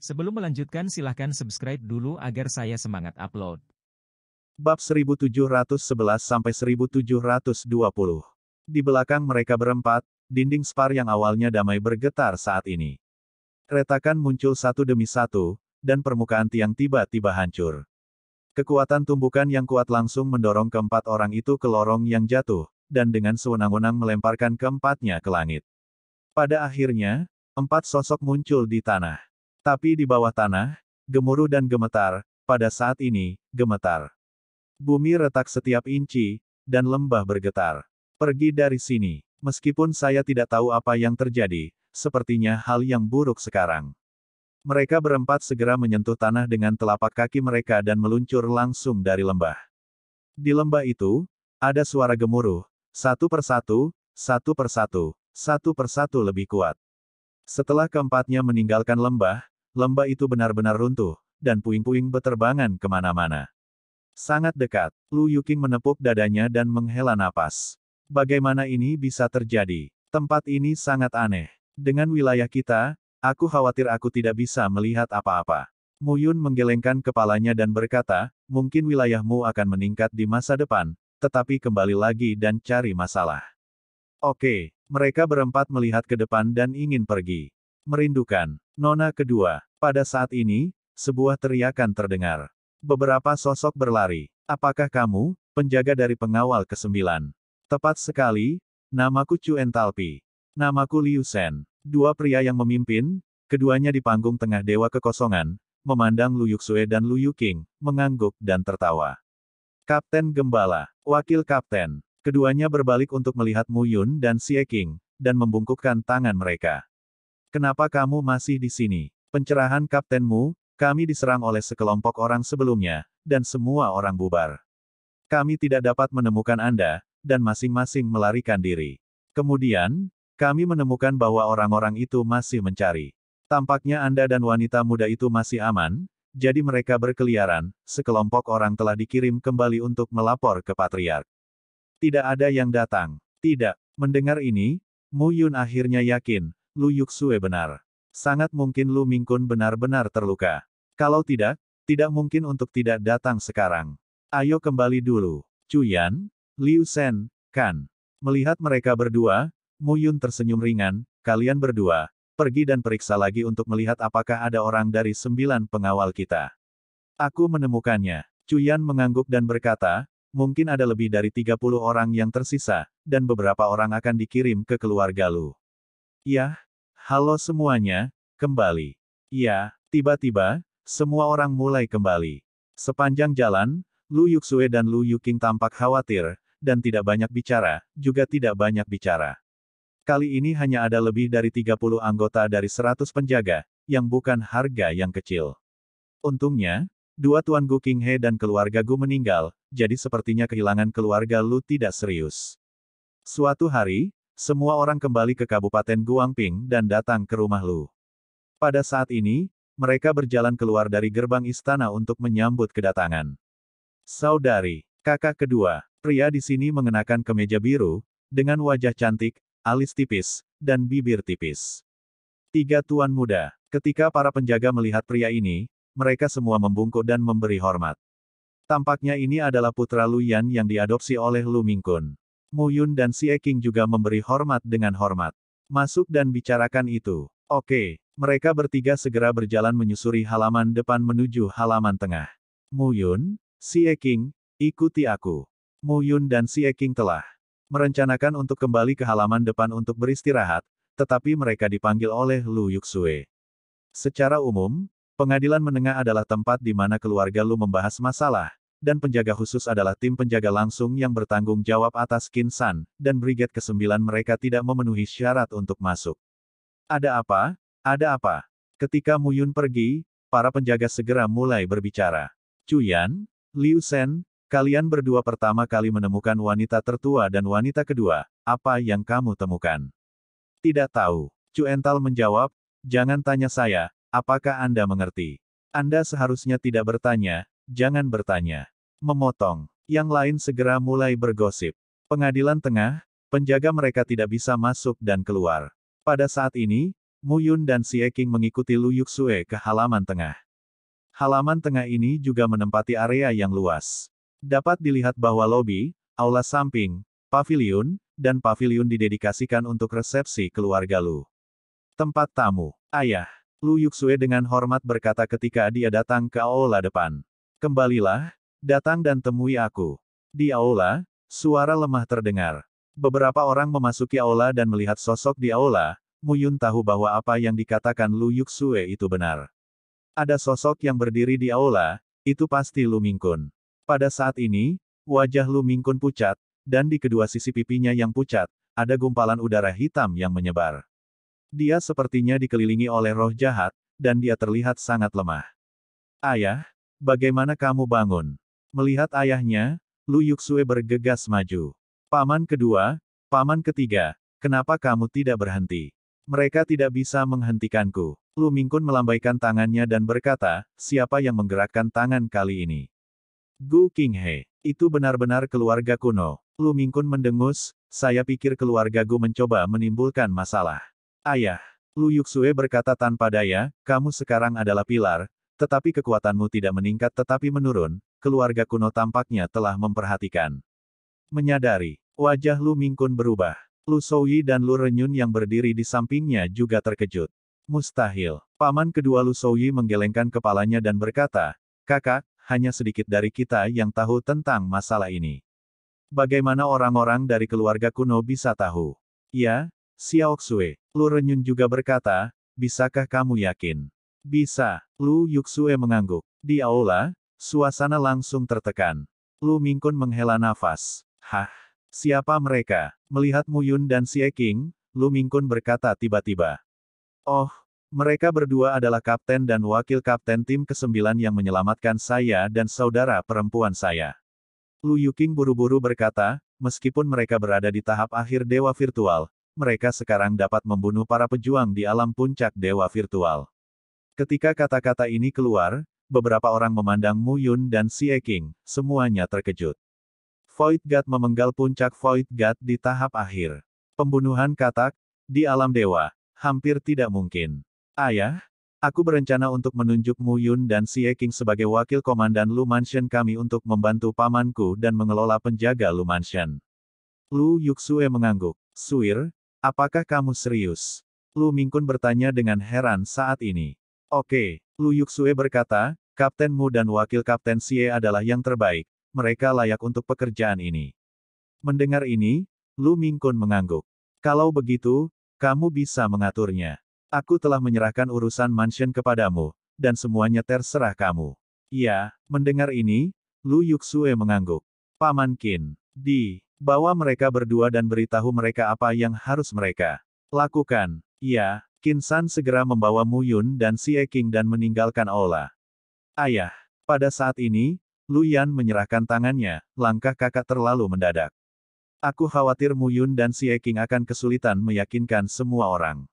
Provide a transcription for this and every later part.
Sebelum melanjutkan silahkan subscribe dulu agar saya semangat upload. Bab 1711 sampai 1720 Di belakang mereka berempat, dinding spar yang awalnya damai bergetar saat ini. Retakan muncul satu demi satu, dan permukaan tiang tiba-tiba hancur. Kekuatan tumbukan yang kuat langsung mendorong keempat orang itu ke lorong yang jatuh, dan dengan sewenang-wenang melemparkan keempatnya ke langit. Pada akhirnya, empat sosok muncul di tanah. Tapi di bawah tanah, gemuruh dan gemetar, pada saat ini, gemetar. Bumi retak setiap inci, dan lembah bergetar. Pergi dari sini, meskipun saya tidak tahu apa yang terjadi, sepertinya hal yang buruk sekarang. Mereka berempat segera menyentuh tanah dengan telapak kaki mereka dan meluncur langsung dari lembah. Di lembah itu, ada suara gemuruh, satu persatu, satu persatu, satu persatu lebih kuat. Setelah keempatnya meninggalkan lembah, lembah itu benar-benar runtuh, dan puing-puing beterbangan kemana-mana. Sangat dekat, Lu Yuking menepuk dadanya dan menghela napas. Bagaimana ini bisa terjadi? Tempat ini sangat aneh. Dengan wilayah kita, aku khawatir aku tidak bisa melihat apa-apa. Muyun menggelengkan kepalanya dan berkata, mungkin wilayahmu akan meningkat di masa depan, tetapi kembali lagi dan cari masalah. Oke, mereka berempat melihat ke depan dan ingin pergi. Merindukan. Nona kedua. Pada saat ini, sebuah teriakan terdengar. Beberapa sosok berlari. Apakah kamu, penjaga dari pengawal ke-9? Tepat sekali, namaku Chu Entalpi. Namaku Liu Sen. Dua pria yang memimpin, keduanya di panggung tengah Dewa Kekosongan, memandang Lu Yuxue dan Lu Yuking, mengangguk dan tertawa. Kapten Gembala, Wakil Kapten, keduanya berbalik untuk melihat Mu Yun dan Xie King, dan membungkukkan tangan mereka. Kenapa kamu masih di sini? Pencerahan Kapten Mu, kami diserang oleh sekelompok orang sebelumnya, dan semua orang bubar. Kami tidak dapat menemukan Anda, dan masing-masing melarikan diri. Kemudian, kami menemukan bahwa orang-orang itu masih mencari. Tampaknya Anda dan wanita muda itu masih aman, jadi mereka berkeliaran, sekelompok orang telah dikirim kembali untuk melapor ke Patriark. Tidak ada yang datang. Tidak. Mendengar ini, Mu Yun akhirnya yakin, Lu Yuxue benar. Sangat mungkin Lu Mingkun benar-benar terluka. Kalau tidak, tidak mungkin untuk tidak datang sekarang. Ayo kembali dulu. Cuyan, Liu Shen, Kan. Melihat mereka berdua, Mu Yun tersenyum ringan, kalian berdua, pergi dan periksa lagi untuk melihat apakah ada orang dari sembilan pengawal kita. Aku menemukannya. Cuyan mengangguk dan berkata, mungkin ada lebih dari 30 orang yang tersisa, dan beberapa orang akan dikirim ke keluarga Lu. Yah, halo semuanya, kembali. Ya, tiba-tiba, semua orang mulai kembali. Sepanjang jalan, Lu Yuxue dan Lu Yuking tampak khawatir, dan tidak banyak bicara, juga tidak banyak bicara. Kali ini hanya ada lebih dari 30 anggota dari 100 penjaga, yang bukan harga yang kecil. Untungnya, dua Tuan Gu He dan keluarga Gu meninggal, jadi sepertinya kehilangan keluarga Lu tidak serius. Suatu hari, semua orang kembali ke Kabupaten Guangping dan datang ke rumah Lu. Pada saat ini, mereka berjalan keluar dari gerbang istana untuk menyambut kedatangan. Saudari, kakak kedua, pria di sini mengenakan kemeja biru, dengan wajah cantik, alis tipis, dan bibir tipis. Tiga tuan muda. Ketika para penjaga melihat pria ini, mereka semua membungkuk dan memberi hormat. Tampaknya ini adalah putra Luyan yang diadopsi oleh Lu Mingkun. Mu Yun dan Si Eking juga memberi hormat dengan hormat. Masuk dan bicarakan itu. Oke, mereka bertiga segera berjalan menyusuri halaman depan menuju halaman tengah. Mu Yun, Si King, ikuti aku. Mu Yun dan Si Eking telah merencanakan untuk kembali ke halaman depan untuk beristirahat, tetapi mereka dipanggil oleh Lu Yuxue. Secara umum, pengadilan menengah adalah tempat di mana keluarga Lu membahas masalah, dan penjaga khusus adalah tim penjaga langsung yang bertanggung jawab atas Qin San, dan Brigade ke-9 mereka tidak memenuhi syarat untuk masuk. Ada apa? Ada apa? Ketika Muyun pergi, para penjaga segera mulai berbicara. Cuyan, Liu Shen, Kalian berdua pertama kali menemukan wanita tertua dan wanita kedua, apa yang kamu temukan? Tidak tahu. Cuental menjawab, jangan tanya saya, apakah Anda mengerti? Anda seharusnya tidak bertanya, jangan bertanya. Memotong. Yang lain segera mulai bergosip. Pengadilan tengah, penjaga mereka tidak bisa masuk dan keluar. Pada saat ini, Mu Yun dan Sieking mengikuti Lu Yuxue ke halaman tengah. Halaman tengah ini juga menempati area yang luas. Dapat dilihat bahwa lobi, aula samping, pavilion, dan pavilion didedikasikan untuk resepsi keluarga Lu. Tempat tamu, ayah, Lu Yuxue dengan hormat berkata ketika dia datang ke aula depan. Kembalilah, datang dan temui aku. Di aula, suara lemah terdengar. Beberapa orang memasuki aula dan melihat sosok di aula, Muyun tahu bahwa apa yang dikatakan Lu Yuxue itu benar. Ada sosok yang berdiri di aula, itu pasti Lu Mingkun. Pada saat ini, wajah Lu Mingkun pucat, dan di kedua sisi pipinya yang pucat, ada gumpalan udara hitam yang menyebar. Dia sepertinya dikelilingi oleh roh jahat, dan dia terlihat sangat lemah. Ayah, bagaimana kamu bangun? Melihat ayahnya, Lu Yuxue bergegas maju. Paman kedua, paman ketiga, kenapa kamu tidak berhenti? Mereka tidak bisa menghentikanku. Lu Mingkun melambaikan tangannya dan berkata, siapa yang menggerakkan tangan kali ini? Gu Qinghe, itu benar-benar keluarga kuno. Lu Mingkun mendengus, saya pikir keluarga Gu mencoba menimbulkan masalah. Ayah, Lu Yuxue berkata tanpa daya, kamu sekarang adalah pilar, tetapi kekuatanmu tidak meningkat tetapi menurun, keluarga kuno tampaknya telah memperhatikan. Menyadari, wajah Lu Mingkun berubah. Lu Souyi dan Lu Renyun yang berdiri di sampingnya juga terkejut. Mustahil. Paman kedua Lu Souyi menggelengkan kepalanya dan berkata, Kakak, hanya sedikit dari kita yang tahu tentang masalah ini. Bagaimana orang-orang dari keluarga kuno bisa tahu? Ya, Xiao Xue, Lu Renyun juga berkata, bisakah kamu yakin? Bisa, Lu Yuxue mengangguk. Di aula, suasana langsung tertekan. Lu Mingkun menghela nafas. Hah, siapa mereka? Melihat Muyun dan Xie King, Lu Mingkun berkata tiba-tiba. Oh, mereka berdua adalah kapten dan wakil kapten tim ke-9 yang menyelamatkan saya dan saudara perempuan saya. Lu Yuking buru-buru berkata, meskipun mereka berada di tahap akhir dewa virtual, mereka sekarang dapat membunuh para pejuang di alam puncak dewa virtual. Ketika kata-kata ini keluar, beberapa orang memandang Mu Yun dan Xie King, semuanya terkejut. Void God memenggal puncak Void God di tahap akhir. Pembunuhan katak, di alam dewa, hampir tidak mungkin. Ayah, aku berencana untuk menunjuk Mu Yun dan Xie King sebagai wakil komandan Lu Mansion kami untuk membantu pamanku dan mengelola penjaga Lu Mansion. Lu Yuxue mengangguk. Suir, apakah kamu serius? Lu Mingkun bertanya dengan heran saat ini. Oke, Lu Yuxue berkata, Kapten Mu dan Wakil Kapten Xie adalah yang terbaik, mereka layak untuk pekerjaan ini. Mendengar ini, Lu Mingkun mengangguk. Kalau begitu, kamu bisa mengaturnya. Aku telah menyerahkan urusan mansion kepadamu, dan semuanya terserah kamu. Ya, mendengar ini, Lu Yuxue mengangguk. Paman Qin, di, bawa mereka berdua dan beritahu mereka apa yang harus mereka lakukan. Ya, Qin San segera membawa Mu Yun dan Xie Qing dan meninggalkan aula. Ayah, pada saat ini, Lu Yan menyerahkan tangannya, langkah kakak terlalu mendadak. Aku khawatir Mu Yun dan Xie Qing akan kesulitan meyakinkan semua orang.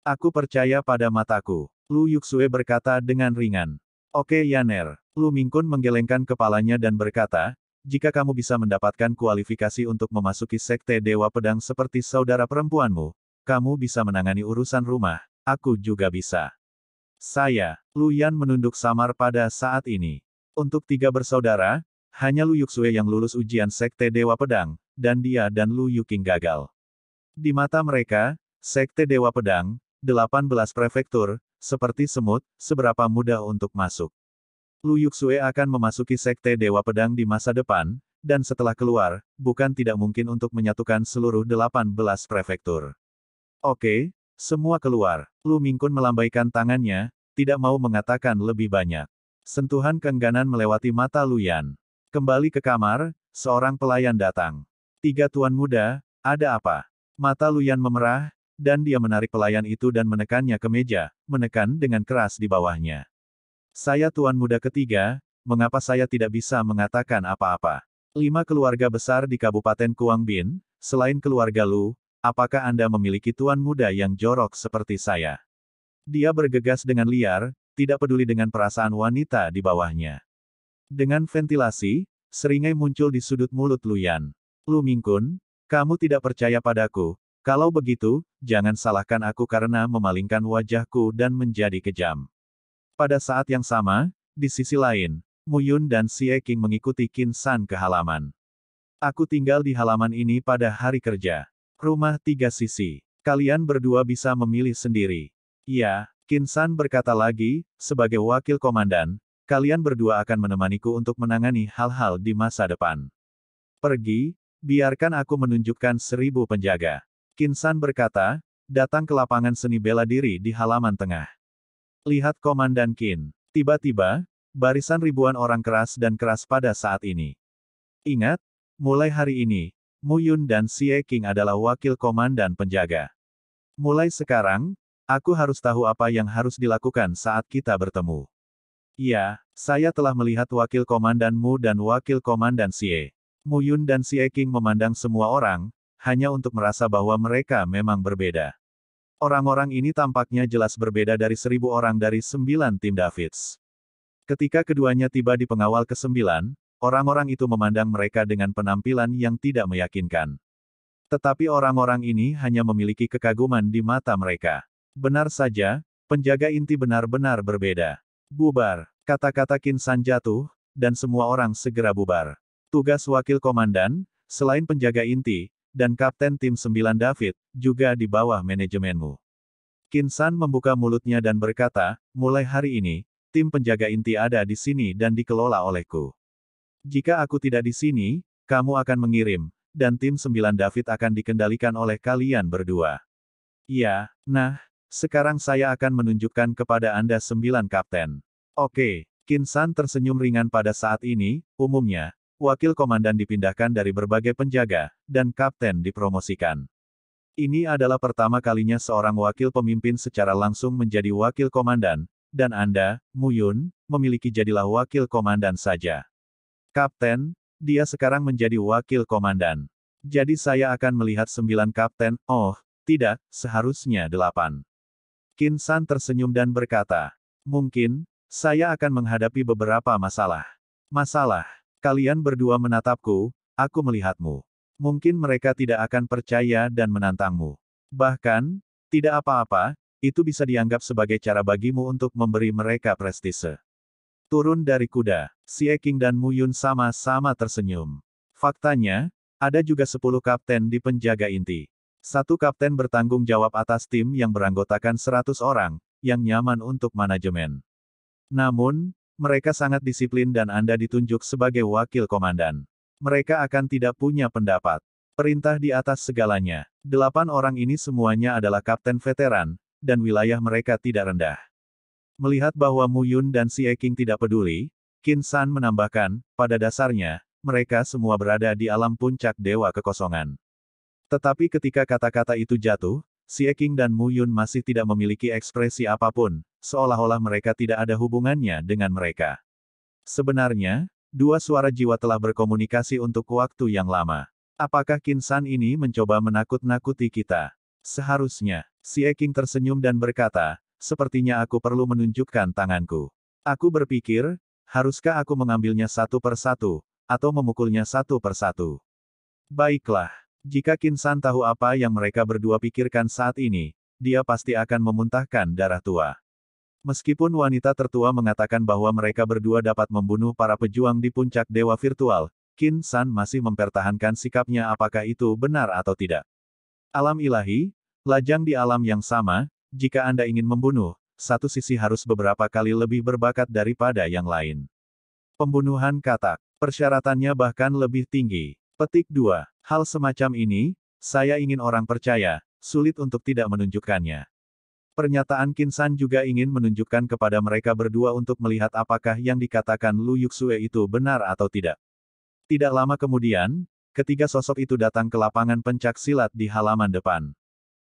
Aku percaya pada mataku. Lu Yuxue berkata dengan ringan. Oke Yaner. Lu Mingkun menggelengkan kepalanya dan berkata, jika kamu bisa mendapatkan kualifikasi untuk memasuki sekte Dewa Pedang seperti saudara perempuanmu, kamu bisa menangani urusan rumah, aku juga bisa. Saya, Lu Yan menunduk samar pada saat ini. Untuk tiga bersaudara, hanya Lu Yuxue yang lulus ujian sekte Dewa Pedang, dan dia dan Lu Yuking gagal. Di mata mereka, sekte Dewa Pedang, 18 prefektur, seperti semut, seberapa mudah untuk masuk. Lu Yuxue akan memasuki Sekte Dewa Pedang di masa depan, dan setelah keluar, bukan tidak mungkin untuk menyatukan seluruh 18 prefektur. Oke, semua keluar. Lu Mingkun melambaikan tangannya, tidak mau mengatakan lebih banyak. Sentuhan kengganan melewati mata Lu Yan. Kembali ke kamar, seorang pelayan datang. Tiga tuan muda, ada apa? Mata Lu Yan memerah, dan dia menarik pelayan itu dan menekannya ke meja, menekan dengan keras di bawahnya. Saya tuan muda ketiga, mengapa saya tidak bisa mengatakan apa-apa? Lima keluarga besar di Kabupaten Kuang Bin, selain keluarga Lu, apakah Anda memiliki tuan muda yang jorok seperti saya? Dia bergegas dengan liar, tidak peduli dengan perasaan wanita di bawahnya. Dengan ventilasi, seringai muncul di sudut mulut Luyan. Lu Mingkun, kamu tidak percaya padaku, kalau begitu, jangan salahkan aku karena memalingkan wajahku dan menjadi kejam. Pada saat yang sama, di sisi lain, Muyun dan Si King mengikuti Qin San ke halaman. Aku tinggal di halaman ini pada hari kerja. Rumah tiga sisi. Kalian berdua bisa memilih sendiri. Ya, Qin San berkata lagi, sebagai wakil komandan, kalian berdua akan menemaniku untuk menangani hal-hal di masa depan. Pergi, biarkan aku menunjukkan seribu penjaga. Kinsan berkata, datang ke lapangan seni bela diri di halaman tengah. Lihat Komandan Kin. Tiba-tiba, barisan ribuan orang keras dan keras pada saat ini. Ingat, mulai hari ini, Mu Yun dan Xie King adalah wakil komandan penjaga. Mulai sekarang, aku harus tahu apa yang harus dilakukan saat kita bertemu. Ya, saya telah melihat wakil komandanmu dan wakil komandan Xie. Yun dan Xie King memandang semua orang, hanya untuk merasa bahwa mereka memang berbeda. Orang-orang ini tampaknya jelas berbeda dari seribu orang dari sembilan tim Davids. Ketika keduanya tiba di pengawal ke kesembilan, orang-orang itu memandang mereka dengan penampilan yang tidak meyakinkan. Tetapi orang-orang ini hanya memiliki kekaguman di mata mereka. Benar saja, penjaga inti benar-benar berbeda. Bubar, kata-kata Kinsan jatuh, dan semua orang segera bubar. Tugas wakil komandan, selain penjaga inti, dan kapten tim sembilan David, juga di bawah manajemenmu. Kinsan membuka mulutnya dan berkata, mulai hari ini, tim penjaga inti ada di sini dan dikelola olehku. Jika aku tidak di sini, kamu akan mengirim, dan tim sembilan David akan dikendalikan oleh kalian berdua. Ya, nah, sekarang saya akan menunjukkan kepada Anda sembilan kapten. Oke, Kinsan tersenyum ringan pada saat ini, umumnya, wakil komandan dipindahkan dari berbagai penjaga, dan kapten dipromosikan. Ini adalah pertama kalinya seorang wakil pemimpin secara langsung menjadi wakil komandan, dan Anda, Muyun, memiliki jadilah wakil komandan saja. Kapten, dia sekarang menjadi wakil komandan. Jadi saya akan melihat sembilan kapten, oh, tidak, seharusnya delapan. Kin San tersenyum dan berkata, mungkin, saya akan menghadapi beberapa masalah. Masalah, Kalian berdua menatapku, aku melihatmu. Mungkin mereka tidak akan percaya dan menantangmu. Bahkan, tidak apa-apa, itu bisa dianggap sebagai cara bagimu untuk memberi mereka prestise. Turun dari kuda, Si Eking dan Mu Yun sama-sama tersenyum. Faktanya, ada juga 10 kapten di penjaga inti. Satu kapten bertanggung jawab atas tim yang beranggotakan 100 orang, yang nyaman untuk manajemen. Namun, mereka sangat disiplin dan Anda ditunjuk sebagai wakil komandan. Mereka akan tidak punya pendapat. Perintah di atas segalanya. Delapan orang ini semuanya adalah kapten veteran, dan wilayah mereka tidak rendah. Melihat bahwa Mu Yun dan Si Eking tidak peduli, Qin San menambahkan, pada dasarnya, mereka semua berada di alam puncak dewa kekosongan. Tetapi ketika kata-kata itu jatuh, Si Eking dan Mu Yun masih tidak memiliki ekspresi apapun, seolah-olah mereka tidak ada hubungannya dengan mereka. Sebenarnya, dua suara jiwa telah berkomunikasi untuk waktu yang lama. Apakah Kinsan ini mencoba menakut-nakuti kita? Seharusnya, si Eking tersenyum dan berkata, sepertinya aku perlu menunjukkan tanganku. Aku berpikir, haruskah aku mengambilnya satu persatu, atau memukulnya satu persatu. Baiklah, jika Kinsan tahu apa yang mereka berdua pikirkan saat ini, dia pasti akan memuntahkan darah tua. Meskipun wanita tertua mengatakan bahwa mereka berdua dapat membunuh para pejuang di puncak dewa virtual, Qin San masih mempertahankan sikapnya apakah itu benar atau tidak. Alam ilahi, lajang di alam yang sama, jika Anda ingin membunuh, satu sisi harus beberapa kali lebih berbakat daripada yang lain. Pembunuhan katak, persyaratannya bahkan lebih tinggi. Petik 2. Hal semacam ini, saya ingin orang percaya, sulit untuk tidak menunjukkannya. Pernyataan Kinsan juga ingin menunjukkan kepada mereka berdua untuk melihat apakah yang dikatakan Lu Yuxue itu benar atau tidak. Tidak lama kemudian, ketiga sosok itu datang ke lapangan pencak silat di halaman depan.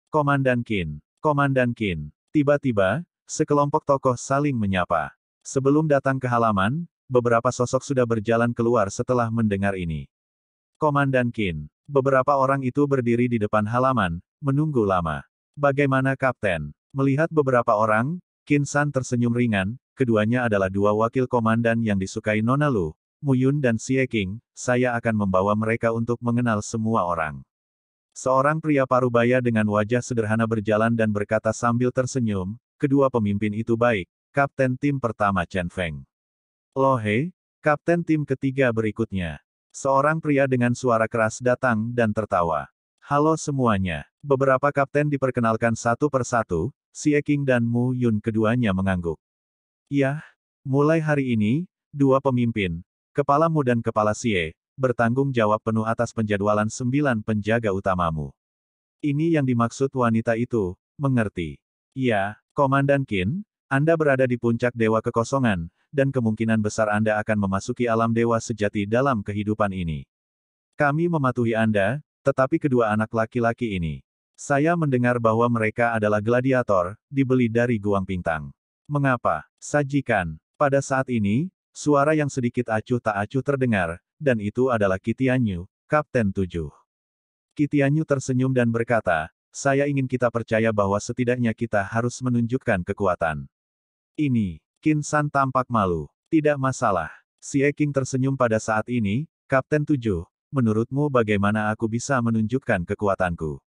Komandan Kin, Komandan Kin, tiba-tiba, sekelompok tokoh saling menyapa. Sebelum datang ke halaman, beberapa sosok sudah berjalan keluar setelah mendengar ini. Komandan Kin, beberapa orang itu berdiri di depan halaman, menunggu lama. Bagaimana Kapten? Melihat beberapa orang, Qin San tersenyum ringan, keduanya adalah dua wakil komandan yang disukai Nona Lu, Mu Yun dan Xie King, saya akan membawa mereka untuk mengenal semua orang. Seorang pria parubaya dengan wajah sederhana berjalan dan berkata sambil tersenyum, kedua pemimpin itu baik, Kapten Tim pertama Chen Feng. Lohe, Kapten Tim ketiga berikutnya. Seorang pria dengan suara keras datang dan tertawa. Halo semuanya. Beberapa kapten diperkenalkan satu persatu, Si Eking dan Mu Yun keduanya mengangguk. Yah, mulai hari ini, dua pemimpin, kepala Mu dan kepala Sie, bertanggung jawab penuh atas penjadwalan sembilan penjaga utamamu. Ini yang dimaksud wanita itu, mengerti. Ya, Komandan Kin, Anda berada di puncak Dewa Kekosongan, dan kemungkinan besar Anda akan memasuki alam dewa sejati dalam kehidupan ini. Kami mematuhi Anda, tetapi kedua anak laki-laki ini saya mendengar bahwa mereka adalah gladiator, dibeli dari Guang Pingtang. Mengapa? Sajikan. Pada saat ini, suara yang sedikit acuh tak acuh terdengar, dan itu adalah Kitianyu, Kapten Tujuh. Kitianyu tersenyum dan berkata, saya ingin kita percaya bahwa setidaknya kita harus menunjukkan kekuatan. Ini, Kinsan tampak malu. Tidak masalah. Si Eking tersenyum pada saat ini, Kapten Tujuh, menurutmu bagaimana aku bisa menunjukkan kekuatanku?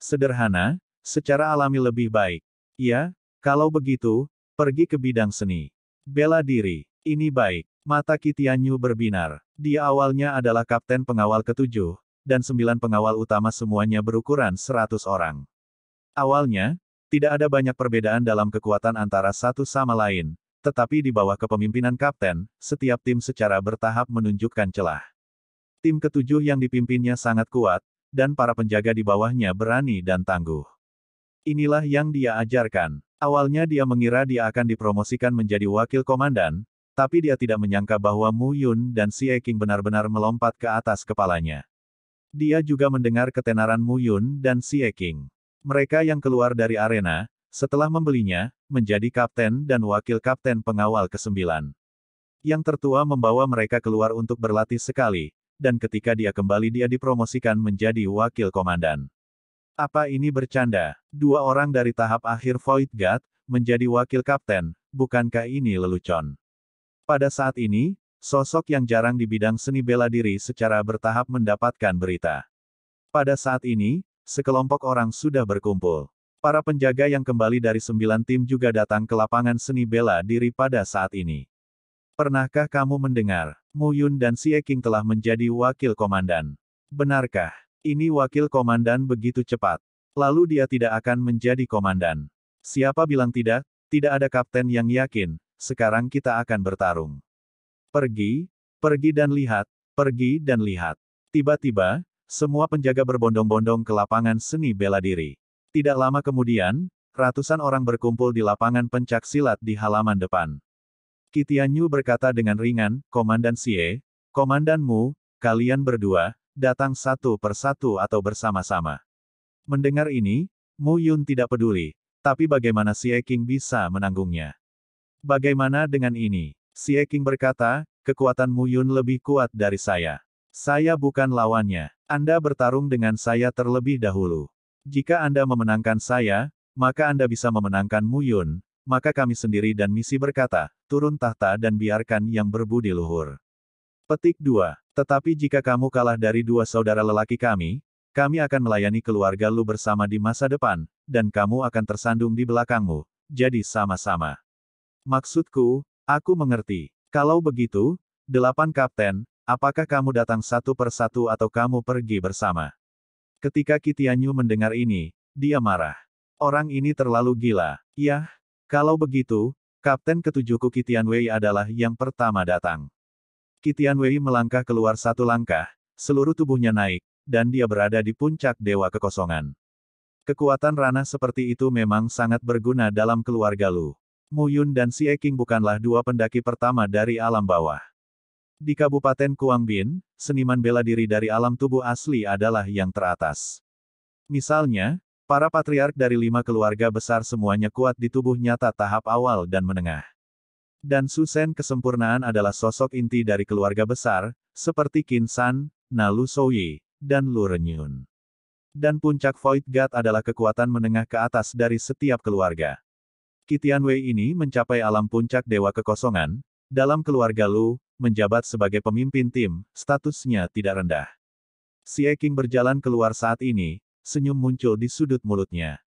Sederhana, secara alami lebih baik. Ya, kalau begitu, pergi ke bidang seni. Bela diri, ini baik. Mata Kitianyu berbinar. Dia awalnya adalah kapten pengawal ketujuh, dan sembilan pengawal utama semuanya berukuran seratus orang. Awalnya, tidak ada banyak perbedaan dalam kekuatan antara satu sama lain, tetapi di bawah kepemimpinan kapten, setiap tim secara bertahap menunjukkan celah. Tim ketujuh yang dipimpinnya sangat kuat, dan para penjaga di bawahnya berani dan tangguh. Inilah yang dia ajarkan. Awalnya dia mengira dia akan dipromosikan menjadi wakil komandan, tapi dia tidak menyangka bahwa Mu Yun dan Si Eking benar-benar melompat ke atas kepalanya. Dia juga mendengar ketenaran Mu Yun dan Si Eking. Mereka yang keluar dari arena, setelah membelinya, menjadi kapten dan wakil kapten pengawal ke-9. Yang tertua membawa mereka keluar untuk berlatih sekali, dan ketika dia kembali dia dipromosikan menjadi wakil komandan. Apa ini bercanda? Dua orang dari tahap akhir Void God, menjadi wakil kapten, bukankah ini lelucon? Pada saat ini, sosok yang jarang di bidang seni bela diri secara bertahap mendapatkan berita. Pada saat ini, sekelompok orang sudah berkumpul. Para penjaga yang kembali dari sembilan tim juga datang ke lapangan seni bela diri pada saat ini. Pernahkah kamu mendengar Mu Yun dan Si Eking telah menjadi wakil komandan. Benarkah? Ini wakil komandan begitu cepat. Lalu dia tidak akan menjadi komandan. Siapa bilang tidak? Tidak ada kapten yang yakin, sekarang kita akan bertarung. Pergi, pergi dan lihat, pergi dan lihat. Tiba-tiba, semua penjaga berbondong-bondong ke lapangan seni bela diri. Tidak lama kemudian, ratusan orang berkumpul di lapangan pencak silat di halaman depan. Kitianyu berkata dengan ringan, Komandan Xie, Komandanmu, kalian berdua, datang satu persatu atau bersama-sama. Mendengar ini, Mu Yun tidak peduli, tapi bagaimana Xie King bisa menanggungnya? Bagaimana dengan ini? Xie King berkata, kekuatan Mu Yun lebih kuat dari saya. Saya bukan lawannya. Anda bertarung dengan saya terlebih dahulu. Jika Anda memenangkan saya, maka Anda bisa memenangkan Mu Yun, maka kami sendiri dan misi berkata, turun tahta dan biarkan yang berbudi luhur. Petik 2. Tetapi jika kamu kalah dari dua saudara lelaki kami, kami akan melayani keluarga lu bersama di masa depan, dan kamu akan tersandung di belakangmu, jadi sama-sama. Maksudku, aku mengerti. Kalau begitu, delapan kapten, apakah kamu datang satu persatu atau kamu pergi bersama? Ketika Kitianyu mendengar ini, dia marah. Orang ini terlalu gila. Yah, kalau begitu, Kapten ketujuhku Kitian Wei adalah yang pertama datang. Kitian Wei melangkah keluar satu langkah, seluruh tubuhnya naik, dan dia berada di puncak Dewa Kekosongan. Kekuatan ranah seperti itu memang sangat berguna dalam keluarga Lu. Mu Yun dan Si Eking bukanlah dua pendaki pertama dari alam bawah. Di Kabupaten Kuangbin, seniman bela diri dari alam tubuh asli adalah yang teratas. Misalnya, Para patriark dari lima keluarga besar semuanya kuat di tubuh nyata tahap awal dan menengah. Dan Susen kesempurnaan adalah sosok inti dari keluarga besar, seperti Qin San, Nalu Souyi, dan Lu Renyun. Dan puncak Void God adalah kekuatan menengah ke atas dari setiap keluarga. Kitian Wei ini mencapai alam puncak dewa kekosongan, dalam keluarga Lu, menjabat sebagai pemimpin tim, statusnya tidak rendah. Si Eking berjalan keluar saat ini, senyum muncul di sudut mulutnya.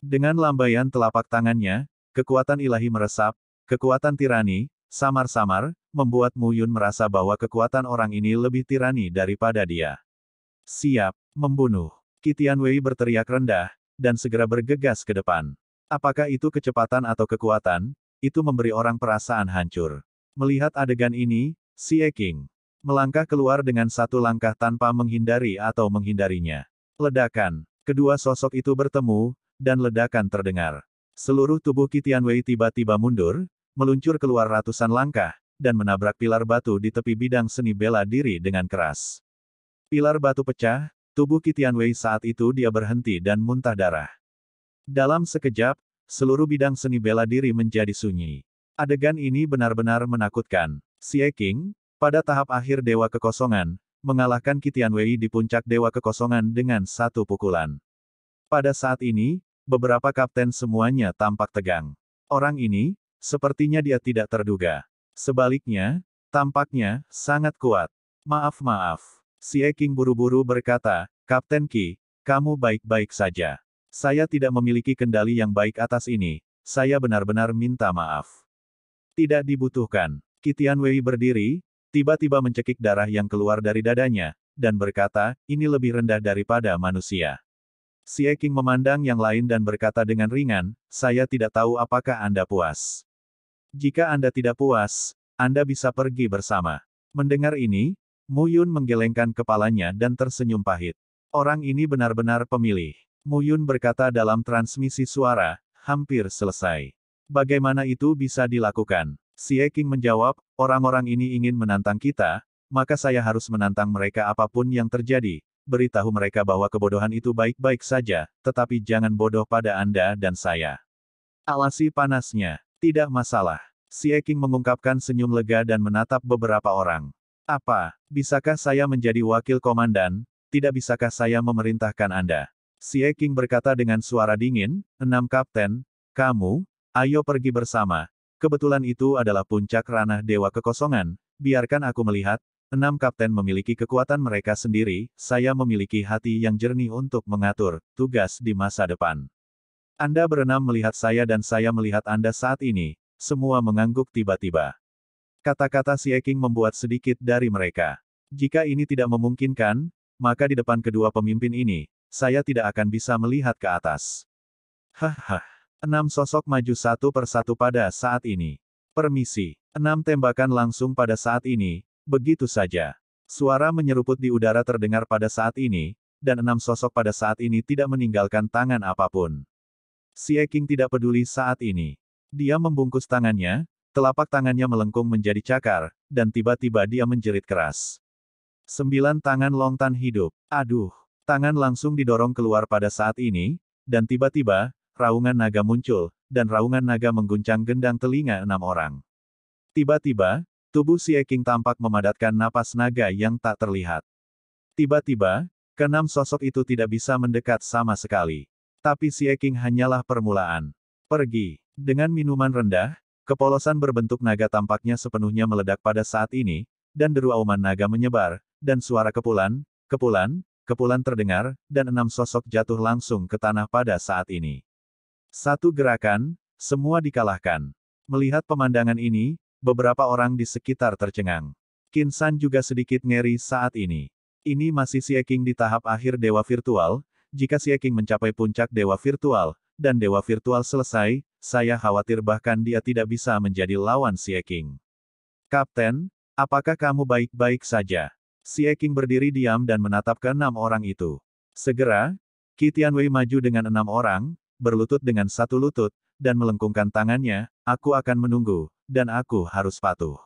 Dengan lambaian telapak tangannya, kekuatan ilahi meresap, kekuatan tirani, samar-samar, membuat Mu Yun merasa bahwa kekuatan orang ini lebih tirani daripada dia. Siap, membunuh. Kitian Wei berteriak rendah, dan segera bergegas ke depan. Apakah itu kecepatan atau kekuatan, itu memberi orang perasaan hancur. Melihat adegan ini, si Eking melangkah keluar dengan satu langkah tanpa menghindari atau menghindarinya. Ledakan. Kedua sosok itu bertemu, dan ledakan terdengar. Seluruh tubuh Kitian Wei tiba-tiba mundur, meluncur keluar ratusan langkah, dan menabrak pilar batu di tepi bidang seni bela diri dengan keras. Pilar batu pecah, tubuh Kitian Wei saat itu dia berhenti dan muntah darah. Dalam sekejap, seluruh bidang seni bela diri menjadi sunyi. Adegan ini benar-benar menakutkan. Xie King, pada tahap akhir Dewa Kekosongan, mengalahkan Kitian Wei di puncak Dewa Kekosongan dengan satu pukulan. Pada saat ini, beberapa kapten semuanya tampak tegang. Orang ini, sepertinya dia tidak terduga. Sebaliknya, tampaknya, sangat kuat. Maaf-maaf. Si Eking buru-buru berkata, Kapten Ki, kamu baik-baik saja. Saya tidak memiliki kendali yang baik atas ini. Saya benar-benar minta maaf. Tidak dibutuhkan. Kitian Wei berdiri, tiba-tiba mencekik darah yang keluar dari dadanya, dan berkata, ini lebih rendah daripada manusia. Si Eking memandang yang lain dan berkata dengan ringan, saya tidak tahu apakah Anda puas. Jika Anda tidak puas, Anda bisa pergi bersama. Mendengar ini, Mu Yun menggelengkan kepalanya dan tersenyum pahit. Orang ini benar-benar pemilih. Mu Yun berkata dalam transmisi suara, hampir selesai. Bagaimana itu bisa dilakukan? Si Eking menjawab, orang-orang ini ingin menantang kita, maka saya harus menantang mereka apapun yang terjadi. Beritahu mereka bahwa kebodohan itu baik-baik saja, tetapi jangan bodoh pada Anda dan saya. Alasi panasnya, tidak masalah. Si Eking mengungkapkan senyum lega dan menatap beberapa orang. Apa, bisakah saya menjadi wakil komandan? Tidak bisakah saya memerintahkan Anda? Si Eking berkata dengan suara dingin, enam kapten, kamu, ayo pergi bersama, Kebetulan itu adalah puncak ranah Dewa Kekosongan, biarkan aku melihat, enam kapten memiliki kekuatan mereka sendiri, saya memiliki hati yang jernih untuk mengatur, tugas di masa depan. Anda berenam melihat saya dan saya melihat Anda saat ini, semua mengangguk tiba-tiba. Kata-kata si Eking membuat sedikit dari mereka. Jika ini tidak memungkinkan, maka di depan kedua pemimpin ini, saya tidak akan bisa melihat ke atas. Hah Enam sosok maju satu persatu pada saat ini. Permisi. Enam tembakan langsung pada saat ini, begitu saja. Suara menyeruput di udara terdengar pada saat ini, dan enam sosok pada saat ini tidak meninggalkan tangan apapun. Si Eking tidak peduli saat ini. Dia membungkus tangannya, telapak tangannya melengkung menjadi cakar, dan tiba-tiba dia menjerit keras. Sembilan tangan longtan hidup. Aduh, tangan langsung didorong keluar pada saat ini, dan tiba-tiba, raungan naga muncul, dan raungan naga mengguncang gendang telinga enam orang. Tiba-tiba, tubuh si Eking tampak memadatkan napas naga yang tak terlihat. Tiba-tiba, keenam sosok itu tidak bisa mendekat sama sekali. Tapi si Eking hanyalah permulaan. Pergi. Dengan minuman rendah, kepolosan berbentuk naga tampaknya sepenuhnya meledak pada saat ini, dan deru auman naga menyebar, dan suara kepulan, kepulan, kepulan terdengar, dan enam sosok jatuh langsung ke tanah pada saat ini. Satu gerakan, semua dikalahkan. Melihat pemandangan ini, beberapa orang di sekitar tercengang. Kinsan juga sedikit ngeri saat ini. Ini masih King di tahap akhir Dewa Virtual, jika King mencapai puncak Dewa Virtual, dan Dewa Virtual selesai, saya khawatir bahkan dia tidak bisa menjadi lawan King. Kapten, apakah kamu baik-baik saja? King berdiri diam dan menatap ke enam orang itu. Segera, Kitian Wei maju dengan enam orang, berlutut dengan satu lutut, dan melengkungkan tangannya, aku akan menunggu, dan aku harus patuh.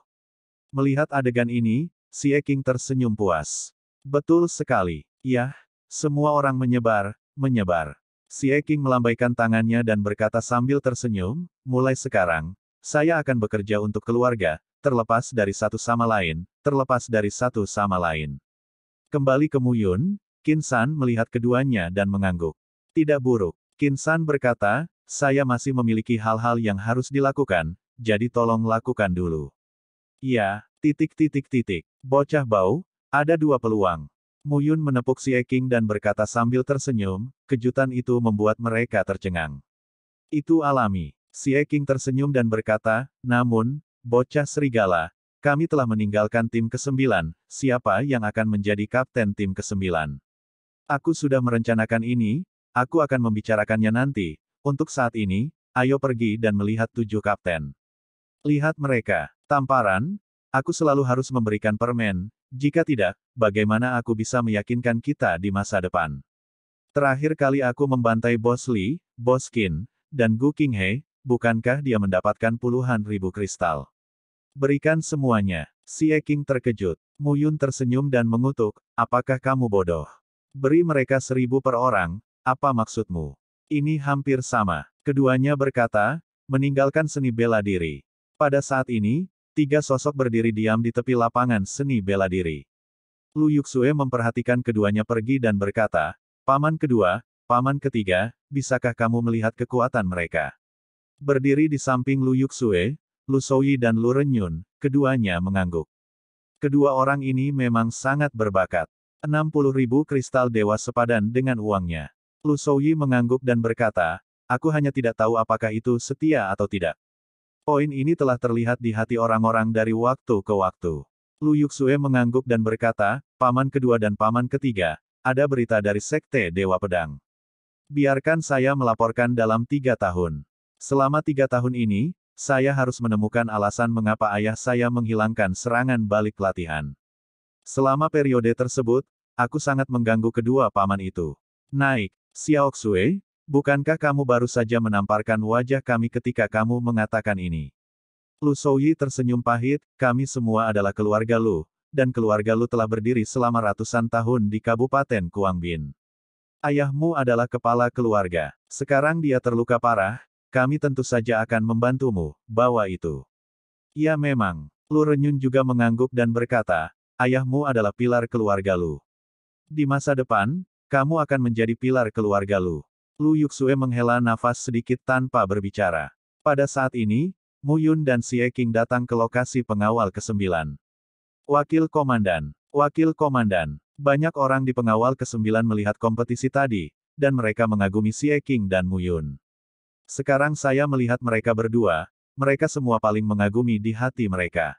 Melihat adegan ini, si Eking tersenyum puas. Betul sekali, ya. semua orang menyebar, menyebar. Si Eking melambaikan tangannya dan berkata sambil tersenyum, mulai sekarang, saya akan bekerja untuk keluarga, terlepas dari satu sama lain, terlepas dari satu sama lain. Kembali ke Muyun, Kinsan melihat keduanya dan mengangguk. Tidak buruk, Kinsan berkata, saya masih memiliki hal-hal yang harus dilakukan, jadi tolong lakukan dulu. Ya, titik titik titik. Bocah bau, ada dua peluang. Muyun menepuk si Eking dan berkata sambil tersenyum, kejutan itu membuat mereka tercengang. Itu alami. Si Eking tersenyum dan berkata, namun, bocah serigala, kami telah meninggalkan tim ke-9, siapa yang akan menjadi kapten tim ke-9? Aku sudah merencanakan ini, Aku akan membicarakannya nanti, untuk saat ini, ayo pergi dan melihat tujuh kapten. Lihat mereka, tamparan, aku selalu harus memberikan permen, jika tidak, bagaimana aku bisa meyakinkan kita di masa depan. Terakhir kali aku membantai Bos Lee, Bos Kin, dan Gu Qinghe, bukankah dia mendapatkan puluhan ribu kristal? Berikan semuanya. Si Eking terkejut. Muyun tersenyum dan mengutuk, apakah kamu bodoh? Beri mereka seribu per orang, apa maksudmu? Ini hampir sama. Keduanya berkata, meninggalkan seni bela diri. Pada saat ini, tiga sosok berdiri diam di tepi lapangan seni bela diri. Lu Yuxue memperhatikan keduanya pergi dan berkata, Paman kedua, Paman ketiga, bisakah kamu melihat kekuatan mereka? Berdiri di samping Lu Yuxue, Lu Soyi dan Lu Renyun, keduanya mengangguk. Kedua orang ini memang sangat berbakat. 60 ribu kristal dewa sepadan dengan uangnya. Lu Souyi mengangguk dan berkata, aku hanya tidak tahu apakah itu setia atau tidak. Poin ini telah terlihat di hati orang-orang dari waktu ke waktu. Lu Yuxue mengangguk dan berkata, paman kedua dan paman ketiga, ada berita dari Sekte Dewa Pedang. Biarkan saya melaporkan dalam tiga tahun. Selama tiga tahun ini, saya harus menemukan alasan mengapa ayah saya menghilangkan serangan balik latihan. Selama periode tersebut, aku sangat mengganggu kedua paman itu. Naik, Xiao Xue, bukankah kamu baru saja menamparkan wajah kami ketika kamu mengatakan ini? Lu Souyi tersenyum pahit, kami semua adalah keluarga Lu, dan keluarga Lu telah berdiri selama ratusan tahun di Kabupaten Kuangbin. Ayahmu adalah kepala keluarga. Sekarang dia terluka parah, kami tentu saja akan membantumu, bawa itu. Ya memang, Lu Renyun juga mengangguk dan berkata, ayahmu adalah pilar keluarga Lu. Di masa depan, kamu akan menjadi pilar keluarga Lu. Lu Yuxue menghela nafas sedikit tanpa berbicara. Pada saat ini, Mu Yun dan Xie King datang ke lokasi pengawal ke-9. Wakil Komandan. Wakil Komandan. Banyak orang di pengawal ke-9 melihat kompetisi tadi, dan mereka mengagumi Xie King dan Mu Yun. Sekarang saya melihat mereka berdua, mereka semua paling mengagumi di hati mereka.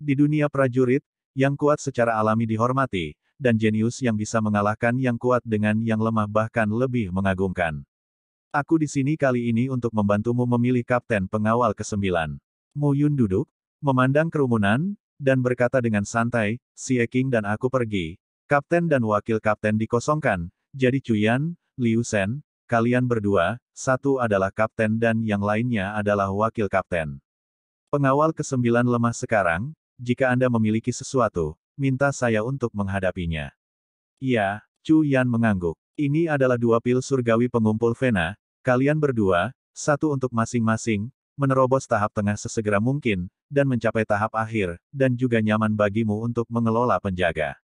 Di dunia prajurit, yang kuat secara alami dihormati, dan jenius yang bisa mengalahkan yang kuat dengan yang lemah bahkan lebih mengagumkan. Aku di sini kali ini untuk membantumu memilih kapten pengawal ke-9. Mu Yun duduk, memandang kerumunan, dan berkata dengan santai, Si King dan aku pergi. Kapten dan wakil kapten dikosongkan, jadi Cuyan, Liu Shen, kalian berdua, satu adalah kapten dan yang lainnya adalah wakil kapten. Pengawal ke-9 lemah sekarang, jika Anda memiliki sesuatu, minta saya untuk menghadapinya. Iya, Chu Yan mengangguk. Ini adalah dua pil surgawi pengumpul Vena, kalian berdua, satu untuk masing-masing, menerobos tahap tengah sesegera mungkin, dan mencapai tahap akhir, dan juga nyaman bagimu untuk mengelola penjaga.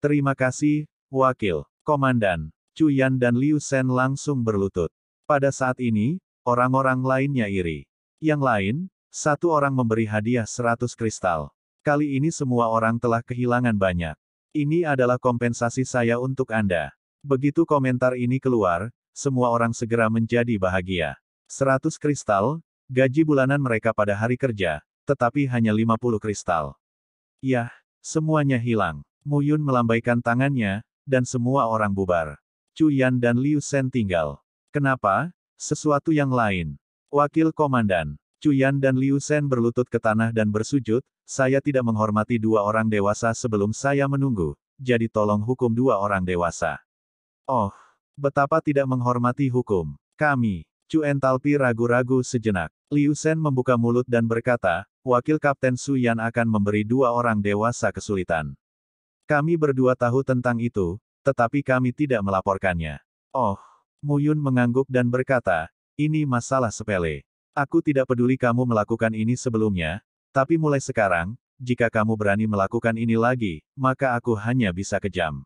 Terima kasih, Wakil, Komandan, Chu Yan dan Liu Shen langsung berlutut. Pada saat ini, orang-orang lainnya iri. Yang lain, satu orang memberi hadiah 100 kristal. Kali ini semua orang telah kehilangan banyak. Ini adalah kompensasi saya untuk Anda. Begitu komentar ini keluar, semua orang segera menjadi bahagia. 100 kristal, gaji bulanan mereka pada hari kerja, tetapi hanya 50 kristal. Yah, semuanya hilang. Muyun melambaikan tangannya, dan semua orang bubar. Cuyan dan Liu Shen tinggal. Kenapa? Sesuatu yang lain. Wakil Komandan, Cuyan dan Liu Shen berlutut ke tanah dan bersujud, saya tidak menghormati dua orang dewasa sebelum saya menunggu, jadi tolong hukum dua orang dewasa. Oh, betapa tidak menghormati hukum. Kami, Chu Entalpi ragu-ragu sejenak. Liu Shen membuka mulut dan berkata, Wakil Kapten Su Yan akan memberi dua orang dewasa kesulitan. Kami berdua tahu tentang itu, tetapi kami tidak melaporkannya. Oh, Mu Yun mengangguk dan berkata, ini masalah sepele. Aku tidak peduli kamu melakukan ini sebelumnya, tapi mulai sekarang, jika kamu berani melakukan ini lagi, maka aku hanya bisa kejam.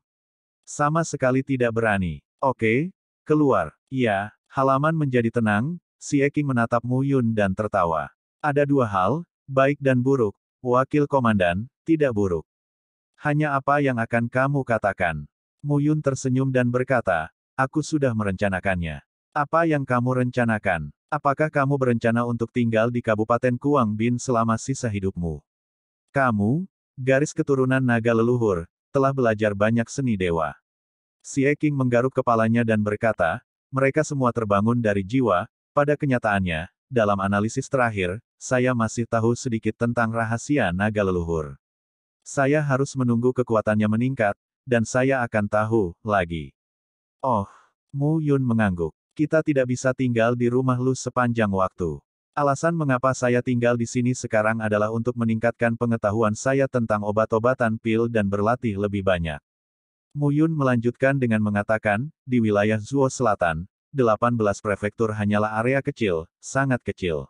Sama sekali tidak berani. Oke, keluar. Ya, halaman menjadi tenang, si Eking menatap Mu Yun dan tertawa. Ada dua hal, baik dan buruk, wakil komandan, tidak buruk. Hanya apa yang akan kamu katakan. Mu Yun tersenyum dan berkata, aku sudah merencanakannya. Apa yang kamu rencanakan? Apakah kamu berencana untuk tinggal di Kabupaten Kuang Bin selama sisa hidupmu? Kamu, garis keturunan naga leluhur, telah belajar banyak seni dewa. Si Eking menggaruk kepalanya dan berkata, mereka semua terbangun dari jiwa, pada kenyataannya, dalam analisis terakhir, saya masih tahu sedikit tentang rahasia naga leluhur. Saya harus menunggu kekuatannya meningkat, dan saya akan tahu, lagi. Oh, Mu Yun mengangguk. Kita tidak bisa tinggal di rumah lu sepanjang waktu. Alasan mengapa saya tinggal di sini sekarang adalah untuk meningkatkan pengetahuan saya tentang obat-obatan pil dan berlatih lebih banyak. Muyun melanjutkan dengan mengatakan, di wilayah Zuo Selatan, 18 prefektur hanyalah area kecil, sangat kecil.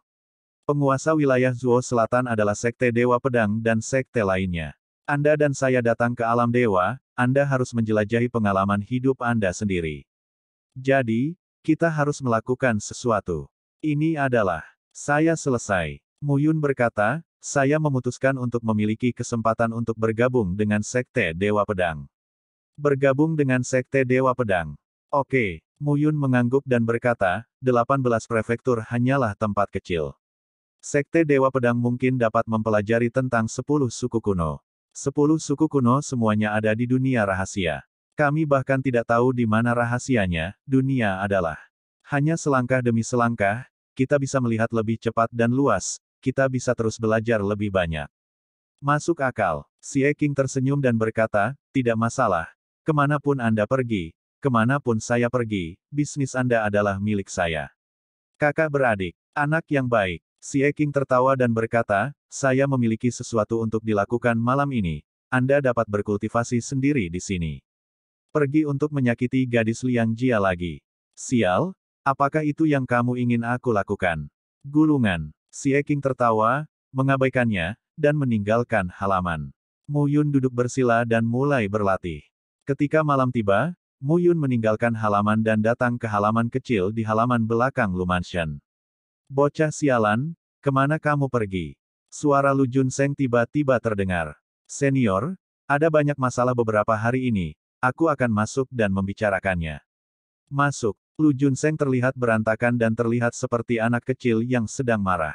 Penguasa wilayah Zuo Selatan adalah Sekte Dewa Pedang dan Sekte lainnya. Anda dan saya datang ke alam dewa, Anda harus menjelajahi pengalaman hidup Anda sendiri. Jadi, kita harus melakukan sesuatu. Ini adalah, saya selesai. Muyun berkata, saya memutuskan untuk memiliki kesempatan untuk bergabung dengan Sekte Dewa Pedang. Bergabung dengan Sekte Dewa Pedang. Oke, Muyun mengangguk dan berkata, 18 prefektur hanyalah tempat kecil. Sekte Dewa Pedang mungkin dapat mempelajari tentang 10 suku kuno. 10 suku kuno semuanya ada di dunia rahasia. Kami bahkan tidak tahu di mana rahasianya, dunia adalah. Hanya selangkah demi selangkah, kita bisa melihat lebih cepat dan luas, kita bisa terus belajar lebih banyak. Masuk akal, si Eking tersenyum dan berkata, tidak masalah. Kemanapun Anda pergi, kemanapun saya pergi, bisnis Anda adalah milik saya. Kakak beradik, anak yang baik, si Eking tertawa dan berkata, saya memiliki sesuatu untuk dilakukan malam ini. Anda dapat berkultivasi sendiri di sini. Pergi untuk menyakiti gadis Liang Jia lagi. Sial, apakah itu yang kamu ingin aku lakukan? Gulungan, si Eking tertawa, mengabaikannya, dan meninggalkan halaman. Mu Yun duduk bersila dan mulai berlatih. Ketika malam tiba, Mu Yun meninggalkan halaman dan datang ke halaman kecil di halaman belakang Lumanshan. Bocah sialan, kemana kamu pergi? Suara Lu Jun Seng tiba-tiba terdengar. Senior, ada banyak masalah beberapa hari ini, Aku akan masuk dan membicarakannya. Masuk, Lu Seng terlihat berantakan dan terlihat seperti anak kecil yang sedang marah.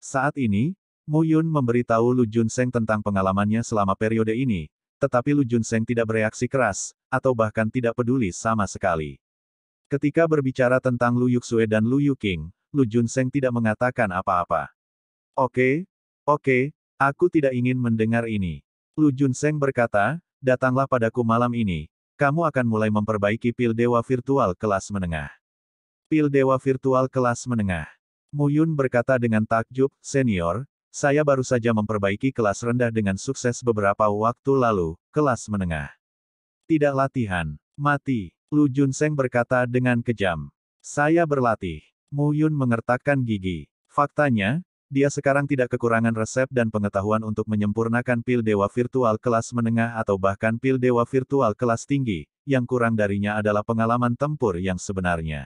Saat ini, Mu Yun memberitahu Lu Seng tentang pengalamannya selama periode ini, tetapi Lu Seng tidak bereaksi keras, atau bahkan tidak peduli sama sekali. Ketika berbicara tentang Lu Yuxue dan Lu Yuking, Lu Seng tidak mengatakan apa-apa. Oke, oke, aku tidak ingin mendengar ini. Lu Seng berkata, datanglah padaku malam ini, kamu akan mulai memperbaiki pil dewa virtual kelas menengah. Pil dewa virtual kelas menengah. Muyun berkata dengan takjub, senior, saya baru saja memperbaiki kelas rendah dengan sukses beberapa waktu lalu, kelas menengah. Tidak latihan, mati, Lu Junseng berkata dengan kejam. Saya berlatih. Muyun mengertakkan gigi. Faktanya, dia sekarang tidak kekurangan resep dan pengetahuan untuk menyempurnakan pil dewa virtual kelas menengah atau bahkan pil dewa virtual kelas tinggi, yang kurang darinya adalah pengalaman tempur yang sebenarnya.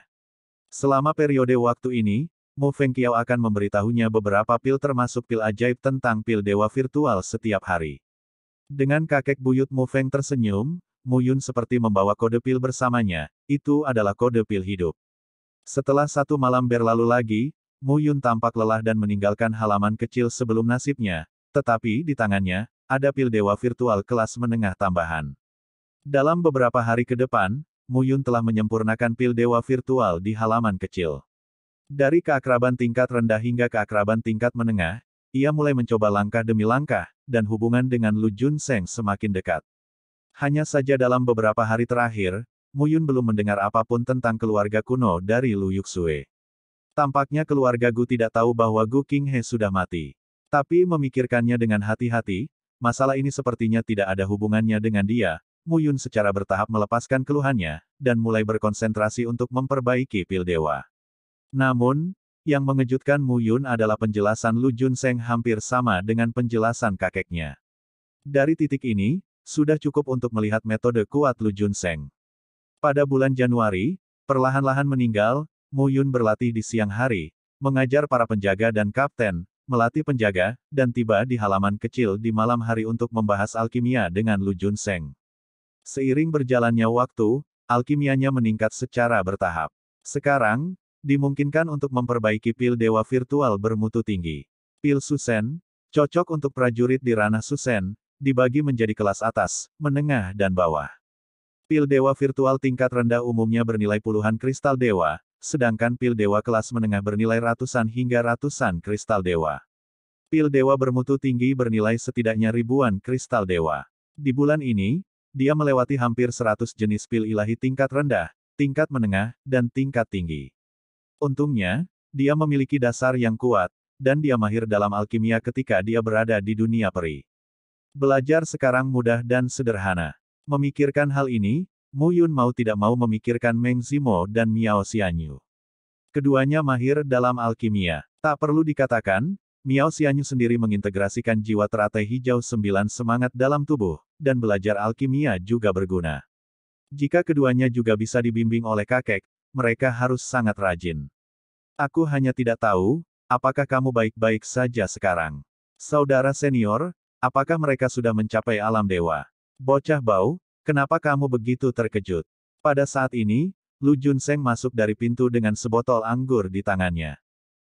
Selama periode waktu ini, Mu Feng Kiao akan memberitahunya beberapa pil termasuk pil ajaib tentang pil dewa virtual setiap hari. Dengan kakek buyut Mu Feng tersenyum, Mu Yun seperti membawa kode pil bersamanya, itu adalah kode pil hidup. Setelah satu malam berlalu lagi, Mu Yun tampak lelah dan meninggalkan halaman kecil sebelum nasibnya, tetapi di tangannya, ada pil dewa virtual kelas menengah tambahan. Dalam beberapa hari ke depan, Mu Yun telah menyempurnakan pil dewa virtual di halaman kecil. Dari keakraban tingkat rendah hingga keakraban tingkat menengah, ia mulai mencoba langkah demi langkah, dan hubungan dengan Lu Jun Seng semakin dekat. Hanya saja dalam beberapa hari terakhir, Mu Yun belum mendengar apapun tentang keluarga kuno dari Lu Yuxue. Tampaknya keluarga Gu tidak tahu bahwa Gu King He sudah mati. Tapi memikirkannya dengan hati-hati, masalah ini sepertinya tidak ada hubungannya dengan dia. Mu Yun secara bertahap melepaskan keluhannya, dan mulai berkonsentrasi untuk memperbaiki pil dewa. Namun, yang mengejutkan Mu Yun adalah penjelasan Lu Jun Seng hampir sama dengan penjelasan kakeknya. Dari titik ini, sudah cukup untuk melihat metode kuat Lu Jun Seng. Pada bulan Januari, perlahan-lahan meninggal, Mu Yun berlatih di siang hari, mengajar para penjaga dan kapten, melatih penjaga, dan tiba di halaman kecil di malam hari untuk membahas alkimia dengan Lu Jun Seng. Seiring berjalannya waktu, alkimianya meningkat secara bertahap. Sekarang, dimungkinkan untuk memperbaiki pil dewa virtual bermutu tinggi. Pil Susen, cocok untuk prajurit di ranah Susen, dibagi menjadi kelas atas, menengah dan bawah. Pil dewa virtual tingkat rendah umumnya bernilai puluhan kristal dewa, sedangkan pil dewa kelas menengah bernilai ratusan hingga ratusan kristal dewa. Pil dewa bermutu tinggi bernilai setidaknya ribuan kristal dewa. Di bulan ini, dia melewati hampir 100 jenis pil ilahi tingkat rendah, tingkat menengah, dan tingkat tinggi. Untungnya, dia memiliki dasar yang kuat, dan dia mahir dalam alkimia ketika dia berada di dunia peri. Belajar sekarang mudah dan sederhana. Memikirkan hal ini, Mu Yun mau tidak mau memikirkan Meng Zimo dan Miao Xianyu. Keduanya mahir dalam alkimia. Tak perlu dikatakan, Miao Xianyu sendiri mengintegrasikan jiwa teratai hijau sembilan semangat dalam tubuh, dan belajar alkimia juga berguna. Jika keduanya juga bisa dibimbing oleh kakek, mereka harus sangat rajin. Aku hanya tidak tahu, apakah kamu baik-baik saja sekarang. Saudara senior, apakah mereka sudah mencapai alam dewa? Bocah bau, Kenapa kamu begitu terkejut? Pada saat ini, Lu Junseng masuk dari pintu dengan sebotol anggur di tangannya.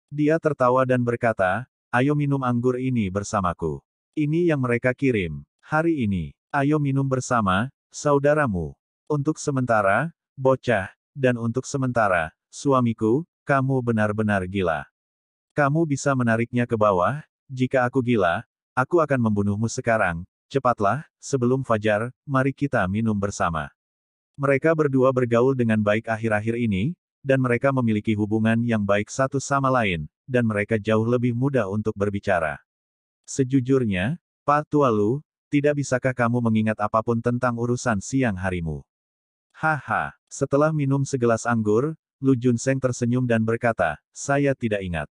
Dia tertawa dan berkata, ayo minum anggur ini bersamaku. Ini yang mereka kirim. Hari ini, ayo minum bersama, saudaramu. Untuk sementara, bocah, dan untuk sementara, suamiku, kamu benar-benar gila. Kamu bisa menariknya ke bawah, jika aku gila, aku akan membunuhmu sekarang, Cepatlah, sebelum fajar, mari kita minum bersama. Mereka berdua bergaul dengan baik akhir-akhir ini, dan mereka memiliki hubungan yang baik satu sama lain, dan mereka jauh lebih mudah untuk berbicara. Sejujurnya, Pak Tualu, tidak bisakah kamu mengingat apapun tentang urusan siang harimu? Haha, setelah minum segelas anggur, Lu Junseng tersenyum dan berkata, saya tidak ingat.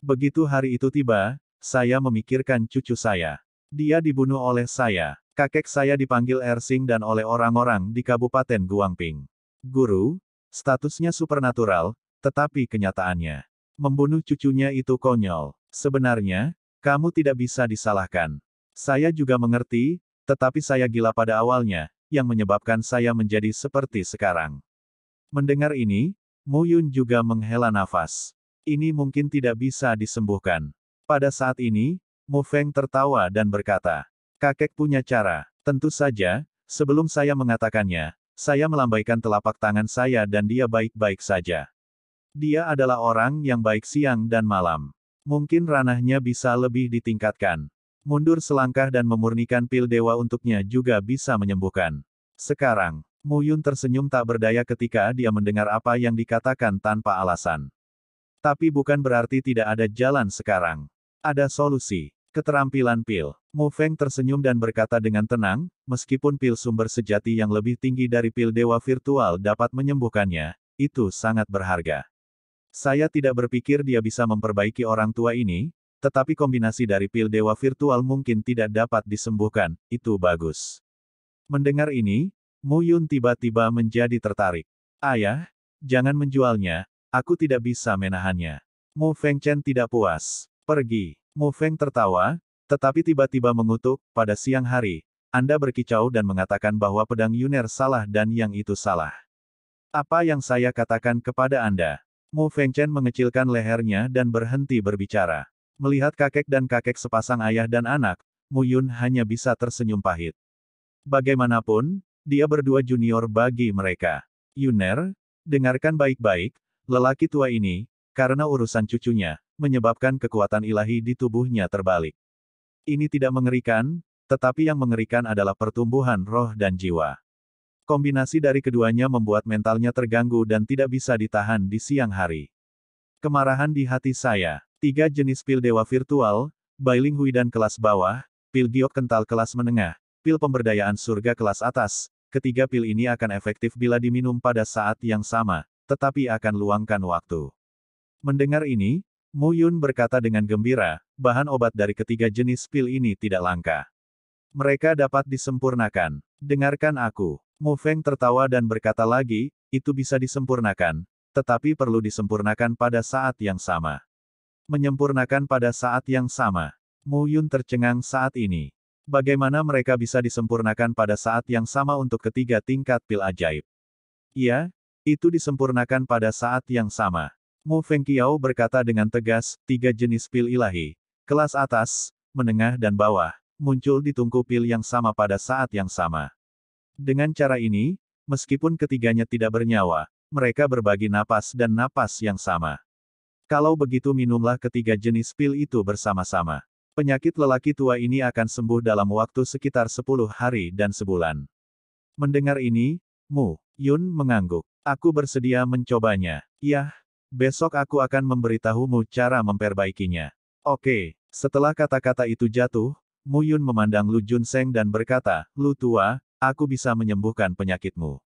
Begitu hari itu tiba, saya memikirkan cucu saya. Dia dibunuh oleh saya. Kakek saya dipanggil Ersing dan oleh orang-orang di Kabupaten Guangping. Guru, statusnya supernatural, tetapi kenyataannya. Membunuh cucunya itu konyol. Sebenarnya, kamu tidak bisa disalahkan. Saya juga mengerti, tetapi saya gila pada awalnya, yang menyebabkan saya menjadi seperti sekarang. Mendengar ini, Mu Yun juga menghela nafas. Ini mungkin tidak bisa disembuhkan. Pada saat ini, Mu Feng tertawa dan berkata, kakek punya cara. Tentu saja, sebelum saya mengatakannya, saya melambaikan telapak tangan saya dan dia baik-baik saja. Dia adalah orang yang baik siang dan malam. Mungkin ranahnya bisa lebih ditingkatkan. Mundur selangkah dan memurnikan pil dewa untuknya juga bisa menyembuhkan. Sekarang, Mu Yun tersenyum tak berdaya ketika dia mendengar apa yang dikatakan tanpa alasan. Tapi bukan berarti tidak ada jalan sekarang. Ada solusi. Keterampilan pil. Mu Feng tersenyum dan berkata dengan tenang, meskipun pil sumber sejati yang lebih tinggi dari pil dewa virtual dapat menyembuhkannya, itu sangat berharga. Saya tidak berpikir dia bisa memperbaiki orang tua ini, tetapi kombinasi dari pil dewa virtual mungkin tidak dapat disembuhkan, itu bagus. Mendengar ini, Mu Yun tiba-tiba menjadi tertarik. Ayah, jangan menjualnya, aku tidak bisa menahannya. Mu Feng Chen tidak puas. Pergi. Mu Feng tertawa, tetapi tiba-tiba mengutuk, pada siang hari, Anda berkicau dan mengatakan bahwa pedang Yuner salah dan yang itu salah. Apa yang saya katakan kepada Anda? Mu Feng Chen mengecilkan lehernya dan berhenti berbicara. Melihat kakek dan kakek sepasang ayah dan anak, Mu Yun hanya bisa tersenyum pahit. Bagaimanapun, dia berdua junior bagi mereka. Yuner, dengarkan baik-baik, lelaki tua ini, karena urusan cucunya, menyebabkan kekuatan ilahi di tubuhnya terbalik. Ini tidak mengerikan, tetapi yang mengerikan adalah pertumbuhan roh dan jiwa. Kombinasi dari keduanya membuat mentalnya terganggu dan tidak bisa ditahan di siang hari. Kemarahan di hati saya. Tiga jenis pil dewa virtual, Bailing Hui dan kelas bawah, pil giok kental kelas menengah, pil pemberdayaan surga kelas atas. Ketiga pil ini akan efektif bila diminum pada saat yang sama, tetapi akan luangkan waktu. Mendengar ini, Mu Yun berkata dengan gembira, bahan obat dari ketiga jenis pil ini tidak langka. Mereka dapat disempurnakan. Dengarkan aku. Mu Feng tertawa dan berkata lagi, itu bisa disempurnakan, tetapi perlu disempurnakan pada saat yang sama. Menyempurnakan pada saat yang sama. Mu Yun tercengang saat ini. Bagaimana mereka bisa disempurnakan pada saat yang sama untuk ketiga tingkat pil ajaib? Iya, itu disempurnakan pada saat yang sama. Mu Feng Fengqiao berkata dengan tegas, tiga jenis pil ilahi. Kelas atas, menengah dan bawah, muncul di tungku pil yang sama pada saat yang sama. Dengan cara ini, meskipun ketiganya tidak bernyawa, mereka berbagi napas dan napas yang sama. Kalau begitu minumlah ketiga jenis pil itu bersama-sama. Penyakit lelaki tua ini akan sembuh dalam waktu sekitar 10 hari dan sebulan. Mendengar ini, Mu Yun mengangguk. Aku bersedia mencobanya. Yah, Besok aku akan memberitahumu cara memperbaikinya. Oke, setelah kata-kata itu jatuh, Mu Yun memandang Lu Seng dan berkata, Lu tua, aku bisa menyembuhkan penyakitmu.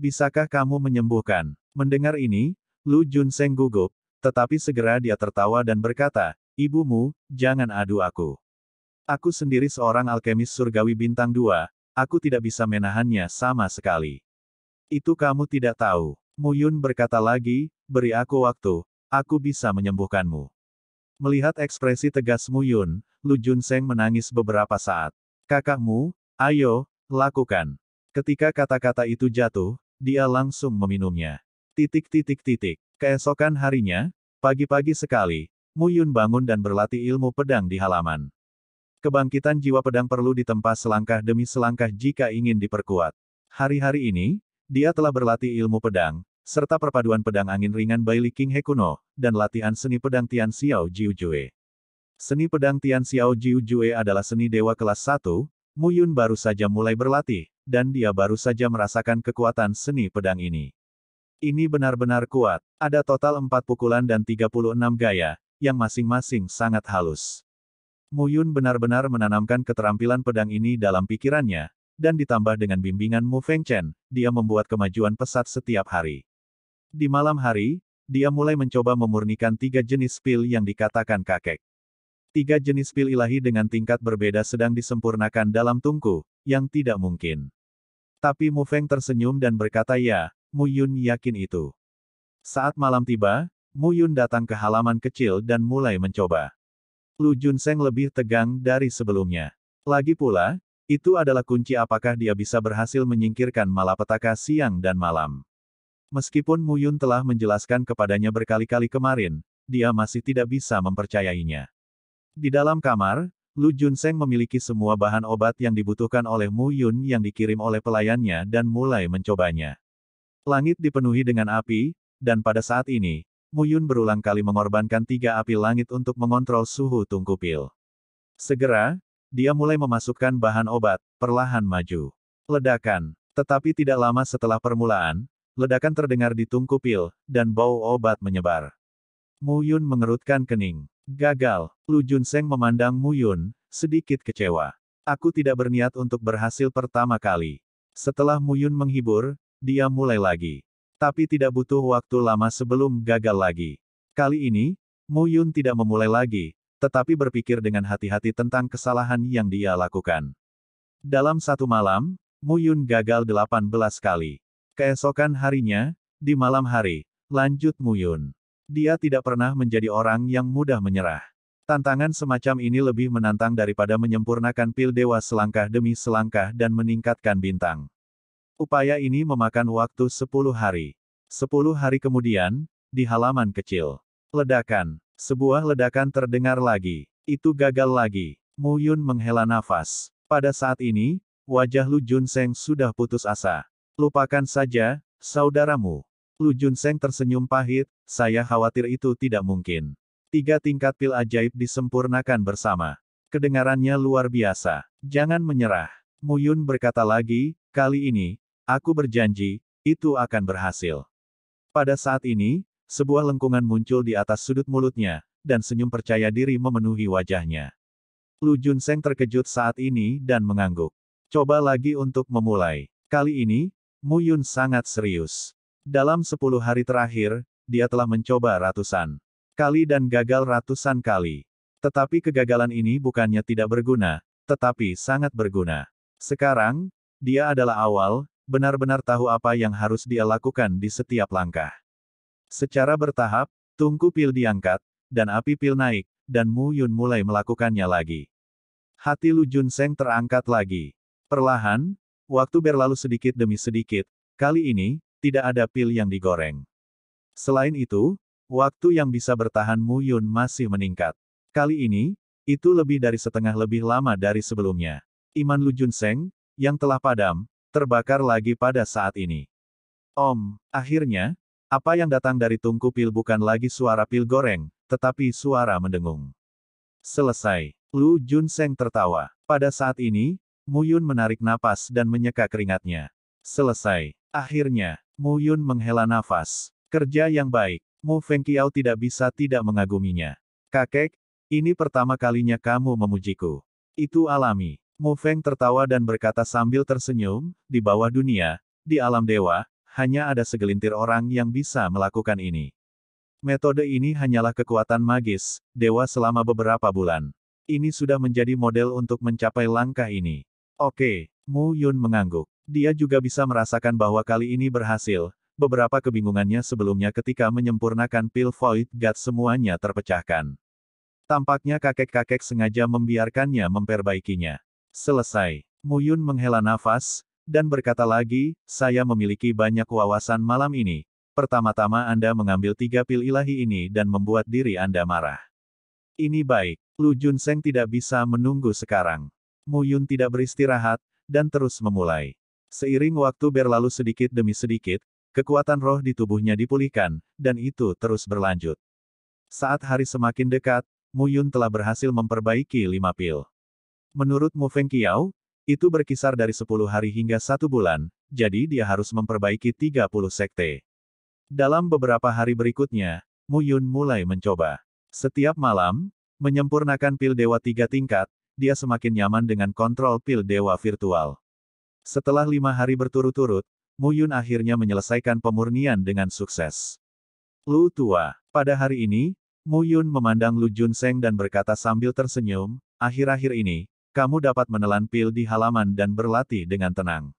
Bisakah kamu menyembuhkan? Mendengar ini, Lu Seng gugup, tetapi segera dia tertawa dan berkata, Ibumu, jangan adu aku. Aku sendiri seorang alkemis surgawi bintang dua, aku tidak bisa menahannya sama sekali. Itu kamu tidak tahu. Muyun berkata lagi, beri aku waktu, aku bisa menyembuhkanmu. Melihat ekspresi tegas Mu Yun, Lu Jun Seng menangis beberapa saat. Kakakmu, ayo, lakukan. Ketika kata-kata itu jatuh, dia langsung meminumnya. Titik titik titik. Keesokan harinya, pagi-pagi sekali, Mu Yun bangun dan berlatih ilmu pedang di halaman. Kebangkitan jiwa pedang perlu ditempa selangkah demi selangkah jika ingin diperkuat. Hari-hari ini, dia telah berlatih ilmu pedang, serta perpaduan pedang angin ringan Bai Li King Hekuno, dan latihan seni pedang Tian Xiao Jiu Jue. Seni pedang Tian Xiao Jiu Jue adalah seni dewa kelas 1, Mu Yun baru saja mulai berlatih, dan dia baru saja merasakan kekuatan seni pedang ini. Ini benar-benar kuat, ada total 4 pukulan dan 36 gaya, yang masing-masing sangat halus. Mu Yun benar-benar menanamkan keterampilan pedang ini dalam pikirannya, dan ditambah dengan bimbingan Mu Feng Chen, dia membuat kemajuan pesat setiap hari. Di malam hari, dia mulai mencoba memurnikan tiga jenis pil yang dikatakan kakek. Tiga jenis pil ilahi dengan tingkat berbeda sedang disempurnakan dalam tungku, yang tidak mungkin. Tapi Mu Feng tersenyum dan berkata ya, Mu Yun yakin itu. Saat malam tiba, Mu Yun datang ke halaman kecil dan mulai mencoba. Lu Jun Seng lebih tegang dari sebelumnya. Lagi pula, itu adalah kunci apakah dia bisa berhasil menyingkirkan malapetaka siang dan malam. Meskipun Mu Yun telah menjelaskan kepadanya berkali-kali kemarin, dia masih tidak bisa mempercayainya. Di dalam kamar, Lu Seng memiliki semua bahan obat yang dibutuhkan oleh Mu Yun yang dikirim oleh pelayannya dan mulai mencobanya. Langit dipenuhi dengan api, dan pada saat ini, Mu Yun berulang kali mengorbankan tiga api langit untuk mengontrol suhu tungku pil. Segera, dia mulai memasukkan bahan obat, perlahan maju. Ledakan. Tetapi tidak lama setelah permulaan, Ledakan terdengar di tungku pil, dan bau obat menyebar. Mu Yun mengerutkan kening. Gagal. Lu Seng memandang Mu Yun, sedikit kecewa. Aku tidak berniat untuk berhasil pertama kali. Setelah Mu Yun menghibur, dia mulai lagi. Tapi tidak butuh waktu lama sebelum gagal lagi. Kali ini, Mu Yun tidak memulai lagi, tetapi berpikir dengan hati-hati tentang kesalahan yang dia lakukan. Dalam satu malam, Mu Yun gagal 18 kali. Keesokan harinya, di malam hari, lanjut Muyun. Dia tidak pernah menjadi orang yang mudah menyerah. Tantangan semacam ini lebih menantang daripada menyempurnakan pil dewa selangkah demi selangkah dan meningkatkan bintang. Upaya ini memakan waktu 10 hari. 10 hari kemudian, di halaman kecil. Ledakan. Sebuah ledakan terdengar lagi. Itu gagal lagi. Muyun menghela nafas. Pada saat ini, wajah Lu Jun Seng sudah putus asa. Lupakan saja, saudaramu. Lu Junseng tersenyum pahit, saya khawatir itu tidak mungkin. Tiga tingkat pil ajaib disempurnakan bersama. Kedengarannya luar biasa. Jangan menyerah. Mu Yun berkata lagi, kali ini, aku berjanji, itu akan berhasil. Pada saat ini, sebuah lengkungan muncul di atas sudut mulutnya, dan senyum percaya diri memenuhi wajahnya. Lu Junseng terkejut saat ini dan mengangguk. Coba lagi untuk memulai. Kali ini, Muyun sangat serius. Dalam sepuluh hari terakhir, dia telah mencoba ratusan kali dan gagal ratusan kali. Tetapi kegagalan ini bukannya tidak berguna, tetapi sangat berguna. Sekarang, dia adalah awal, benar-benar tahu apa yang harus dia lakukan di setiap langkah. Secara bertahap, tungku pil diangkat, dan api pil naik, dan Mu Yun mulai melakukannya lagi. Hati Lu Jun Seng terangkat lagi. Perlahan, Waktu berlalu sedikit demi sedikit, kali ini, tidak ada pil yang digoreng. Selain itu, waktu yang bisa bertahan Mu Yun masih meningkat. Kali ini, itu lebih dari setengah lebih lama dari sebelumnya. Iman Lu Jun Seng, yang telah padam, terbakar lagi pada saat ini. Om, akhirnya, apa yang datang dari tungku pil bukan lagi suara pil goreng, tetapi suara mendengung. Selesai. Lu Jun Seng tertawa. Pada saat ini, Muyun menarik napas dan menyeka keringatnya. Selesai. Akhirnya, Muyun menghela nafas. Kerja yang baik. Mu Fengqiao tidak bisa tidak mengaguminya. Kakek, ini pertama kalinya kamu memujiku. Itu alami. Mu Feng tertawa dan berkata sambil tersenyum, di bawah dunia, di alam dewa, hanya ada segelintir orang yang bisa melakukan ini. Metode ini hanyalah kekuatan magis, dewa selama beberapa bulan. Ini sudah menjadi model untuk mencapai langkah ini. Oke, Mu Yun mengangguk. Dia juga bisa merasakan bahwa kali ini berhasil, beberapa kebingungannya sebelumnya ketika menyempurnakan pil void god semuanya terpecahkan. Tampaknya kakek-kakek sengaja membiarkannya memperbaikinya. Selesai. Mu Yun menghela nafas, dan berkata lagi, saya memiliki banyak wawasan malam ini. Pertama-tama Anda mengambil tiga pil ilahi ini dan membuat diri Anda marah. Ini baik, Lu Junseng tidak bisa menunggu sekarang. Muyun tidak beristirahat, dan terus memulai. Seiring waktu berlalu sedikit demi sedikit, kekuatan roh di tubuhnya dipulihkan, dan itu terus berlanjut. Saat hari semakin dekat, Muyun telah berhasil memperbaiki lima pil. Menurut Mu Feng Qiao, itu berkisar dari sepuluh hari hingga satu bulan, jadi dia harus memperbaiki tiga puluh sekte. Dalam beberapa hari berikutnya, Muyun mulai mencoba. Setiap malam, menyempurnakan pil dewa tiga tingkat, dia semakin nyaman dengan kontrol pil dewa virtual. Setelah lima hari berturut-turut, Mu Yun akhirnya menyelesaikan pemurnian dengan sukses. Lu tua, pada hari ini, Mu Yun memandang Lu Seng dan berkata sambil tersenyum, akhir-akhir ini, kamu dapat menelan pil di halaman dan berlatih dengan tenang.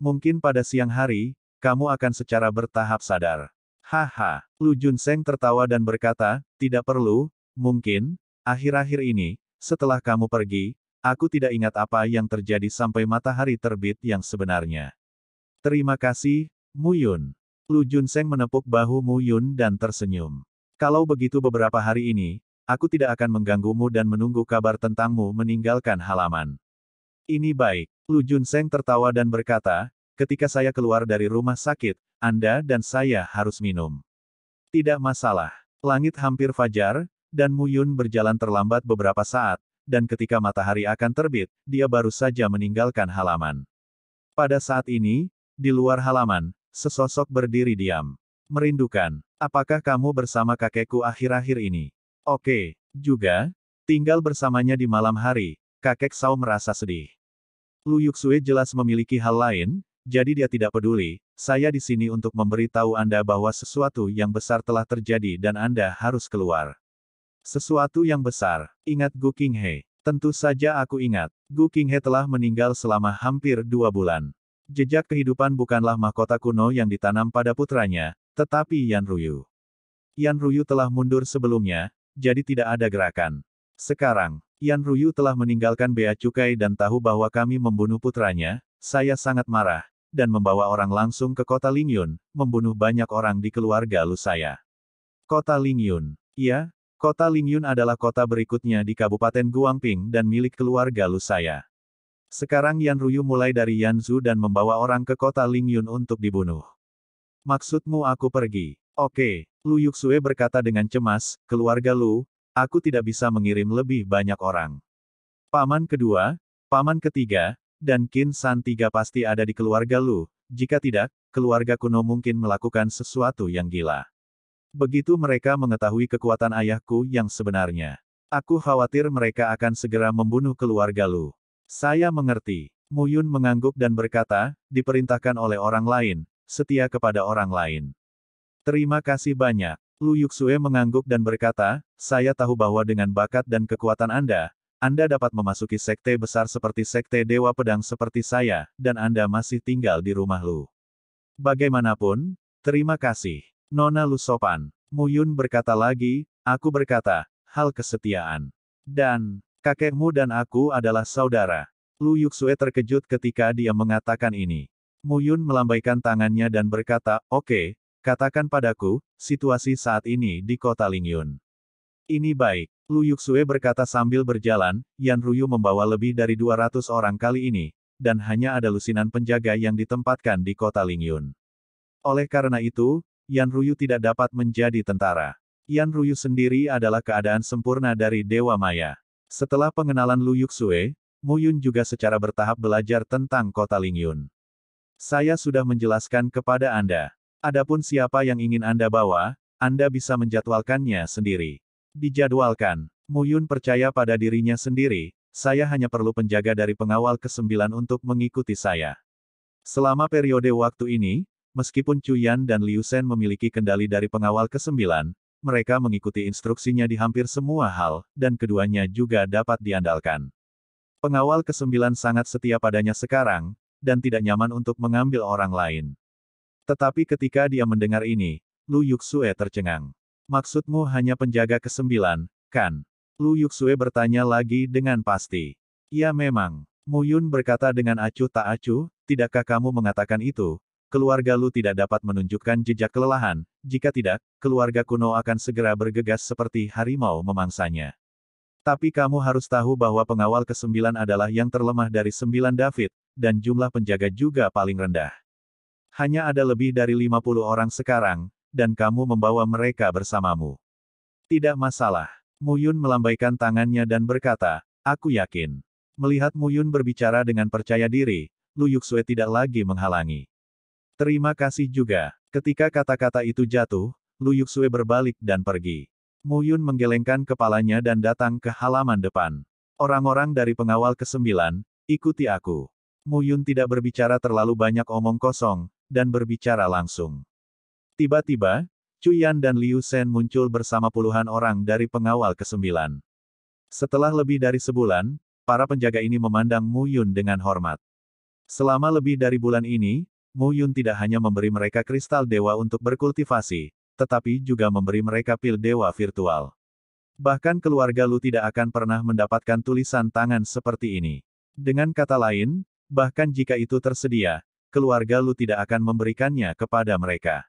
Mungkin pada siang hari, kamu akan secara bertahap sadar. Haha, Lu Seng tertawa dan berkata, tidak perlu, mungkin, akhir-akhir ini, setelah kamu pergi, aku tidak ingat apa yang terjadi sampai matahari terbit yang sebenarnya. Terima kasih, Mu Yun. Lu Junseng menepuk bahu Mu Yun dan tersenyum. Kalau begitu beberapa hari ini, aku tidak akan mengganggumu dan menunggu kabar tentangmu meninggalkan halaman. Ini baik. Lu Junseng tertawa dan berkata, ketika saya keluar dari rumah sakit, Anda dan saya harus minum. Tidak masalah. Langit hampir fajar, dan Mu Yun berjalan terlambat beberapa saat, dan ketika matahari akan terbit, dia baru saja meninggalkan halaman. Pada saat ini, di luar halaman, sesosok berdiri diam. Merindukan, apakah kamu bersama kakekku akhir-akhir ini? Oke, juga, tinggal bersamanya di malam hari, kakek Sao merasa sedih. Lu Yuxue jelas memiliki hal lain, jadi dia tidak peduli, saya di sini untuk memberi tahu Anda bahwa sesuatu yang besar telah terjadi dan Anda harus keluar. Sesuatu yang besar. Ingat Gu Qinghe. Tentu saja aku ingat. Gu Qinghe telah meninggal selama hampir dua bulan. Jejak kehidupan bukanlah mahkota kuno yang ditanam pada putranya, tetapi Yan Ruyu. Yan Ruyu telah mundur sebelumnya, jadi tidak ada gerakan. Sekarang, Yan Ruyu telah meninggalkan Bea Cukai dan tahu bahwa kami membunuh putranya, saya sangat marah, dan membawa orang langsung ke kota Lingyun, membunuh banyak orang di keluarga Lu saya. Kota Lingyun. Iya, Kota Lingyun adalah kota berikutnya di Kabupaten Guangping dan milik keluarga Lu saya. Sekarang Yan Ruyu mulai dari Yan Zhu dan membawa orang ke kota Lingyun untuk dibunuh. Maksudmu aku pergi? Oke, Lu Yuxue berkata dengan cemas, keluarga Lu, aku tidak bisa mengirim lebih banyak orang. Paman kedua, paman ketiga, dan Kin San tiga pasti ada di keluarga Lu, jika tidak, keluarga kuno mungkin melakukan sesuatu yang gila. Begitu mereka mengetahui kekuatan ayahku yang sebenarnya. Aku khawatir mereka akan segera membunuh keluarga Lu. Saya mengerti. Muyun mengangguk dan berkata, diperintahkan oleh orang lain, setia kepada orang lain. Terima kasih banyak. Lu Yuxue mengangguk dan berkata, saya tahu bahwa dengan bakat dan kekuatan Anda, Anda dapat memasuki sekte besar seperti sekte Dewa Pedang seperti saya, dan Anda masih tinggal di rumah Lu. Bagaimanapun, terima kasih. Nona Lusopan, Muyun berkata lagi, aku berkata, hal kesetiaan. Dan, kakekmu dan aku adalah saudara. Lu Yuxue terkejut ketika dia mengatakan ini. Muyun melambaikan tangannya dan berkata, oke, okay, katakan padaku, situasi saat ini di kota Lingyun. Ini baik. Lu Yuxue berkata sambil berjalan, Yan Ruyu membawa lebih dari 200 orang kali ini, dan hanya ada lusinan penjaga yang ditempatkan di kota Lingyun. Oleh karena itu, Yan Ruyu tidak dapat menjadi tentara. Yan Ruyu sendiri adalah keadaan sempurna dari Dewa Maya. Setelah pengenalan Lu Yuxue, Mu Yun juga secara bertahap belajar tentang kota Lingyun. Saya sudah menjelaskan kepada Anda. Adapun siapa yang ingin Anda bawa, Anda bisa menjadwalkannya sendiri. Dijadwalkan, Mu Yun percaya pada dirinya sendiri, saya hanya perlu penjaga dari pengawal ke-9 untuk mengikuti saya. Selama periode waktu ini, Meskipun Yan dan Liu Shen memiliki kendali dari pengawal ke-9, mereka mengikuti instruksinya di hampir semua hal, dan keduanya juga dapat diandalkan. Pengawal ke-9 sangat setia padanya sekarang, dan tidak nyaman untuk mengambil orang lain. Tetapi ketika dia mendengar ini, Lu Yuxue tercengang. Maksudmu hanya penjaga ke-9, kan? Lu Yuxue bertanya lagi dengan pasti. Ya memang, Mu Yun berkata dengan acuh tak acuh, tidakkah kamu mengatakan itu, keluarga Lu tidak dapat menunjukkan jejak kelelahan, jika tidak, keluarga kuno akan segera bergegas seperti harimau memangsanya. Tapi kamu harus tahu bahwa pengawal ke kesembilan adalah yang terlemah dari sembilan David, dan jumlah penjaga juga paling rendah. Hanya ada lebih dari 50 orang sekarang, dan kamu membawa mereka bersamamu. Tidak masalah. Muyun melambaikan tangannya dan berkata, Aku yakin. Melihat Muyun berbicara dengan percaya diri, Lu Yuxue tidak lagi menghalangi. Terima kasih juga. Ketika kata-kata itu jatuh, Lu Yuxue berbalik dan pergi. Mu Yun menggelengkan kepalanya dan datang ke halaman depan. Orang-orang dari pengawal kesembilan, ikuti aku. Mu Yun tidak berbicara terlalu banyak omong kosong, dan berbicara langsung. Tiba-tiba, Yan dan Liu Shen muncul bersama puluhan orang dari pengawal kesembilan. Setelah lebih dari sebulan, para penjaga ini memandang Mu Yun dengan hormat. Selama lebih dari bulan ini, Mu Yun tidak hanya memberi mereka kristal dewa untuk berkultivasi, tetapi juga memberi mereka pil dewa virtual. Bahkan keluarga Lu tidak akan pernah mendapatkan tulisan tangan seperti ini. Dengan kata lain, bahkan jika itu tersedia, keluarga Lu tidak akan memberikannya kepada mereka.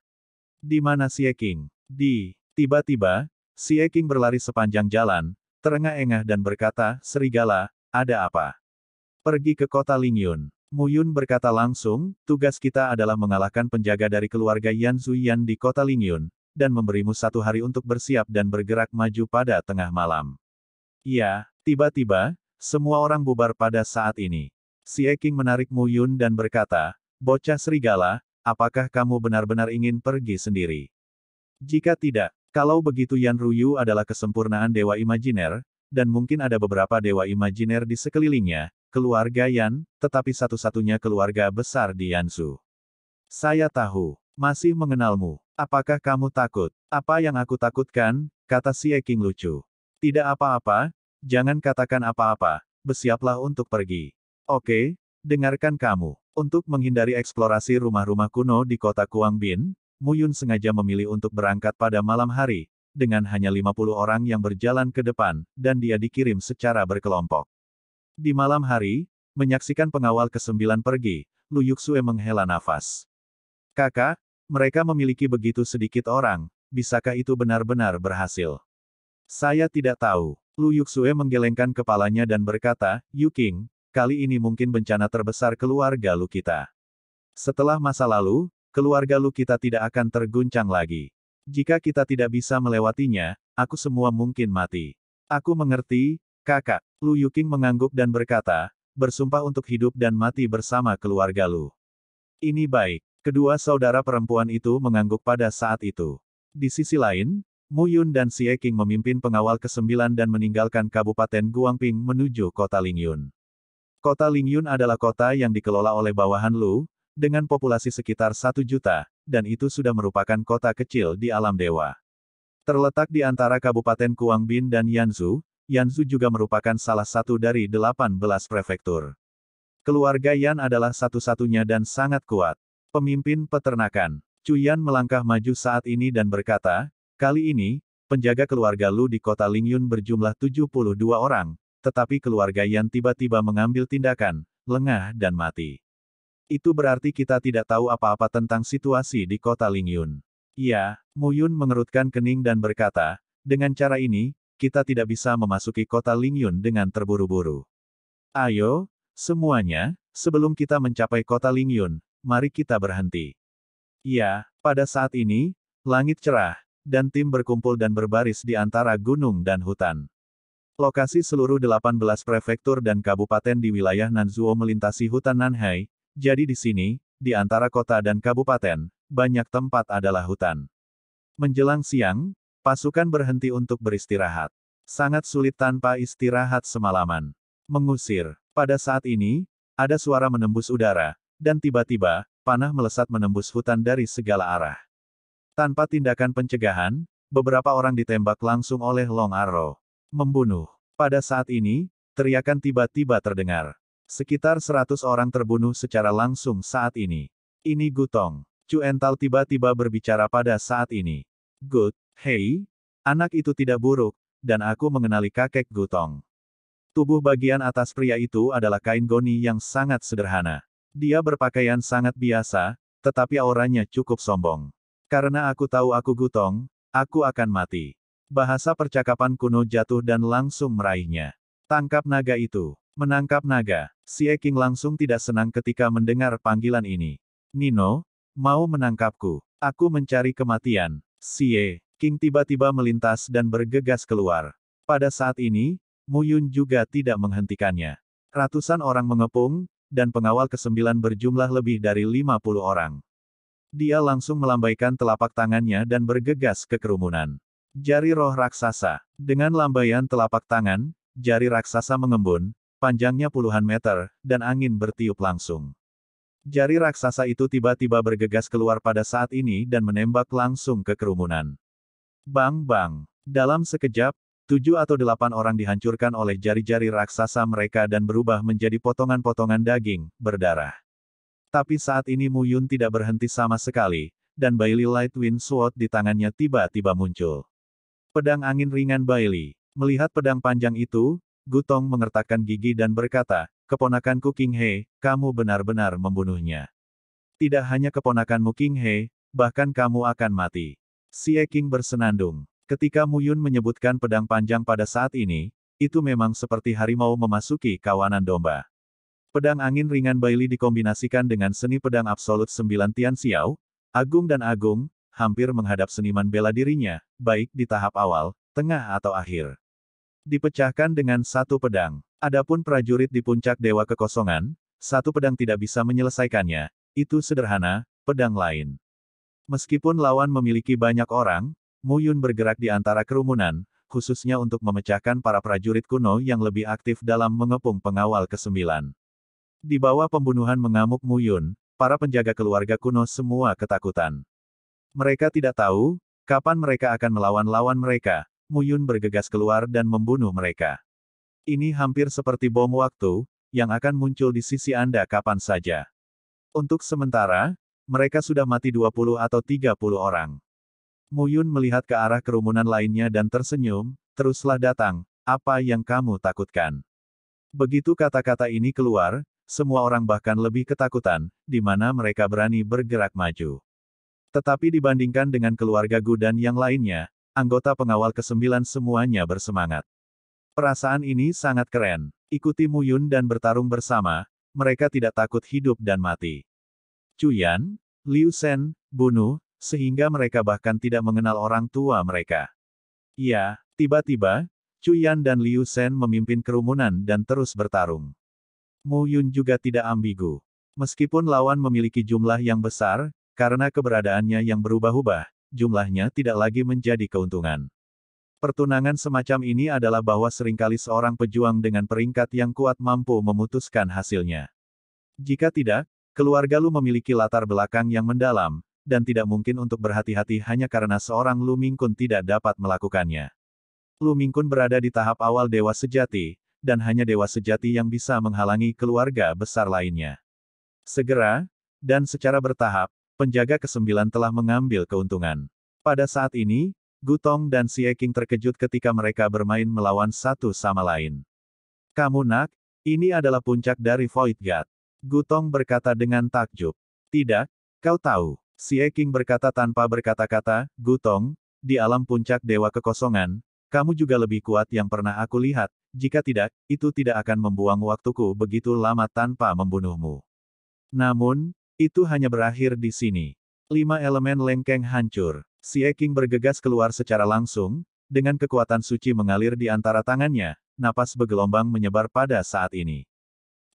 Di mana Xie King? Di, tiba-tiba, Xie King berlari sepanjang jalan, terengah-engah dan berkata, Serigala, ada apa? Pergi ke kota Lingyun. Muyun berkata langsung, tugas kita adalah mengalahkan penjaga dari keluarga Yan Zuyan di kota Lingyun, dan memberimu satu hari untuk bersiap dan bergerak maju pada tengah malam. Ya, tiba-tiba, semua orang bubar pada saat ini. Si Eking menarik Muyun dan berkata, Bocah Serigala, apakah kamu benar-benar ingin pergi sendiri? Jika tidak, kalau begitu Yan Ruyu adalah kesempurnaan Dewa Imajiner, dan mungkin ada beberapa Dewa Imajiner di sekelilingnya, keluarga Yan, tetapi satu-satunya keluarga besar di Yansu. Saya tahu, masih mengenalmu. Apakah kamu takut? Apa yang aku takutkan? Kata Xie King lucu. Tidak apa-apa, jangan katakan apa-apa, bersiaplah untuk pergi. Oke, dengarkan kamu. Untuk menghindari eksplorasi rumah-rumah kuno di kota Kuangbin, Muyun sengaja memilih untuk berangkat pada malam hari, dengan hanya 50 orang yang berjalan ke depan, dan dia dikirim secara berkelompok. Di malam hari, menyaksikan pengawal kesembilan pergi, Lu Yuxue menghela nafas. Kakak, mereka memiliki begitu sedikit orang, bisakah itu benar-benar berhasil? Saya tidak tahu. Lu Yuxue menggelengkan kepalanya dan berkata, Yuking, kali ini mungkin bencana terbesar keluarga Lu kita. Setelah masa lalu, keluarga Lu kita tidak akan terguncang lagi. Jika kita tidak bisa melewatinya, aku semua mungkin mati. Aku mengerti, kakak. Lu Yuking mengangguk dan berkata, bersumpah untuk hidup dan mati bersama keluarga Lu. Ini baik. Kedua saudara perempuan itu mengangguk pada saat itu. Di sisi lain, Mu Yun dan Xie Qing memimpin pengawal ke-9 dan meninggalkan Kabupaten Guangping menuju kota Lingyun. Kota Lingyun adalah kota yang dikelola oleh bawahan Lu, dengan populasi sekitar satu juta, dan itu sudah merupakan kota kecil di alam dewa. Terletak di antara Kabupaten Kuangbin dan Yanzhou, Yanzu juga merupakan salah satu dari 18 prefektur. Keluarga Yan adalah satu-satunya dan sangat kuat. Pemimpin peternakan, Cuyan melangkah maju saat ini dan berkata, kali ini, penjaga keluarga Lu di kota Lingyun berjumlah 72 orang, tetapi keluarga Yan tiba-tiba mengambil tindakan, lengah dan mati. Itu berarti kita tidak tahu apa-apa tentang situasi di kota Lingyun. Ya, Mu Yun mengerutkan kening dan berkata, dengan cara ini, kita tidak bisa memasuki kota Lingyun dengan terburu-buru. Ayo, semuanya, sebelum kita mencapai kota Lingyun, mari kita berhenti. Ya, pada saat ini, langit cerah, dan tim berkumpul dan berbaris di antara gunung dan hutan. Lokasi seluruh 18 prefektur dan kabupaten di wilayah Nanzuo melintasi hutan Nanhai, jadi di sini, di antara kota dan kabupaten, banyak tempat adalah hutan. Menjelang siang, Pasukan berhenti untuk beristirahat. Sangat sulit tanpa istirahat semalaman. Mengusir. Pada saat ini, ada suara menembus udara, dan tiba-tiba, panah melesat menembus hutan dari segala arah. Tanpa tindakan pencegahan, beberapa orang ditembak langsung oleh Long Arrow. Membunuh. Pada saat ini, teriakan tiba-tiba terdengar. Sekitar seratus orang terbunuh secara langsung saat ini. Ini Gutong. Cuental tiba-tiba berbicara pada saat ini. Gut, Hei, anak itu tidak buruk, dan aku mengenali kakek Gutong. Tubuh bagian atas pria itu adalah kain goni yang sangat sederhana. Dia berpakaian sangat biasa, tetapi auranya cukup sombong. Karena aku tahu aku Gutong, aku akan mati. Bahasa percakapan kuno jatuh dan langsung meraihnya. Tangkap naga itu. Menangkap naga. Si Eking langsung tidak senang ketika mendengar panggilan ini. Nino, mau menangkapku. Aku mencari kematian. Sie, King tiba-tiba melintas dan bergegas keluar. Pada saat ini, Mu Yun juga tidak menghentikannya. Ratusan orang mengepung, dan pengawal kesembilan berjumlah lebih dari 50 orang. Dia langsung melambaikan telapak tangannya dan bergegas ke kerumunan. Jari roh raksasa. Dengan lambaian telapak tangan, jari raksasa mengembun, panjangnya puluhan meter, dan angin bertiup langsung. Jari raksasa itu tiba-tiba bergegas keluar pada saat ini dan menembak langsung ke kerumunan. Bang-bang. Dalam sekejap, tujuh atau delapan orang dihancurkan oleh jari-jari raksasa mereka dan berubah menjadi potongan-potongan daging, berdarah. Tapi saat ini Mu Yun tidak berhenti sama sekali, dan Bailey Lightwind Sword di tangannya tiba-tiba muncul. Pedang angin ringan Bailey. Melihat pedang panjang itu, Gutong mengertakkan gigi dan berkata, Keponakanku King He, kamu benar-benar membunuhnya. Tidak hanya keponakanmu King He, bahkan kamu akan mati. Si Eking bersenandung. Ketika Mu Yun menyebutkan pedang panjang pada saat ini, itu memang seperti harimau memasuki kawanan domba. Pedang angin ringan Bailey dikombinasikan dengan seni pedang absolut sembilan Tian Xiao, Agung dan Agung, hampir menghadap seniman bela dirinya, baik di tahap awal, tengah atau akhir. Dipecahkan dengan satu pedang. Adapun prajurit di puncak Dewa Kekosongan, satu pedang tidak bisa menyelesaikannya, itu sederhana, pedang lain. Meskipun lawan memiliki banyak orang, Mu Yun bergerak di antara kerumunan, khususnya untuk memecahkan para prajurit kuno yang lebih aktif dalam mengepung pengawal ke-9. Di bawah pembunuhan mengamuk Mu Yun, para penjaga keluarga kuno semua ketakutan. Mereka tidak tahu, kapan mereka akan melawan lawan mereka, Mu Yun bergegas keluar dan membunuh mereka. Ini hampir seperti bom waktu, yang akan muncul di sisi Anda kapan saja. Untuk sementara, mereka sudah mati 20 atau 30 orang. Muyun melihat ke arah kerumunan lainnya dan tersenyum, teruslah datang, apa yang kamu takutkan. Begitu kata-kata ini keluar, semua orang bahkan lebih ketakutan, di mana mereka berani bergerak maju. Tetapi dibandingkan dengan keluarga Gu dan yang lainnya, anggota pengawal ke-9 semuanya bersemangat. Perasaan ini sangat keren. Ikuti Muyun dan bertarung bersama, mereka tidak takut hidup dan mati. Cuyan, Liu Sen, bunuh, sehingga mereka bahkan tidak mengenal orang tua mereka. Ya, tiba-tiba, Cuyan dan Liu Sen memimpin kerumunan dan terus bertarung. Mu Yun juga tidak ambigu. Meskipun lawan memiliki jumlah yang besar, karena keberadaannya yang berubah-ubah, jumlahnya tidak lagi menjadi keuntungan. Pertunangan semacam ini adalah bahwa seringkali seorang pejuang dengan peringkat yang kuat mampu memutuskan hasilnya. Jika tidak, Keluarga Lu memiliki latar belakang yang mendalam, dan tidak mungkin untuk berhati-hati hanya karena seorang Lu Mingkun tidak dapat melakukannya. Lu Mingkun berada di tahap awal Dewa Sejati, dan hanya Dewa Sejati yang bisa menghalangi keluarga besar lainnya. Segera, dan secara bertahap, penjaga kesembilan telah mengambil keuntungan. Pada saat ini, Gutong dan si King terkejut ketika mereka bermain melawan satu sama lain. Kamu nak, ini adalah puncak dari Void God. Gutong berkata dengan takjub. Tidak, kau tahu. Si Eking berkata tanpa berkata-kata, Gutong, di alam puncak dewa kekosongan, kamu juga lebih kuat yang pernah aku lihat, jika tidak, itu tidak akan membuang waktuku begitu lama tanpa membunuhmu. Namun, itu hanya berakhir di sini. Lima elemen lengkeng hancur. Si Eking bergegas keluar secara langsung, dengan kekuatan suci mengalir di antara tangannya, napas bergelombang menyebar pada saat ini.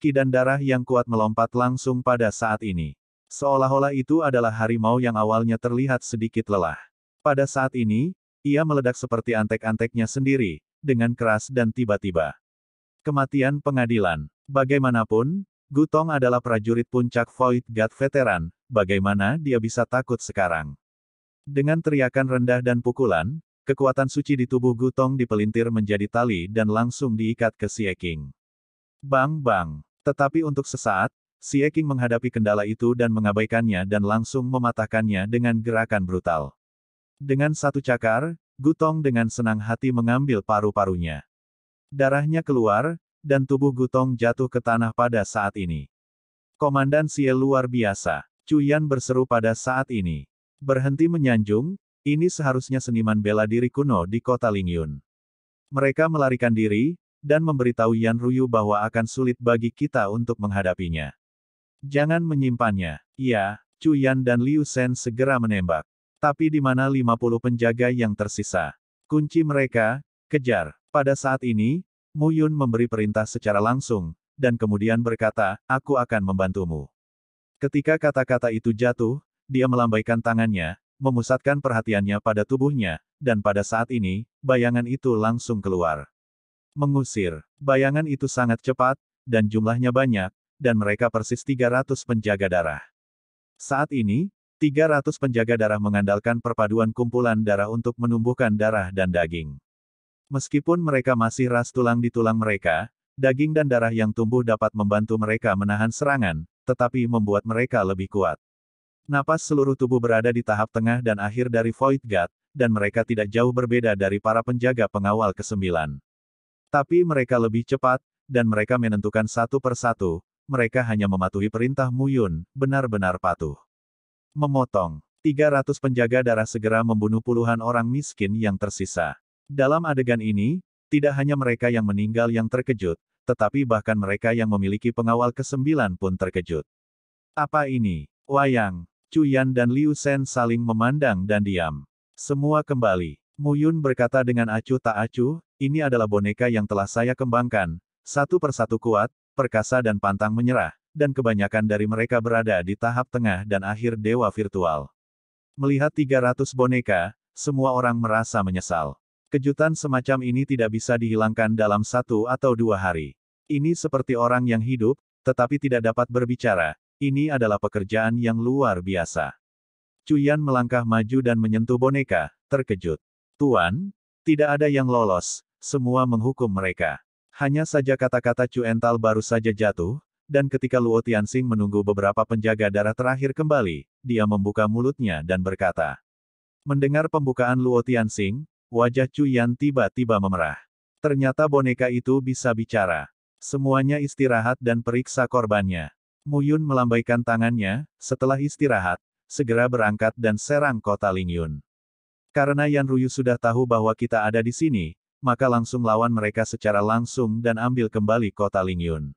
Ki dan darah yang kuat melompat langsung pada saat ini. Seolah-olah itu adalah harimau yang awalnya terlihat sedikit lelah. Pada saat ini, ia meledak seperti antek-anteknya sendiri, dengan keras dan tiba-tiba. Kematian pengadilan. Bagaimanapun, Gutong adalah prajurit puncak Void God veteran, bagaimana dia bisa takut sekarang? Dengan teriakan rendah dan pukulan, kekuatan suci di tubuh Gutong dipelintir menjadi tali dan langsung diikat ke Sieking. Bang bang. Tetapi untuk sesaat, Xie Qing menghadapi kendala itu dan mengabaikannya dan langsung mematahkannya dengan gerakan brutal. Dengan satu cakar, Gutong dengan senang hati mengambil paru-parunya. Darahnya keluar, dan tubuh Gutong jatuh ke tanah pada saat ini. Komandan Xie luar biasa, Yan berseru pada saat ini. Berhenti menyanjung, ini seharusnya seniman bela diri kuno di kota Lingyun. Mereka melarikan diri, dan memberitahu Yan Ruyu bahwa akan sulit bagi kita untuk menghadapinya. Jangan menyimpannya. Ya, Chu Yan dan Liu Shen segera menembak. Tapi di mana 50 penjaga yang tersisa? Kunci mereka, kejar. Pada saat ini, Mu Yun memberi perintah secara langsung, dan kemudian berkata, aku akan membantumu. Ketika kata-kata itu jatuh, dia melambaikan tangannya, memusatkan perhatiannya pada tubuhnya, dan pada saat ini, bayangan itu langsung keluar. Mengusir. Bayangan itu sangat cepat, dan jumlahnya banyak, dan mereka persis 300 penjaga darah. Saat ini, 300 penjaga darah mengandalkan perpaduan kumpulan darah untuk menumbuhkan darah dan daging. Meskipun mereka masih ras tulang di tulang mereka, daging dan darah yang tumbuh dapat membantu mereka menahan serangan, tetapi membuat mereka lebih kuat. Napas seluruh tubuh berada di tahap tengah dan akhir dari Void God, dan mereka tidak jauh berbeda dari para penjaga pengawal kesembilan. Tapi mereka lebih cepat, dan mereka menentukan satu persatu, mereka hanya mematuhi perintah Muyun, benar-benar patuh. Memotong. 300 penjaga darah segera membunuh puluhan orang miskin yang tersisa. Dalam adegan ini, tidak hanya mereka yang meninggal yang terkejut, tetapi bahkan mereka yang memiliki pengawal kesembilan pun terkejut. Apa ini? Wayang, Cuyan dan Liu Sen saling memandang dan diam. Semua kembali. Muyun berkata dengan acuh tak acuh, ini adalah boneka yang telah saya kembangkan, satu persatu kuat, perkasa dan pantang menyerah, dan kebanyakan dari mereka berada di tahap tengah dan akhir dewa virtual. Melihat 300 boneka, semua orang merasa menyesal. Kejutan semacam ini tidak bisa dihilangkan dalam satu atau dua hari. Ini seperti orang yang hidup, tetapi tidak dapat berbicara, ini adalah pekerjaan yang luar biasa. Cuyan melangkah maju dan menyentuh boneka, terkejut. Tuan, tidak ada yang lolos, semua menghukum mereka. Hanya saja kata-kata Chu Cuental baru saja jatuh, dan ketika Luo Tianxing menunggu beberapa penjaga darah terakhir kembali, dia membuka mulutnya dan berkata. Mendengar pembukaan Luo Tianxing, wajah Chu Yan tiba-tiba memerah. Ternyata boneka itu bisa bicara. Semuanya istirahat dan periksa korbannya. Mu Yun melambaikan tangannya, setelah istirahat, segera berangkat dan serang kota Lingyun. Karena Yan Ruyu sudah tahu bahwa kita ada di sini, maka langsung lawan mereka secara langsung dan ambil kembali kota Lingyun.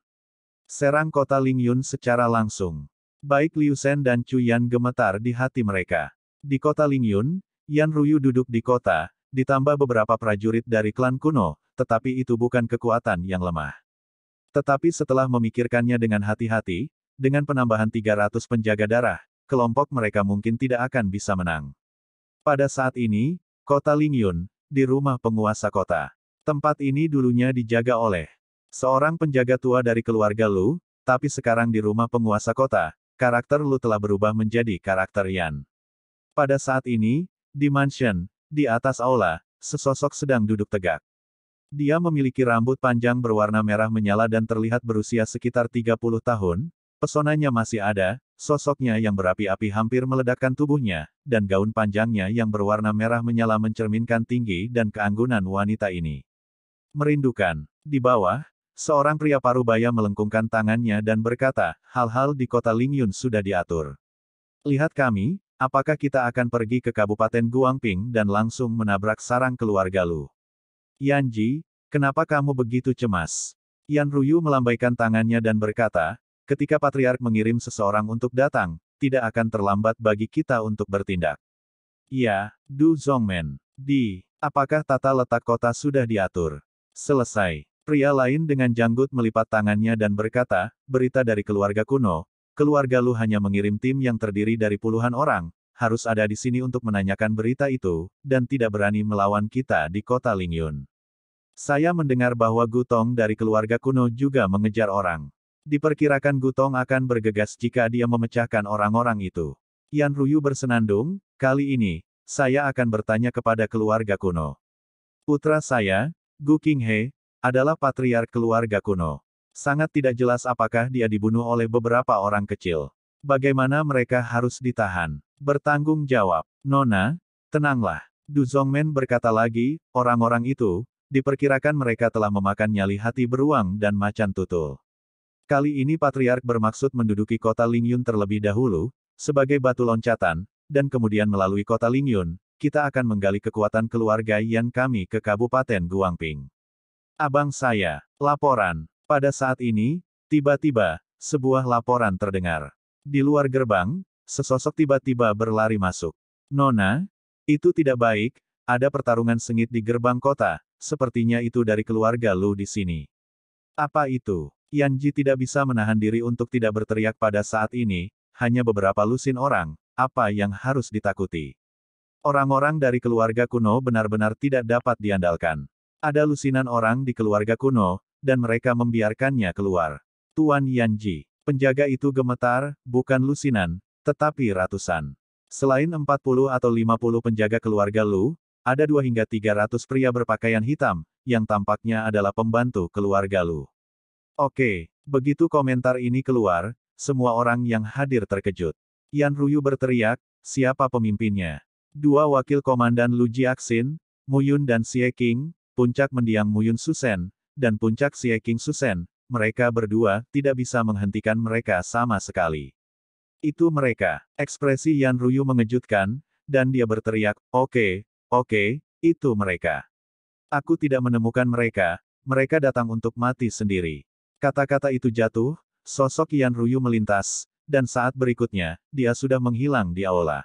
Serang kota Lingyun secara langsung. Baik Liu Shen dan Chu Yan gemetar di hati mereka. Di kota Lingyun, Yan Ruyu duduk di kota, ditambah beberapa prajurit dari klan kuno, tetapi itu bukan kekuatan yang lemah. Tetapi setelah memikirkannya dengan hati-hati, dengan penambahan 300 penjaga darah, kelompok mereka mungkin tidak akan bisa menang. Pada saat ini, kota Lingyun, di rumah penguasa kota. Tempat ini dulunya dijaga oleh seorang penjaga tua dari keluarga Lu, tapi sekarang di rumah penguasa kota, karakter Lu telah berubah menjadi karakter Yan. Pada saat ini, di mansion, di atas aula, sesosok sedang duduk tegak. Dia memiliki rambut panjang berwarna merah menyala dan terlihat berusia sekitar 30 tahun, Pesonanya masih ada, sosoknya yang berapi-api hampir meledakkan tubuhnya, dan gaun panjangnya yang berwarna merah menyala mencerminkan tinggi dan keanggunan wanita ini. Merindukan. Di bawah, seorang pria parubaya melengkungkan tangannya dan berkata, hal-hal di kota Lingyun sudah diatur. Lihat kami, apakah kita akan pergi ke Kabupaten Guangping dan langsung menabrak sarang keluarga Lu. Yanji, kenapa kamu begitu cemas? Yan Ruyu melambaikan tangannya dan berkata, Ketika patriark mengirim seseorang untuk datang, tidak akan terlambat bagi kita untuk bertindak. Ya, Du Zongmen. Di, apakah tata letak kota sudah diatur? Selesai. Pria lain dengan janggut melipat tangannya dan berkata, berita dari keluarga kuno, keluarga Lu hanya mengirim tim yang terdiri dari puluhan orang, harus ada di sini untuk menanyakan berita itu, dan tidak berani melawan kita di kota Lingyun. Saya mendengar bahwa Gutong dari keluarga kuno juga mengejar orang. Diperkirakan Gutong akan bergegas jika dia memecahkan orang-orang itu. Yan Ruyu bersenandung, kali ini, saya akan bertanya kepada keluarga kuno. Putra saya, Gu Qinghe, adalah patriark keluarga kuno. Sangat tidak jelas apakah dia dibunuh oleh beberapa orang kecil. Bagaimana mereka harus ditahan? Bertanggung jawab. Nona, tenanglah. Du Zongmen berkata lagi, orang-orang itu, diperkirakan mereka telah memakan nyali hati beruang dan macan tutul. Kali ini Patriark bermaksud menduduki kota Lingyun terlebih dahulu, sebagai batu loncatan, dan kemudian melalui kota Lingyun, kita akan menggali kekuatan keluarga Yan kami ke Kabupaten Guangping. Abang saya, laporan. Pada saat ini, tiba-tiba, sebuah laporan terdengar. Di luar gerbang, sesosok tiba-tiba berlari masuk. Nona, itu tidak baik, ada pertarungan sengit di gerbang kota, sepertinya itu dari keluarga Lu di sini. Apa itu? Yanji tidak bisa menahan diri untuk tidak berteriak pada saat ini, hanya beberapa lusin orang, apa yang harus ditakuti. Orang-orang dari keluarga kuno benar-benar tidak dapat diandalkan. Ada lusinan orang di keluarga kuno, dan mereka membiarkannya keluar. Tuan Yanji, penjaga itu gemetar, bukan lusinan, tetapi ratusan. Selain 40 atau 50 penjaga keluarga Lu, ada dua hingga 300 pria berpakaian hitam, yang tampaknya adalah pembantu keluarga Lu. Oke, begitu komentar ini keluar, semua orang yang hadir terkejut. Yan Ruyu berteriak, siapa pemimpinnya? Dua wakil komandan Lu Jiaxin, Muyun dan Xie King, puncak mendiang Muyun Susen, dan puncak Xie King Susen, mereka berdua tidak bisa menghentikan mereka sama sekali. Itu mereka. Ekspresi Yan Ruyu mengejutkan, dan dia berteriak, oke, okay, oke, okay, itu mereka. Aku tidak menemukan mereka, mereka datang untuk mati sendiri. Kata-kata itu jatuh, sosok Yan Ruyu melintas, dan saat berikutnya, dia sudah menghilang di aula.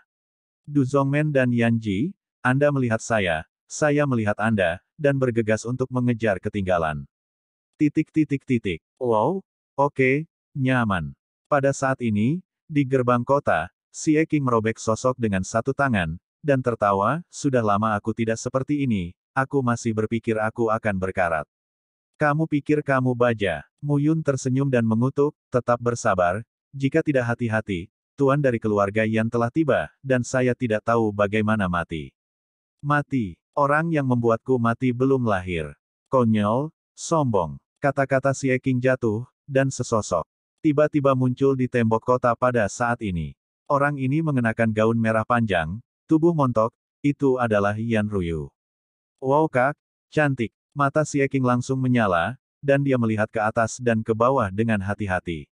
Du Zongmen dan Yan Ji, Anda melihat saya, saya melihat Anda, dan bergegas untuk mengejar ketinggalan. Titik titik titik. Wow, oke, okay, nyaman. Pada saat ini, di gerbang kota, Si Eking merobek sosok dengan satu tangan, dan tertawa, sudah lama aku tidak seperti ini, aku masih berpikir aku akan berkarat. Kamu pikir kamu baja? Muyun tersenyum dan mengutuk, tetap bersabar, jika tidak hati-hati, tuan dari keluarga yang telah tiba, dan saya tidak tahu bagaimana mati. Mati, orang yang membuatku mati belum lahir. Konyol, sombong, kata-kata si Eking jatuh, dan sesosok. Tiba-tiba muncul di tembok kota pada saat ini. Orang ini mengenakan gaun merah panjang, tubuh montok, itu adalah Yan Ruyu. Wow kak, cantik. Mata Sieking langsung menyala, dan dia melihat ke atas dan ke bawah dengan hati-hati.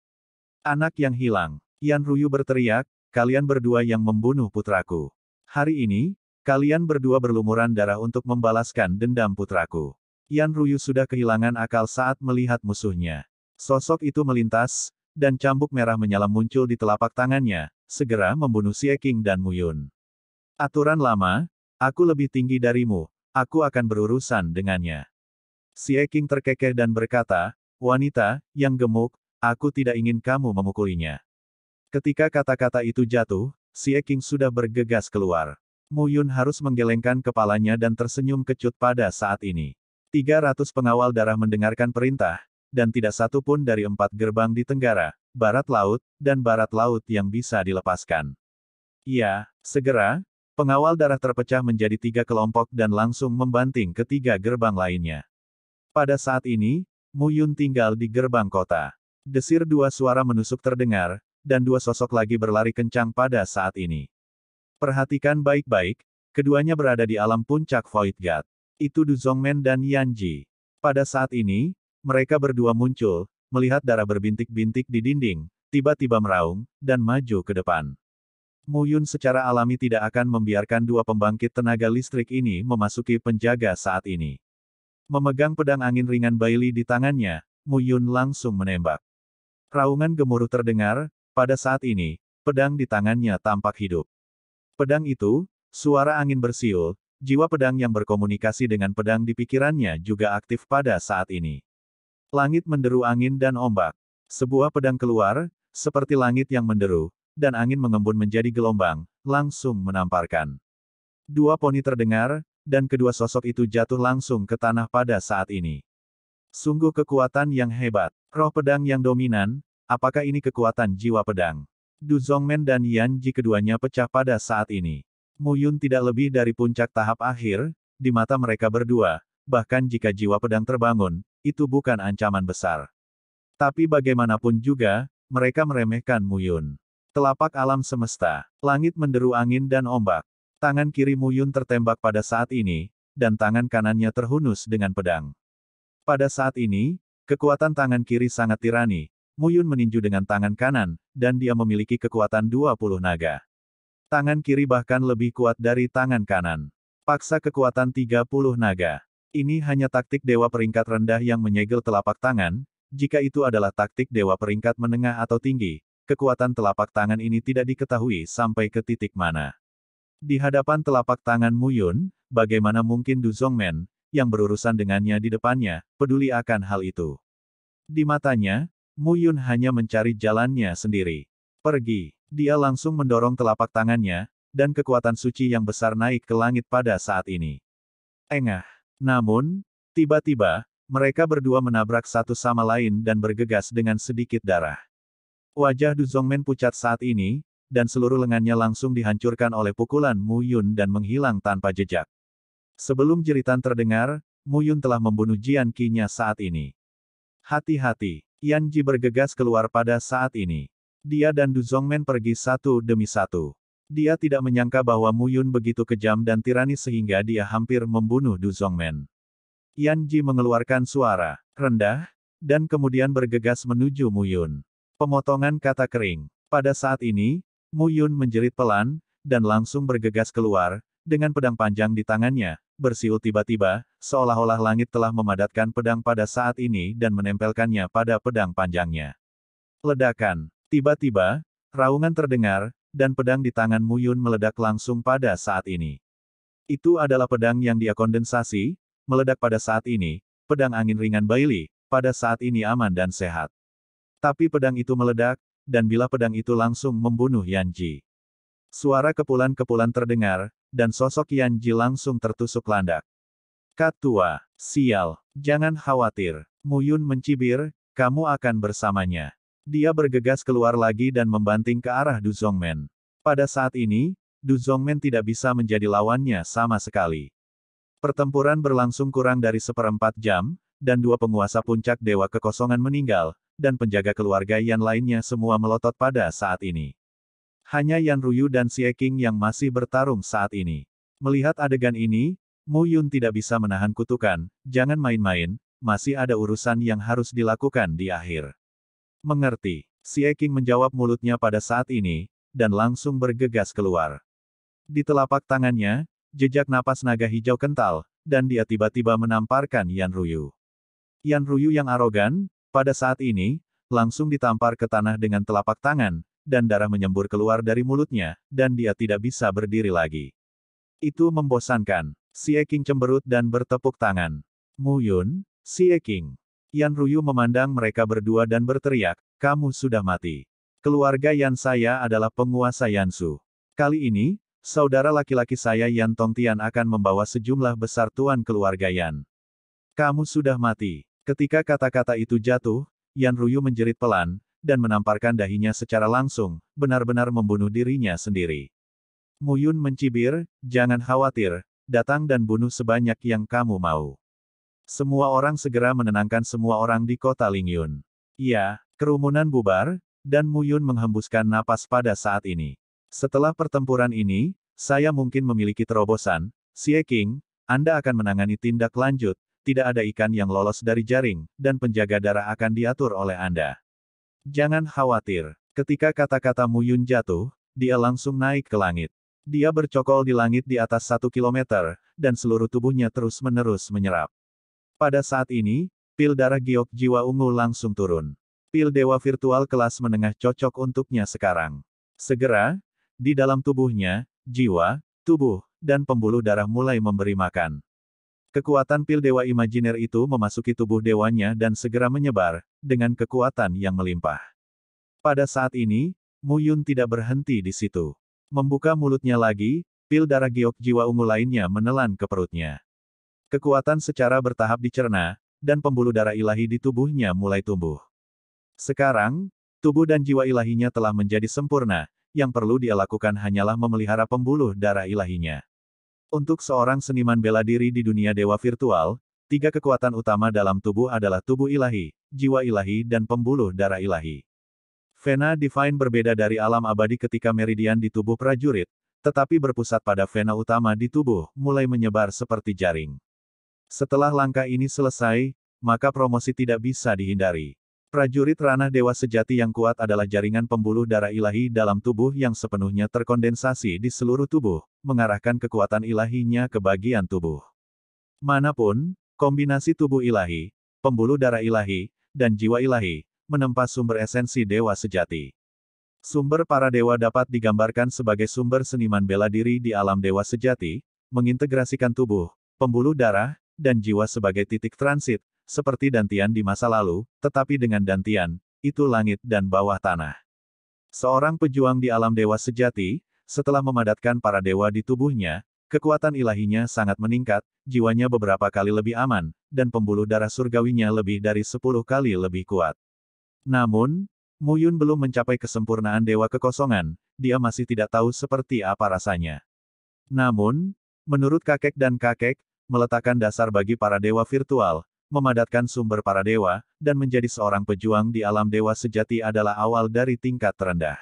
Anak yang hilang. Yan Ruyu berteriak, kalian berdua yang membunuh putraku. Hari ini, kalian berdua berlumuran darah untuk membalaskan dendam putraku. Yan Ruyu sudah kehilangan akal saat melihat musuhnya. Sosok itu melintas, dan cambuk merah menyala muncul di telapak tangannya, segera membunuh Sieking dan Muyun. Aturan lama, aku lebih tinggi darimu, aku akan berurusan dengannya. Si Eking terkekeh dan berkata, Wanita, yang gemuk, aku tidak ingin kamu memukulinya. Ketika kata-kata itu jatuh, si Eking sudah bergegas keluar. Mu Yun harus menggelengkan kepalanya dan tersenyum kecut pada saat ini. 300 pengawal darah mendengarkan perintah, dan tidak satu pun dari empat gerbang di Tenggara, Barat Laut, dan Barat Laut yang bisa dilepaskan. Ya, segera, pengawal darah terpecah menjadi tiga kelompok dan langsung membanting ketiga gerbang lainnya. Pada saat ini, Mu Yun tinggal di gerbang kota. Desir dua suara menusuk terdengar, dan dua sosok lagi berlari kencang pada saat ini. Perhatikan baik-baik, keduanya berada di alam puncak Void God. Itu Du Zongmen dan Yan Ji. Pada saat ini, mereka berdua muncul, melihat darah berbintik-bintik di dinding, tiba-tiba meraung, dan maju ke depan. Mu Yun secara alami tidak akan membiarkan dua pembangkit tenaga listrik ini memasuki penjaga saat ini. Memegang pedang angin ringan Bailey di tangannya, Mu Yun langsung menembak. Raungan gemuruh terdengar, pada saat ini, pedang di tangannya tampak hidup. Pedang itu, suara angin bersiul, jiwa pedang yang berkomunikasi dengan pedang di pikirannya juga aktif pada saat ini. Langit menderu angin dan ombak. Sebuah pedang keluar, seperti langit yang menderu, dan angin mengembun menjadi gelombang, langsung menamparkan. Dua poni terdengar, dan kedua sosok itu jatuh langsung ke tanah pada saat ini. Sungguh kekuatan yang hebat. Roh pedang yang dominan, apakah ini kekuatan jiwa pedang? Du Zongmen dan Yan Ji keduanya pecah pada saat ini. Mu Yun tidak lebih dari puncak tahap akhir, di mata mereka berdua, bahkan jika jiwa pedang terbangun, itu bukan ancaman besar. Tapi bagaimanapun juga, mereka meremehkan Mu Yun. Telapak alam semesta, langit menderu angin dan ombak, Tangan kiri Muyun tertembak pada saat ini, dan tangan kanannya terhunus dengan pedang. Pada saat ini, kekuatan tangan kiri sangat tirani, Muyun meninju dengan tangan kanan, dan dia memiliki kekuatan 20 naga. Tangan kiri bahkan lebih kuat dari tangan kanan. Paksa kekuatan 30 naga. Ini hanya taktik dewa peringkat rendah yang menyegel telapak tangan, jika itu adalah taktik dewa peringkat menengah atau tinggi, kekuatan telapak tangan ini tidak diketahui sampai ke titik mana. Di hadapan telapak tangan Mu Yun, bagaimana mungkin Du Zongmen, yang berurusan dengannya di depannya, peduli akan hal itu. Di matanya, Mu Yun hanya mencari jalannya sendiri. Pergi. Dia langsung mendorong telapak tangannya, dan kekuatan suci yang besar naik ke langit pada saat ini. Engah. Namun, tiba-tiba, mereka berdua menabrak satu sama lain dan bergegas dengan sedikit darah. Wajah Du Zongmen pucat saat ini, dan seluruh lengannya langsung dihancurkan oleh pukulan Mu Yun dan menghilang tanpa jejak. Sebelum jeritan terdengar, Mu Yun telah membunuh Jian Qi-nya saat ini. Hati-hati, Yan Ji bergegas keluar pada saat ini. Dia dan Du Zongmen pergi satu demi satu. Dia tidak menyangka bahwa Mu Yun begitu kejam dan tirani sehingga dia hampir membunuh Du Zongmen. Yan Ji mengeluarkan suara, rendah, dan kemudian bergegas menuju Mu Yun. Pemotongan kata kering. Pada saat ini, Mu Yun menjerit pelan, dan langsung bergegas keluar, dengan pedang panjang di tangannya, bersiul tiba-tiba, seolah-olah langit telah memadatkan pedang pada saat ini dan menempelkannya pada pedang panjangnya. Ledakan, tiba-tiba, raungan terdengar, dan pedang di tangan Mu Yun meledak langsung pada saat ini. Itu adalah pedang yang dia kondensasi, meledak pada saat ini, pedang angin ringan Bailey, pada saat ini aman dan sehat. Tapi pedang itu meledak, dan bila pedang itu langsung membunuh Yanji. Suara kepulan-kepulan terdengar, dan sosok Yanji langsung tertusuk landak. Kak tua, sial, jangan khawatir. Muyun mencibir, kamu akan bersamanya. Dia bergegas keluar lagi dan membanting ke arah Du Zongmen. Pada saat ini, Du Zongmen tidak bisa menjadi lawannya sama sekali. Pertempuran berlangsung kurang dari seperempat jam, dan dua penguasa puncak Dewa Kekosongan meninggal, dan penjaga keluarga Yan lainnya semua melotot pada saat ini. Hanya Yan Ruyu dan Xie King yang masih bertarung saat ini. Melihat adegan ini, Mu Yun tidak bisa menahan kutukan, jangan main-main, masih ada urusan yang harus dilakukan di akhir. Mengerti, Xie King menjawab mulutnya pada saat ini, dan langsung bergegas keluar. Di telapak tangannya, jejak napas naga hijau kental, dan dia tiba-tiba menamparkan Yan Ruyu. Yan Ruyu yang arogan, pada saat ini, langsung ditampar ke tanah dengan telapak tangan, dan darah menyembur keluar dari mulutnya, dan dia tidak bisa berdiri lagi. Itu membosankan. Si Eking cemberut dan bertepuk tangan. Mu Yun, Si King. Yan Ruyu memandang mereka berdua dan berteriak, kamu sudah mati. Keluarga Yan saya adalah penguasa Yansu. Kali ini, saudara laki-laki saya Yan Tongtian akan membawa sejumlah besar tuan keluarga Yan. Kamu sudah mati. Ketika kata-kata itu jatuh, Yan Ruyu menjerit pelan, dan menamparkan dahinya secara langsung, benar-benar membunuh dirinya sendiri. Muyun mencibir, jangan khawatir, datang dan bunuh sebanyak yang kamu mau. Semua orang segera menenangkan semua orang di kota Lingyun. Ya, kerumunan bubar, dan Muyun menghembuskan napas pada saat ini. Setelah pertempuran ini, saya mungkin memiliki terobosan, Xie King, Anda akan menangani tindak lanjut, tidak ada ikan yang lolos dari jaring, dan penjaga darah akan diatur oleh Anda. Jangan khawatir. Ketika kata-kata Muyun jatuh, dia langsung naik ke langit. Dia bercokol di langit di atas satu kilometer, dan seluruh tubuhnya terus-menerus menyerap. Pada saat ini, pil darah giok jiwa ungu langsung turun. Pil dewa virtual kelas menengah cocok untuknya sekarang. Segera, di dalam tubuhnya, jiwa, tubuh, dan pembuluh darah mulai memberi makan. Kekuatan pil dewa imajiner itu memasuki tubuh dewanya dan segera menyebar, dengan kekuatan yang melimpah. Pada saat ini, Muyun tidak berhenti di situ. Membuka mulutnya lagi, pil darah giok jiwa ungu lainnya menelan ke perutnya. Kekuatan secara bertahap dicerna, dan pembuluh darah ilahi di tubuhnya mulai tumbuh. Sekarang, tubuh dan jiwa ilahinya telah menjadi sempurna, yang perlu dia lakukan hanyalah memelihara pembuluh darah ilahinya. Untuk seorang seniman bela diri di dunia dewa virtual, tiga kekuatan utama dalam tubuh adalah tubuh ilahi, jiwa ilahi dan pembuluh darah ilahi. Vena Divine berbeda dari alam abadi ketika meridian di tubuh prajurit, tetapi berpusat pada vena utama di tubuh, mulai menyebar seperti jaring. Setelah langkah ini selesai, maka promosi tidak bisa dihindari. Prajurit ranah dewa sejati yang kuat adalah jaringan pembuluh darah ilahi dalam tubuh yang sepenuhnya terkondensasi di seluruh tubuh, mengarahkan kekuatan ilahinya ke bagian tubuh. Manapun, kombinasi tubuh ilahi, pembuluh darah ilahi, dan jiwa ilahi, menempa sumber esensi dewa sejati. Sumber para dewa dapat digambarkan sebagai sumber seniman bela diri di alam dewa sejati, mengintegrasikan tubuh, pembuluh darah, dan jiwa sebagai titik transit, seperti Dantian di masa lalu, tetapi dengan Dantian, itu langit dan bawah tanah. Seorang pejuang di alam dewa sejati, setelah memadatkan para dewa di tubuhnya, kekuatan ilahinya sangat meningkat, jiwanya beberapa kali lebih aman, dan pembuluh darah surgawinya lebih dari sepuluh kali lebih kuat. Namun, Muyun belum mencapai kesempurnaan dewa kekosongan, dia masih tidak tahu seperti apa rasanya. Namun, menurut kakek dan kakek, meletakkan dasar bagi para dewa virtual, memadatkan sumber para dewa, dan menjadi seorang pejuang di alam dewa sejati adalah awal dari tingkat terendah.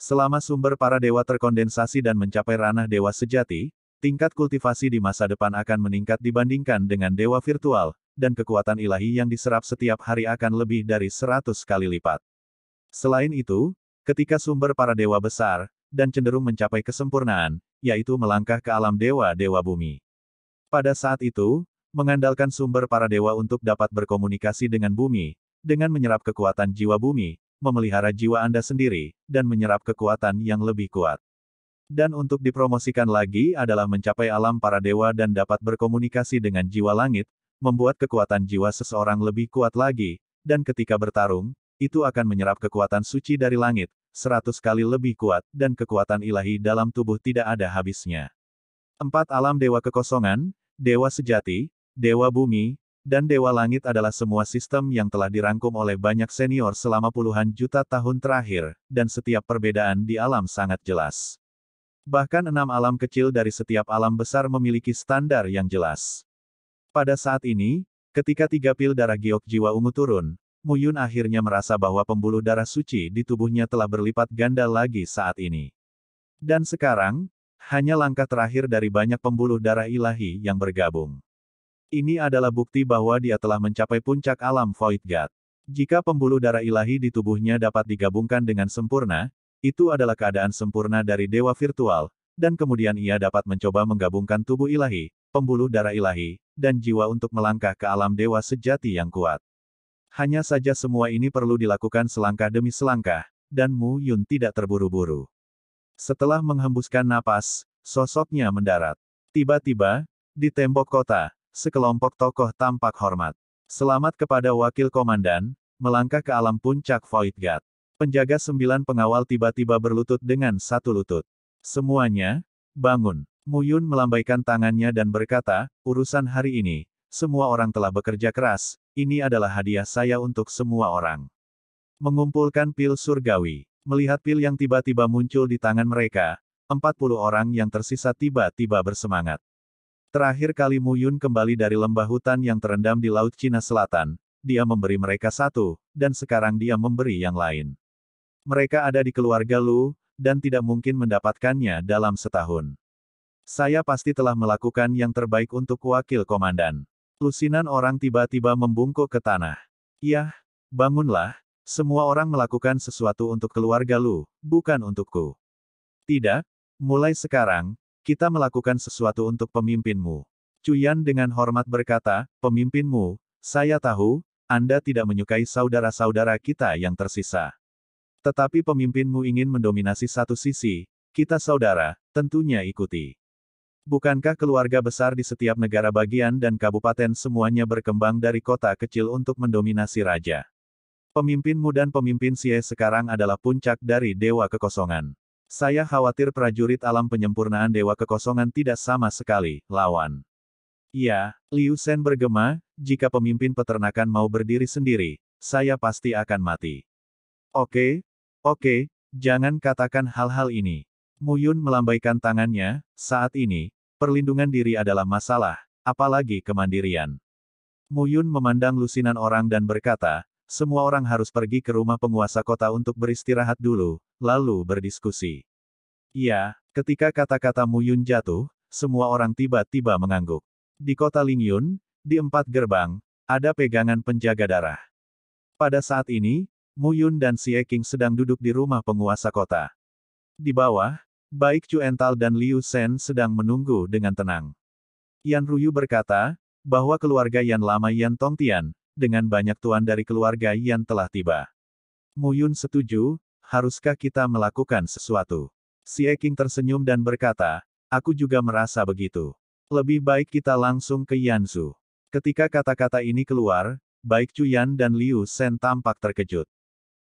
Selama sumber para dewa terkondensasi dan mencapai ranah dewa sejati, tingkat kultivasi di masa depan akan meningkat dibandingkan dengan dewa virtual, dan kekuatan ilahi yang diserap setiap hari akan lebih dari seratus kali lipat. Selain itu, ketika sumber para dewa besar, dan cenderung mencapai kesempurnaan, yaitu melangkah ke alam dewa-dewa bumi. Pada saat itu, mengandalkan sumber para dewa untuk dapat berkomunikasi dengan bumi, dengan menyerap kekuatan jiwa bumi, memelihara jiwa Anda sendiri, dan menyerap kekuatan yang lebih kuat. Dan untuk dipromosikan lagi adalah mencapai alam para dewa dan dapat berkomunikasi dengan jiwa langit, membuat kekuatan jiwa seseorang lebih kuat lagi, dan ketika bertarung, itu akan menyerap kekuatan suci dari langit, seratus kali lebih kuat, dan kekuatan ilahi dalam tubuh tidak ada habisnya. Empat alam dewa kekosongan, dewa sejati, Dewa Bumi, dan Dewa Langit adalah semua sistem yang telah dirangkum oleh banyak senior selama puluhan juta tahun terakhir, dan setiap perbedaan di alam sangat jelas. Bahkan enam alam kecil dari setiap alam besar memiliki standar yang jelas. Pada saat ini, ketika tiga pil darah giok jiwa ungu turun, Muyun akhirnya merasa bahwa pembuluh darah suci di tubuhnya telah berlipat ganda lagi saat ini. Dan sekarang, hanya langkah terakhir dari banyak pembuluh darah ilahi yang bergabung. Ini adalah bukti bahwa dia telah mencapai puncak alam Void God. Jika pembuluh darah ilahi di tubuhnya dapat digabungkan dengan sempurna, itu adalah keadaan sempurna dari dewa virtual, dan kemudian ia dapat mencoba menggabungkan tubuh ilahi, pembuluh darah ilahi, dan jiwa untuk melangkah ke alam dewa sejati yang kuat. Hanya saja semua ini perlu dilakukan selangkah demi selangkah, dan Mu Yun tidak terburu-buru. Setelah menghembuskan napas, sosoknya mendarat. Tiba-tiba, di tembok kota, sekelompok tokoh tampak hormat. Selamat kepada Wakil Komandan, melangkah ke alam puncak Voidgat. Penjaga sembilan pengawal tiba-tiba berlutut dengan satu lutut. Semuanya, bangun. Muyun melambaikan tangannya dan berkata, urusan hari ini, semua orang telah bekerja keras, ini adalah hadiah saya untuk semua orang. Mengumpulkan pil surgawi. Melihat pil yang tiba-tiba muncul di tangan mereka, 40 orang yang tersisa tiba-tiba bersemangat. Terakhir kali Mu Yun kembali dari lembah hutan yang terendam di Laut Cina Selatan, dia memberi mereka satu, dan sekarang dia memberi yang lain. Mereka ada di keluarga Lu, dan tidak mungkin mendapatkannya dalam setahun. Saya pasti telah melakukan yang terbaik untuk wakil komandan. Lusinan orang tiba-tiba membungkuk ke tanah. Yah, bangunlah, semua orang melakukan sesuatu untuk keluarga Lu, bukan untukku. Tidak, mulai sekarang, kita melakukan sesuatu untuk pemimpinmu. Cuyan dengan hormat berkata, pemimpinmu, saya tahu, Anda tidak menyukai saudara-saudara kita yang tersisa. Tetapi pemimpinmu ingin mendominasi satu sisi, kita saudara, tentunya ikuti. Bukankah keluarga besar di setiap negara bagian dan kabupaten semuanya berkembang dari kota kecil untuk mendominasi raja? Pemimpinmu dan pemimpin Sie sekarang adalah puncak dari dewa kekosongan. Saya khawatir prajurit alam penyempurnaan Dewa Kekosongan tidak sama sekali, lawan. Ya, Liu Shen bergema, jika pemimpin peternakan mau berdiri sendiri, saya pasti akan mati. Oke, oke, jangan katakan hal-hal ini. Muyun melambaikan tangannya, saat ini, perlindungan diri adalah masalah, apalagi kemandirian. Muyun memandang lusinan orang dan berkata, semua orang harus pergi ke rumah penguasa kota untuk beristirahat dulu, lalu berdiskusi. Iya, ketika kata-kata Muyun jatuh, semua orang tiba-tiba mengangguk. Di kota Lingyun, di empat gerbang, ada pegangan penjaga darah. Pada saat ini, Muyun dan Si King sedang duduk di rumah penguasa kota. Di bawah, baik Chu Ental dan Liu Shen sedang menunggu dengan tenang. Yan Ruyu berkata, bahwa keluarga Yan lama Yan Tongtian, dengan banyak tuan dari keluarga yang telah tiba. Mu Yun setuju, haruskah kita melakukan sesuatu? Si Eking tersenyum dan berkata, aku juga merasa begitu. Lebih baik kita langsung ke Yansu." Ketika kata-kata ini keluar, baik Yan dan Liu Shen tampak terkejut.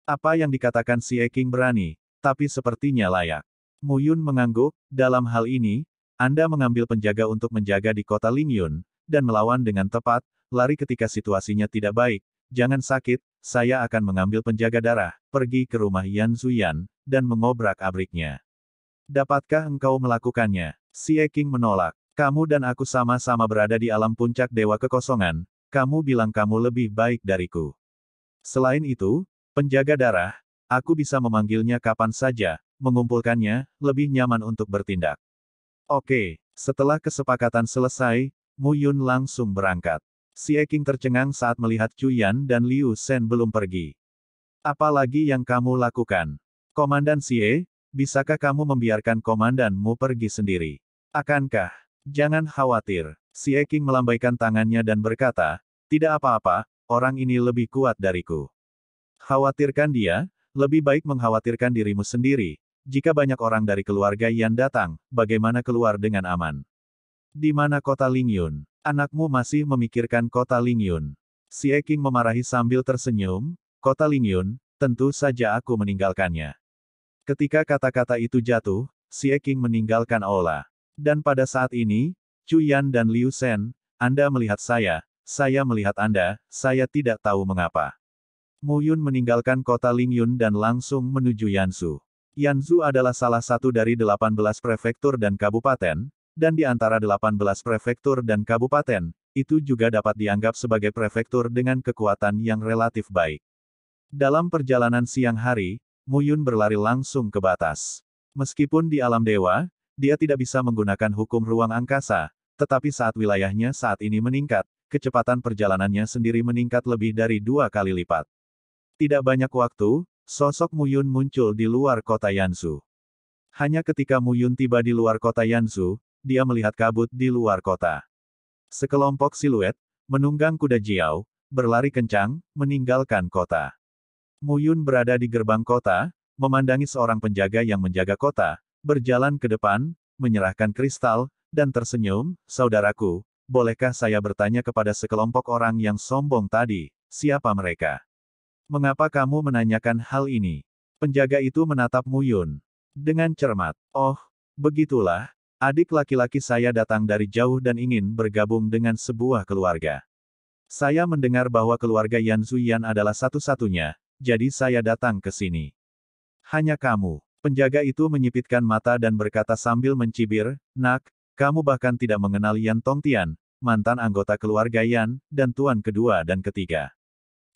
Apa yang dikatakan si Eking berani, tapi sepertinya layak. Mu Yun mengangguk, dalam hal ini, Anda mengambil penjaga untuk menjaga di kota Lingyun, dan melawan dengan tepat, lari ketika situasinya tidak baik, jangan sakit, saya akan mengambil penjaga darah, pergi ke rumah Yan Zuyan, dan mengobrak-abriknya. Dapatkah engkau melakukannya? Si Eking menolak. Kamu dan aku sama-sama berada di alam puncak dewa kekosongan, kamu bilang kamu lebih baik dariku. Selain itu, penjaga darah, aku bisa memanggilnya kapan saja, mengumpulkannya, lebih nyaman untuk bertindak. Oke, setelah kesepakatan selesai, Mu Yun langsung berangkat. Si Eking tercengang saat melihat Cuyan dan Liu Shen belum pergi. Apalagi yang kamu lakukan? Komandan Xie, bisakah kamu membiarkan komandanmu pergi sendiri? Akankah? Jangan khawatir. Si Eking melambaikan tangannya dan berkata, tidak apa-apa, orang ini lebih kuat dariku. Khawatirkan dia, lebih baik mengkhawatirkan dirimu sendiri. Jika banyak orang dari keluarga Yan datang, bagaimana keluar dengan aman? Di mana kota Lingyun? Anakmu masih memikirkan kota Lingyun. Si Eking memarahi sambil tersenyum, kota Lingyun, tentu saja aku meninggalkannya. Ketika kata-kata itu jatuh, si Eking meninggalkan aula. Dan pada saat ini, Yan dan Liu Shen, Anda melihat saya, saya melihat Anda, saya tidak tahu mengapa. Mu Yun meninggalkan kota Lingyun dan langsung menuju Yansu. Yanzu adalah salah satu dari 18 prefektur dan kabupaten, dan di antara 18 prefektur dan kabupaten, itu juga dapat dianggap sebagai prefektur dengan kekuatan yang relatif baik. Dalam perjalanan siang hari, Muyun berlari langsung ke batas. Meskipun di alam dewa, dia tidak bisa menggunakan hukum ruang angkasa, tetapi saat wilayahnya saat ini meningkat, kecepatan perjalanannya sendiri meningkat lebih dari dua kali lipat. Tidak banyak waktu, sosok Muyun muncul di luar kota Yansu. Hanya ketika Muyun tiba di luar kota Yansu, dia melihat kabut di luar kota. Sekelompok siluet, menunggang kuda Jiao, berlari kencang, meninggalkan kota. Muyun berada di gerbang kota, memandangi seorang penjaga yang menjaga kota, berjalan ke depan, menyerahkan kristal, dan tersenyum, saudaraku, bolehkah saya bertanya kepada sekelompok orang yang sombong tadi, siapa mereka? Mengapa kamu menanyakan hal ini? Penjaga itu menatap Muyun. Dengan cermat, oh, begitulah, Adik laki-laki saya datang dari jauh dan ingin bergabung dengan sebuah keluarga. Saya mendengar bahwa keluarga Yan Zuyan adalah satu-satunya, jadi saya datang ke sini. Hanya kamu. Penjaga itu menyipitkan mata dan berkata sambil mencibir, Nak, kamu bahkan tidak mengenal Yan Tongtian, mantan anggota keluarga Yan, dan tuan kedua dan ketiga.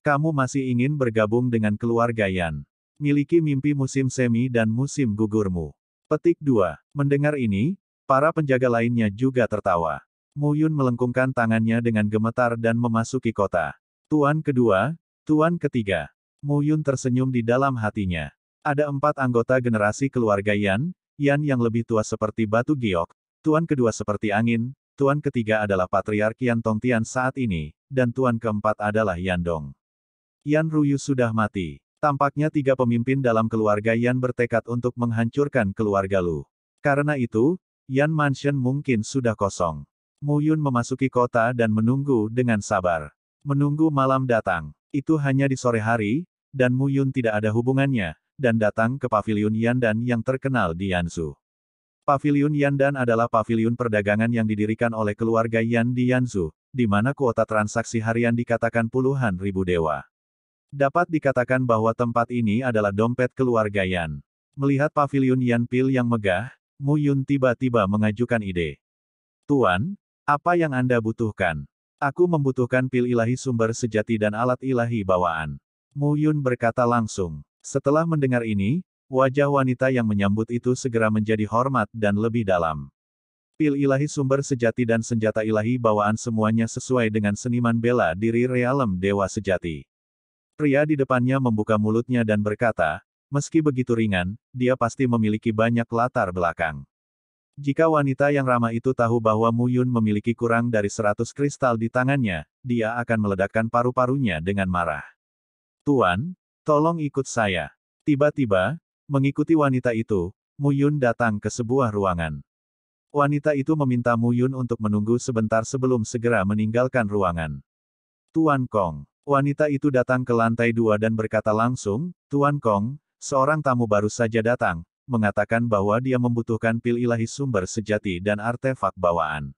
Kamu masih ingin bergabung dengan keluarga Yan. Miliki mimpi musim semi dan musim gugurmu. Petik 2. Mendengar ini, Para penjaga lainnya juga tertawa. Mu Yun melengkungkan tangannya dengan gemetar dan memasuki kota. Tuan kedua, tuan ketiga. Mu Yun tersenyum di dalam hatinya. Ada empat anggota generasi keluarga Yan, Yan yang lebih tua seperti batu giok, tuan kedua seperti angin, tuan ketiga adalah patriark Yan Tongtian saat ini, dan tuan keempat adalah Yan Dong. Yan Ruyu sudah mati. Tampaknya tiga pemimpin dalam keluarga Yan bertekad untuk menghancurkan keluarga Lu. Karena itu, Yan Mansion mungkin sudah kosong. Mu Yun memasuki kota dan menunggu dengan sabar. Menunggu malam datang. Itu hanya di sore hari, dan Mu Yun tidak ada hubungannya, dan datang ke Paviliun Dan yang terkenal di Yanzu. Paviliun Dan adalah paviliun perdagangan yang didirikan oleh keluarga Yan di Yanzu, di mana kuota transaksi harian dikatakan puluhan ribu dewa. Dapat dikatakan bahwa tempat ini adalah dompet keluarga Yan. Melihat paviliun Yan Pil yang megah, Mu Yun tiba-tiba mengajukan ide. Tuan, apa yang Anda butuhkan? Aku membutuhkan pil ilahi sumber sejati dan alat ilahi bawaan. Mu Yun berkata langsung. Setelah mendengar ini, wajah wanita yang menyambut itu segera menjadi hormat dan lebih dalam. Pil ilahi sumber sejati dan senjata ilahi bawaan semuanya sesuai dengan seniman bela diri realem dewa sejati. Pria di depannya membuka mulutnya dan berkata, Meski begitu ringan, dia pasti memiliki banyak latar belakang. Jika wanita yang ramah itu tahu bahwa Mu Yun memiliki kurang dari 100 kristal di tangannya, dia akan meledakkan paru-parunya dengan marah. Tuan, tolong ikut saya. Tiba-tiba, mengikuti wanita itu, Mu Yun datang ke sebuah ruangan. Wanita itu meminta Mu Yun untuk menunggu sebentar sebelum segera meninggalkan ruangan. Tuan Kong. Wanita itu datang ke lantai dua dan berkata langsung, Tuan Kong, Seorang tamu baru saja datang, mengatakan bahwa dia membutuhkan pil ilahi sumber sejati dan artefak bawaan.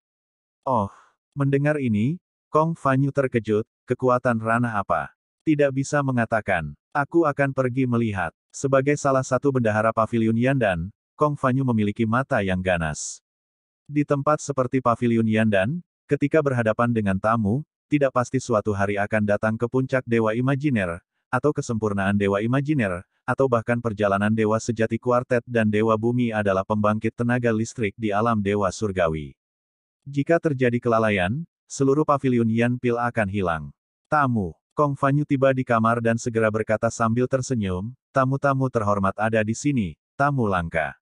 Oh, mendengar ini, Kong Fanyu terkejut, kekuatan ranah apa? Tidak bisa mengatakan, aku akan pergi melihat. Sebagai salah satu bendahara pavilion Yandan, Kong Fanyu memiliki mata yang ganas. Di tempat seperti pavilion Yandan, ketika berhadapan dengan tamu, tidak pasti suatu hari akan datang ke puncak Dewa Imajiner, atau kesempurnaan Dewa Imajiner, atau bahkan perjalanan Dewa Sejati Kuartet dan Dewa Bumi adalah pembangkit tenaga listrik di alam Dewa Surgawi. Jika terjadi kelalaian, seluruh pavilion Yan Pil akan hilang. Tamu, Kong Fanyu tiba di kamar dan segera berkata sambil tersenyum, tamu-tamu terhormat ada di sini, tamu langka.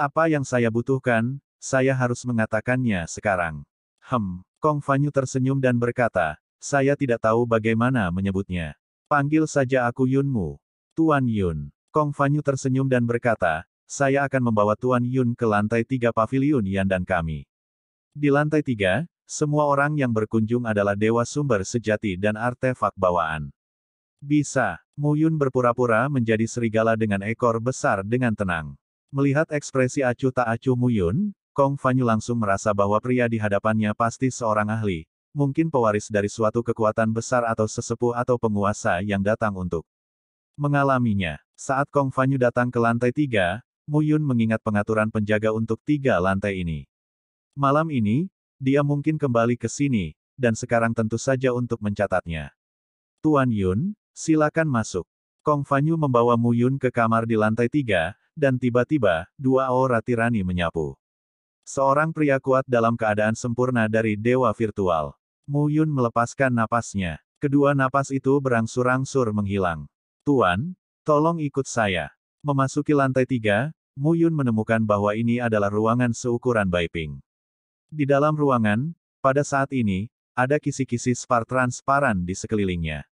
Apa yang saya butuhkan, saya harus mengatakannya sekarang. Hem, Kong Fanyu tersenyum dan berkata, saya tidak tahu bagaimana menyebutnya. Panggil saja aku Yunmu. Tuan Yun. Kong Fanyu tersenyum dan berkata, saya akan membawa Tuan Yun ke lantai tiga pavilion Yan dan kami. Di lantai tiga, semua orang yang berkunjung adalah dewa sumber sejati dan artefak bawaan. Bisa, Mu Yun berpura-pura menjadi serigala dengan ekor besar dengan tenang. Melihat ekspresi acuh tak acuh Mu Yun, Kong Fanyu langsung merasa bahwa pria di hadapannya pasti seorang ahli, mungkin pewaris dari suatu kekuatan besar atau sesepuh atau penguasa yang datang untuk mengalaminya. Saat Kong Fanyu datang ke lantai tiga, Mu Yun mengingat pengaturan penjaga untuk tiga lantai ini. Malam ini, dia mungkin kembali ke sini, dan sekarang tentu saja untuk mencatatnya. Tuan Yun, silakan masuk. Kong Fanyu membawa Mu Yun ke kamar di lantai tiga, dan tiba-tiba, dua aura tirani menyapu. Seorang pria kuat dalam keadaan sempurna dari dewa virtual. Mu Yun melepaskan napasnya. Kedua napas itu berangsur-angsur menghilang. Tuan, tolong ikut saya. Memasuki lantai tiga, Mu Yun menemukan bahwa ini adalah ruangan seukuran Baiping. Di dalam ruangan, pada saat ini, ada kisi-kisi spar transparan di sekelilingnya.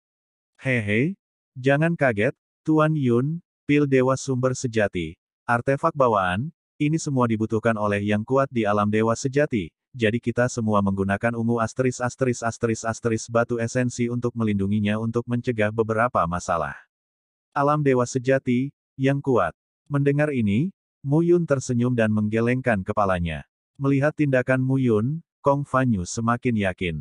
Hehe, jangan kaget, Tuan Yun, pil dewa sumber sejati, artefak bawaan, ini semua dibutuhkan oleh yang kuat di alam dewa sejati, jadi kita semua menggunakan ungu asteris asteris asteris asteris batu esensi untuk melindunginya untuk mencegah beberapa masalah. Alam dewa sejati, yang kuat. Mendengar ini, Mu Yun tersenyum dan menggelengkan kepalanya. Melihat tindakan Mu Yun, Kong Fanyu semakin yakin.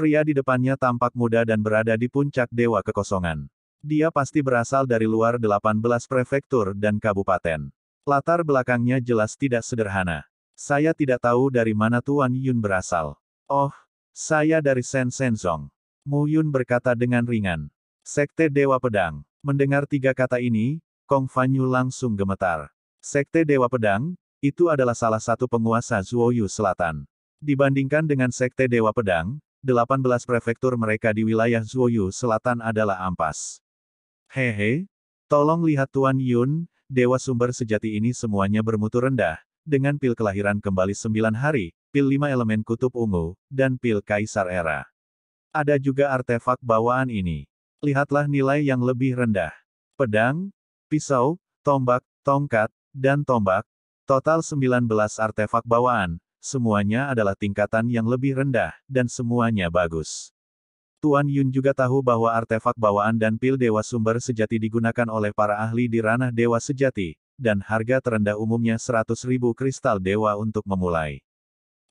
Pria di depannya tampak muda dan berada di puncak dewa kekosongan. Dia pasti berasal dari luar 18 prefektur dan kabupaten. Latar belakangnya jelas tidak sederhana. Saya tidak tahu dari mana Tuan Yun berasal. Oh, saya dari Sen Senzong. Mu Yun berkata dengan ringan. Sekte Dewa Pedang. Mendengar tiga kata ini, Kong Fanyu langsung gemetar. Sekte Dewa Pedang, itu adalah salah satu penguasa Zuoyu Selatan. Dibandingkan dengan Sekte Dewa Pedang, 18 prefektur mereka di wilayah Zuoyu Selatan adalah ampas. Hehe, tolong lihat Tuan Yun, Dewa Sumber Sejati ini semuanya bermutu rendah, dengan pil kelahiran kembali 9 hari, pil 5 elemen kutub ungu, dan pil kaisar era. Ada juga artefak bawaan ini. Lihatlah nilai yang lebih rendah. Pedang, pisau, tombak, tongkat, dan tombak, total 19 artefak bawaan, semuanya adalah tingkatan yang lebih rendah, dan semuanya bagus. Tuan Yun juga tahu bahwa artefak bawaan dan pil dewa sumber sejati digunakan oleh para ahli di ranah dewa sejati, dan harga terendah umumnya 100.000 kristal dewa untuk memulai.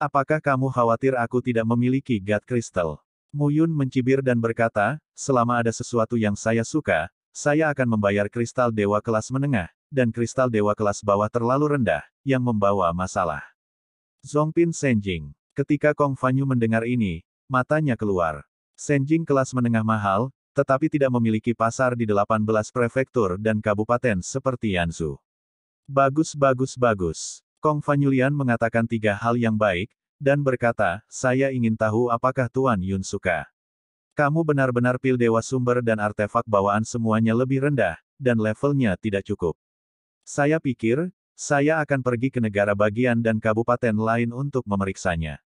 Apakah kamu khawatir aku tidak memiliki God kristal? Muyun mencibir dan berkata, selama ada sesuatu yang saya suka, saya akan membayar kristal dewa kelas menengah, dan kristal dewa kelas bawah terlalu rendah, yang membawa masalah. Zongpin Senjing. Ketika Kong Fanyu mendengar ini, matanya keluar. Senjing kelas menengah mahal, tetapi tidak memiliki pasar di 18 prefektur dan kabupaten seperti Yanzu. Bagus bagus bagus. Kong Fanyulian mengatakan tiga hal yang baik, dan berkata, saya ingin tahu apakah Tuan Yun suka. Kamu benar-benar pil dewa sumber dan artefak bawaan semuanya lebih rendah, dan levelnya tidak cukup. Saya pikir, saya akan pergi ke negara bagian dan kabupaten lain untuk memeriksanya.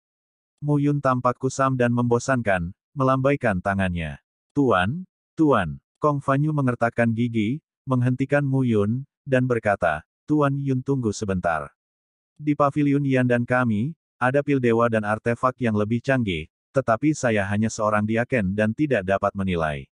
Mu Yun tampak kusam dan membosankan, melambaikan tangannya. Tuan, Tuan, Kong Fanyu mengertakkan gigi, menghentikan Mu Yun, dan berkata, Tuan Yun tunggu sebentar. Di pavilion Yan dan kami, ada pil dewa dan artefak yang lebih canggih, tetapi saya hanya seorang diaken dan tidak dapat menilai.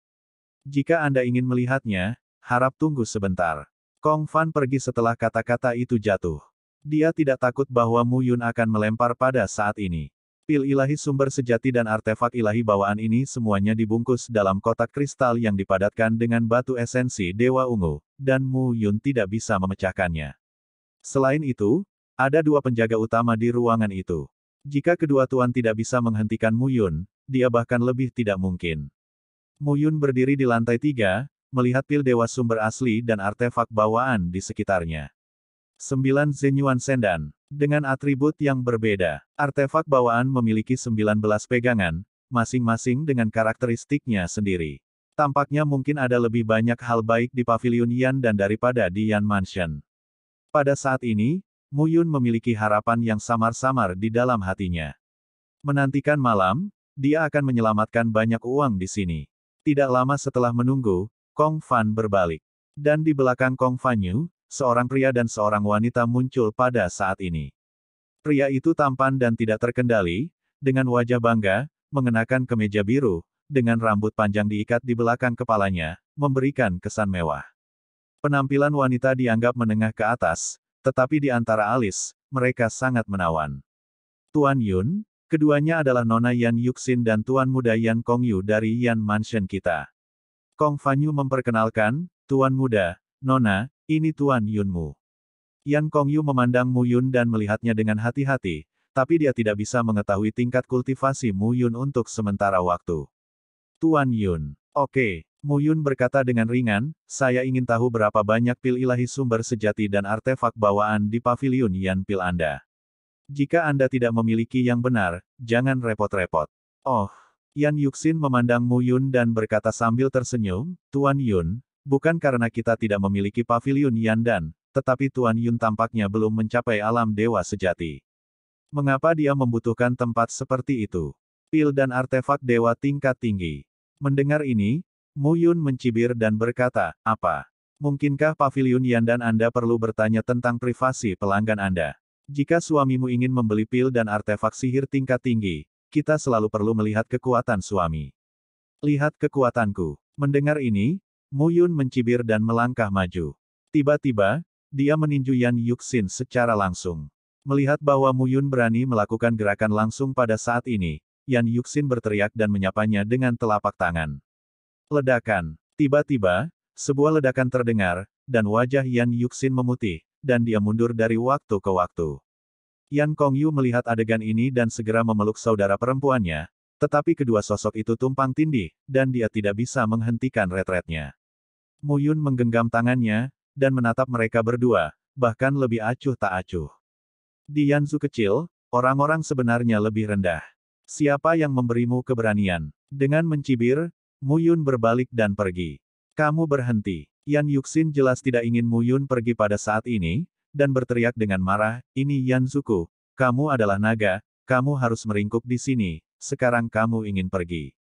Jika Anda ingin melihatnya, harap tunggu sebentar. Kong Fan pergi setelah kata-kata itu jatuh. Dia tidak takut bahwa Mu Yun akan melempar pada saat ini. Pil ilahi sumber sejati dan artefak ilahi bawaan ini semuanya dibungkus dalam kotak kristal yang dipadatkan dengan batu esensi Dewa Ungu, dan Mu Yun tidak bisa memecahkannya. Selain itu, ada dua penjaga utama di ruangan itu. Jika kedua tuan tidak bisa menghentikan Muyun, dia bahkan lebih tidak mungkin. Muyun berdiri di lantai tiga, melihat pil dewa sumber asli dan artefak bawaan di sekitarnya. Sembilan Zenyuan Sendan. Dengan atribut yang berbeda, artefak bawaan memiliki sembilan belas pegangan, masing-masing dengan karakteristiknya sendiri. Tampaknya mungkin ada lebih banyak hal baik di Paviliun Yan dan daripada di Yan Mansion. Pada saat ini, Muyun memiliki harapan yang samar-samar di dalam hatinya. Menantikan malam, dia akan menyelamatkan banyak uang di sini. Tidak lama setelah menunggu, Kong Fan berbalik. Dan di belakang Kong Fan Yu, seorang pria dan seorang wanita muncul pada saat ini. Pria itu tampan dan tidak terkendali, dengan wajah bangga, mengenakan kemeja biru, dengan rambut panjang diikat di belakang kepalanya, memberikan kesan mewah. Penampilan wanita dianggap menengah ke atas, tetapi di antara alis, mereka sangat menawan. Tuan Yun, keduanya adalah Nona Yan Yuxin dan Tuan Muda Yan Kongyu dari Yan Mansion kita. Kong Fanyu memperkenalkan, Tuan Muda, Nona, ini Tuan Yunmu. Yan Kongyu memandang Mu Yun dan melihatnya dengan hati-hati, tapi dia tidak bisa mengetahui tingkat kultivasi Mu Yun untuk sementara waktu. Tuan Yun, oke, okay, Muyun berkata dengan ringan, saya ingin tahu berapa banyak pil ilahi sumber sejati dan artefak bawaan di pavilion Yan Pil Anda. Jika Anda tidak memiliki yang benar, jangan repot-repot. Oh, Yan Yuxin memandang Muyun dan berkata sambil tersenyum, Tuan Yun, bukan karena kita tidak memiliki pavilion Yan Dan, tetapi Tuan Yun tampaknya belum mencapai alam dewa sejati. Mengapa dia membutuhkan tempat seperti itu? Pil dan artefak dewa tingkat tinggi. Mendengar ini, Mu Yun mencibir dan berkata, apa? Mungkinkah pavilion Yan dan Anda perlu bertanya tentang privasi pelanggan Anda? Jika suamimu ingin membeli pil dan artefak sihir tingkat tinggi, kita selalu perlu melihat kekuatan suami. Lihat kekuatanku. Mendengar ini, Mu Yun mencibir dan melangkah maju. Tiba-tiba, dia meninju Yan Yuxin secara langsung. Melihat bahwa Mu Yun berani melakukan gerakan langsung pada saat ini, Yan Yuxin berteriak dan menyapanya dengan telapak tangan. Ledakan. Tiba-tiba, sebuah ledakan terdengar, dan wajah Yan Yuxin memutih, dan dia mundur dari waktu ke waktu. Yan Kongyu melihat adegan ini dan segera memeluk saudara perempuannya, tetapi kedua sosok itu tumpang tindih, dan dia tidak bisa menghentikan retretnya. Mu Yun menggenggam tangannya, dan menatap mereka berdua, bahkan lebih acuh tak acuh. Di Yanzu kecil, orang-orang sebenarnya lebih rendah. Siapa yang memberimu keberanian? Dengan mencibir, Muyun berbalik dan pergi. Kamu berhenti. Yan Yuxin jelas tidak ingin Muyun pergi pada saat ini, dan berteriak dengan marah, ini Yan Zuku, kamu adalah naga, kamu harus meringkuk di sini, sekarang kamu ingin pergi.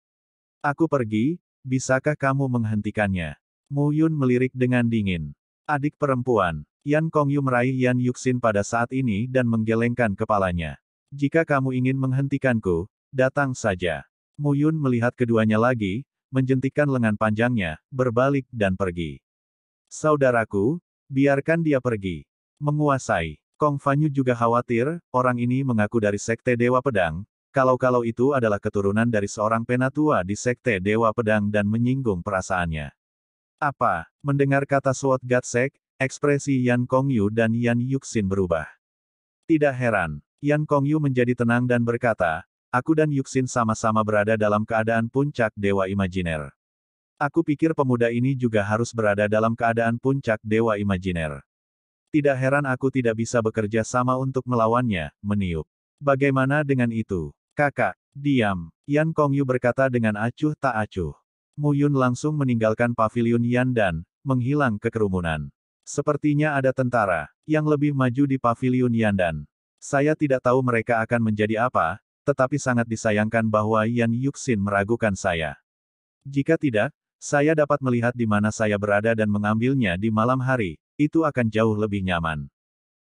Aku pergi, bisakah kamu menghentikannya? Muyun melirik dengan dingin. Adik perempuan, Yan Kongyu meraih Yan Yuxin pada saat ini dan menggelengkan kepalanya. Jika kamu ingin menghentikanku, datang saja. Muyun melihat keduanya lagi, menjentikan lengan panjangnya, berbalik dan pergi. Saudaraku, biarkan dia pergi. Menguasai. Kong Fanyu juga khawatir, orang ini mengaku dari Sekte Dewa Pedang, kalau-kalau itu adalah keturunan dari seorang penatua di Sekte Dewa Pedang dan menyinggung perasaannya. Apa? Mendengar kata Sword Gatsek, ekspresi Yan Kong Yu dan Yan Yuxin berubah. Tidak heran, Yan Kong Yu menjadi tenang dan berkata, Aku dan Yuxin sama-sama berada dalam keadaan puncak Dewa Imajiner. Aku pikir pemuda ini juga harus berada dalam keadaan puncak Dewa Imajiner. Tidak heran aku tidak bisa bekerja sama untuk melawannya, meniup. Bagaimana dengan itu? Kakak, diam. Yan Kongyu berkata dengan acuh tak acuh. Mu Yun langsung meninggalkan pavilion Yan dan menghilang ke kerumunan. Sepertinya ada tentara yang lebih maju di pavilion Yan dan. Saya tidak tahu mereka akan menjadi apa, tetapi sangat disayangkan bahwa Yan Yuxin meragukan saya. Jika tidak, saya dapat melihat di mana saya berada dan mengambilnya di malam hari, itu akan jauh lebih nyaman.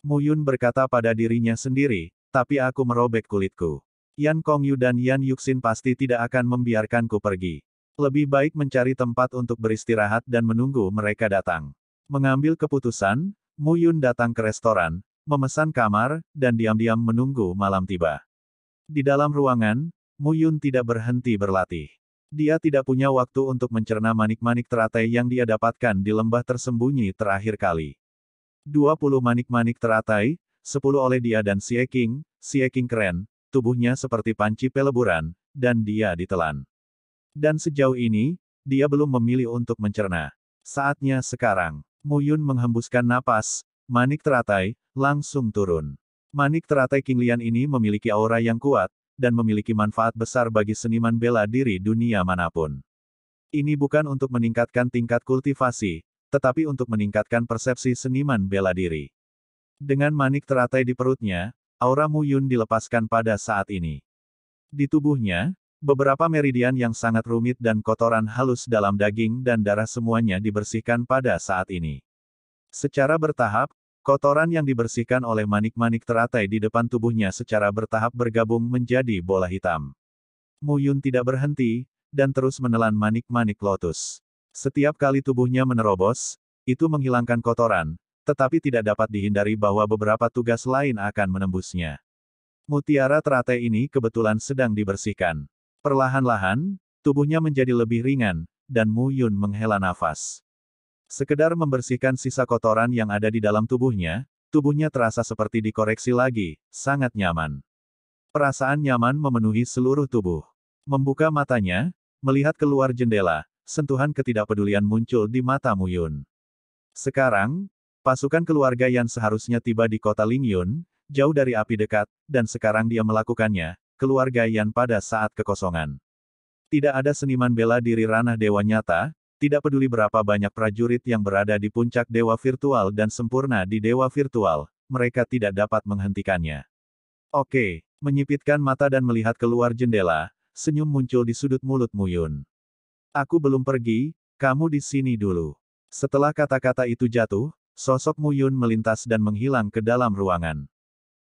Muyun berkata pada dirinya sendiri, tapi aku merobek kulitku. Yan Kong Yu dan Yan Yuxin pasti tidak akan membiarkanku pergi. Lebih baik mencari tempat untuk beristirahat dan menunggu mereka datang. Mengambil keputusan, Muyun datang ke restoran, memesan kamar, dan diam-diam menunggu malam tiba. Di dalam ruangan, Muyun tidak berhenti berlatih. Dia tidak punya waktu untuk mencerna manik-manik teratai yang dia dapatkan di lembah tersembunyi terakhir kali. 20 manik-manik teratai, 10 oleh dia dan Xie King, Xie King keren, tubuhnya seperti panci peleburan, dan dia ditelan. Dan sejauh ini, dia belum memilih untuk mencerna. Saatnya sekarang, Muyun menghembuskan napas, manik teratai, langsung turun. Manik teratai King Lian ini memiliki aura yang kuat, dan memiliki manfaat besar bagi seniman bela diri dunia manapun. Ini bukan untuk meningkatkan tingkat kultivasi, tetapi untuk meningkatkan persepsi seniman bela diri. Dengan manik teratai di perutnya, aura Mu Yun dilepaskan pada saat ini. Di tubuhnya, beberapa meridian yang sangat rumit dan kotoran halus dalam daging dan darah semuanya dibersihkan pada saat ini. Secara bertahap, Kotoran yang dibersihkan oleh manik-manik teratai di depan tubuhnya secara bertahap bergabung menjadi bola hitam. Muyun tidak berhenti, dan terus menelan manik-manik lotus. Setiap kali tubuhnya menerobos, itu menghilangkan kotoran, tetapi tidak dapat dihindari bahwa beberapa tugas lain akan menembusnya. Mutiara teratai ini kebetulan sedang dibersihkan. Perlahan-lahan, tubuhnya menjadi lebih ringan, dan Mu Yun menghela nafas. Sekedar membersihkan sisa kotoran yang ada di dalam tubuhnya, tubuhnya terasa seperti dikoreksi lagi, sangat nyaman. Perasaan nyaman memenuhi seluruh tubuh. Membuka matanya, melihat keluar jendela, sentuhan ketidakpedulian muncul di mata Muyun. Sekarang, pasukan keluarga yang seharusnya tiba di kota Lingyun, jauh dari api dekat, dan sekarang dia melakukannya, keluarga yang pada saat kekosongan. Tidak ada seniman bela diri ranah dewa nyata, tidak peduli berapa banyak prajurit yang berada di puncak dewa virtual dan sempurna di dewa virtual, mereka tidak dapat menghentikannya. Oke, menyipitkan mata dan melihat keluar jendela, senyum muncul di sudut mulut Muyun. Aku belum pergi, kamu di sini dulu. Setelah kata-kata itu jatuh, sosok Muyun melintas dan menghilang ke dalam ruangan.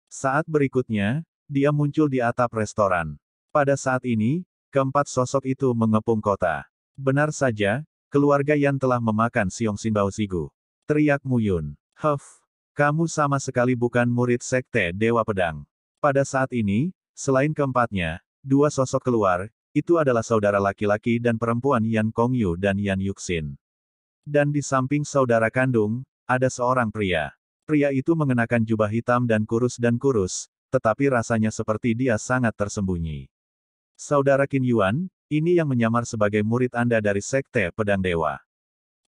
Saat berikutnya, dia muncul di atap restoran. Pada saat ini, keempat sosok itu mengepung kota. Benar saja, Keluarga yang telah memakan Siong Sinbao Sigu. Teriak Muyun. Huff. Kamu sama sekali bukan murid Sekte Dewa Pedang. Pada saat ini, selain keempatnya, dua sosok keluar, itu adalah saudara laki-laki dan perempuan Yan Kongyu dan Yan Yuxin. Dan di samping saudara kandung, ada seorang pria. Pria itu mengenakan jubah hitam dan kurus dan kurus, tetapi rasanya seperti dia sangat tersembunyi. Saudara Qin Yuan, ini yang menyamar sebagai murid Anda dari Sekte Pedang Dewa.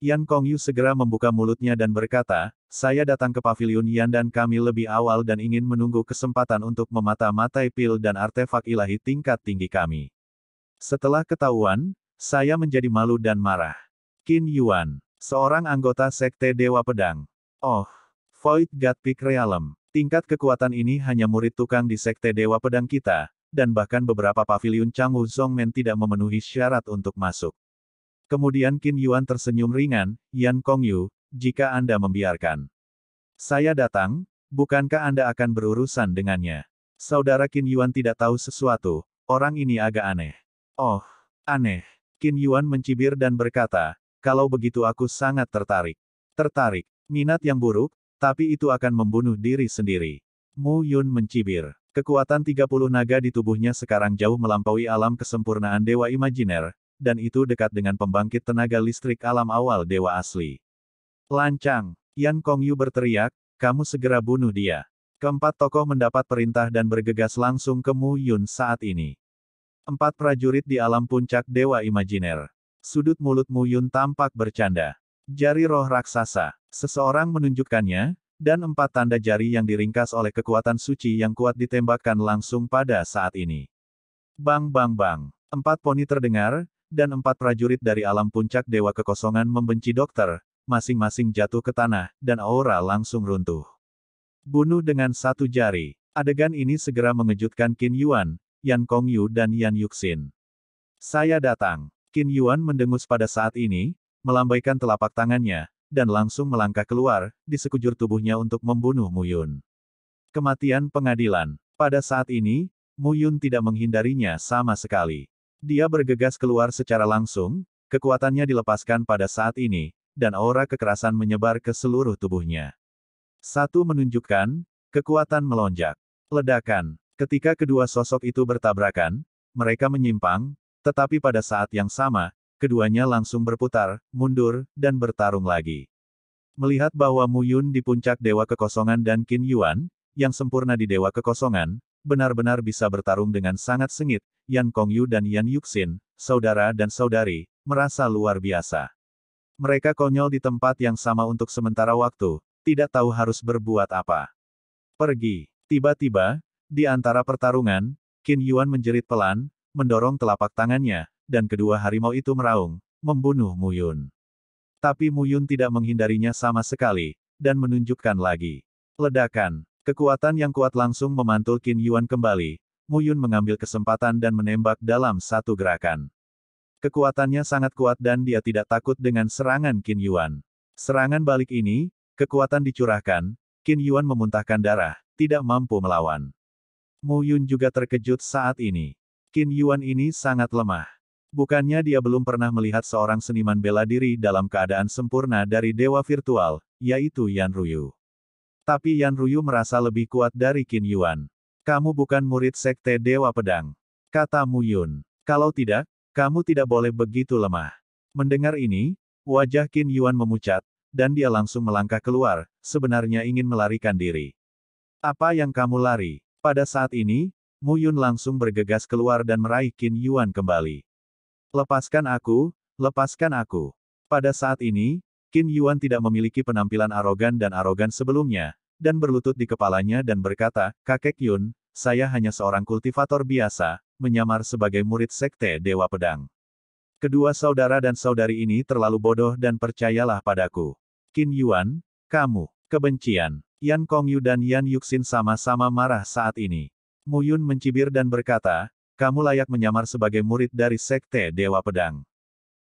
Yan Kong Yu segera membuka mulutnya dan berkata, saya datang ke pavilion Yan dan kami lebih awal dan ingin menunggu kesempatan untuk memata-matai pil dan artefak ilahi tingkat tinggi kami. Setelah ketahuan, saya menjadi malu dan marah. Qin Yuan, seorang anggota Sekte Dewa Pedang. Oh, Void Gatpik Realm. Tingkat kekuatan ini hanya murid tukang di Sekte Dewa Pedang kita, dan bahkan beberapa paviliun Chang Men tidak memenuhi syarat untuk masuk. Kemudian Qin Yuan tersenyum ringan, Yan Kongyu, jika Anda membiarkan. Saya datang, bukankah Anda akan berurusan dengannya? Saudara Qin Yuan tidak tahu sesuatu, orang ini agak aneh. Oh, aneh. Qin Yuan mencibir dan berkata, kalau begitu aku sangat tertarik. Tertarik, minat yang buruk, tapi itu akan membunuh diri sendiri. Mu Yun mencibir. Kekuatan 30 naga di tubuhnya sekarang jauh melampaui alam kesempurnaan Dewa Imajiner, dan itu dekat dengan pembangkit tenaga listrik alam awal Dewa asli. Lancang, Yan Kongyu berteriak, kamu segera bunuh dia. Keempat tokoh mendapat perintah dan bergegas langsung ke Mu Yun saat ini. Empat prajurit di alam puncak Dewa Imajiner. Sudut mulut Mu Yun tampak bercanda. Jari roh raksasa. Seseorang menunjukkannya, dan empat tanda jari yang diringkas oleh kekuatan suci yang kuat ditembakkan langsung pada saat ini. Bang bang bang, empat poni terdengar, dan empat prajurit dari alam puncak Dewa Kekosongan membenci dokter, masing-masing jatuh ke tanah, dan aura langsung runtuh. Bunuh dengan satu jari, adegan ini segera mengejutkan Qin Yuan, Yan Kong Yu dan Yan Yuxin. Saya datang, Qin Yuan mendengus pada saat ini, melambaikan telapak tangannya, dan langsung melangkah keluar, di sekujur tubuhnya untuk membunuh Muyun. Kematian pengadilan. Pada saat ini, Muyun tidak menghindarinya sama sekali. Dia bergegas keluar secara langsung, kekuatannya dilepaskan pada saat ini, dan aura kekerasan menyebar ke seluruh tubuhnya. Satu menunjukkan, kekuatan melonjak. Ledakan. Ketika kedua sosok itu bertabrakan, mereka menyimpang, tetapi pada saat yang sama, keduanya langsung berputar, mundur, dan bertarung lagi. Melihat bahwa Mu Yun di puncak Dewa Kekosongan dan Qin Yuan, yang sempurna di Dewa Kekosongan, benar-benar bisa bertarung dengan sangat sengit, Yan Kong Yu dan Yan Yuxin, saudara dan saudari, merasa luar biasa. Mereka konyol di tempat yang sama untuk sementara waktu, tidak tahu harus berbuat apa. Pergi. Tiba-tiba, di antara pertarungan, Qin Yuan menjerit pelan, mendorong telapak tangannya, dan kedua harimau itu meraung, membunuh Muyun. Tapi Muyun tidak menghindarinya sama sekali, dan menunjukkan lagi. Ledakan, kekuatan yang kuat langsung memantul Qin Yuan kembali, Muyun mengambil kesempatan dan menembak dalam satu gerakan. Kekuatannya sangat kuat dan dia tidak takut dengan serangan Qin Yuan. Serangan balik ini, kekuatan dicurahkan, Qin Yuan memuntahkan darah, tidak mampu melawan. Mu Yun juga terkejut saat ini. Qin Yuan ini sangat lemah. Bukannya dia belum pernah melihat seorang seniman bela diri dalam keadaan sempurna dari dewa virtual, yaitu Yan Ruyu. Tapi Yan Ruyu merasa lebih kuat dari Qin Yuan. Kamu bukan murid sekte Dewa Pedang. Kata Mu Yun. Kalau tidak, kamu tidak boleh begitu lemah. Mendengar ini, wajah Qin Yuan memucat, dan dia langsung melangkah keluar, sebenarnya ingin melarikan diri. Apa yang kamu lari? Pada saat ini, Mu Yun langsung bergegas keluar dan meraih Qin Yuan kembali. Lepaskan aku, lepaskan aku. Pada saat ini, Qin Yuan tidak memiliki penampilan arogan dan arogan sebelumnya, dan berlutut di kepalanya dan berkata, Kakek Yun, saya hanya seorang kultivator biasa, menyamar sebagai murid sekte Dewa Pedang. Kedua saudara dan saudari ini terlalu bodoh dan percayalah padaku. Qin Yuan, kamu, kebencian. Yan Kong Yu dan Yan Yuxin sama-sama marah saat ini. Mu Yun mencibir dan berkata, kamu layak menyamar sebagai murid dari Sekte Dewa Pedang.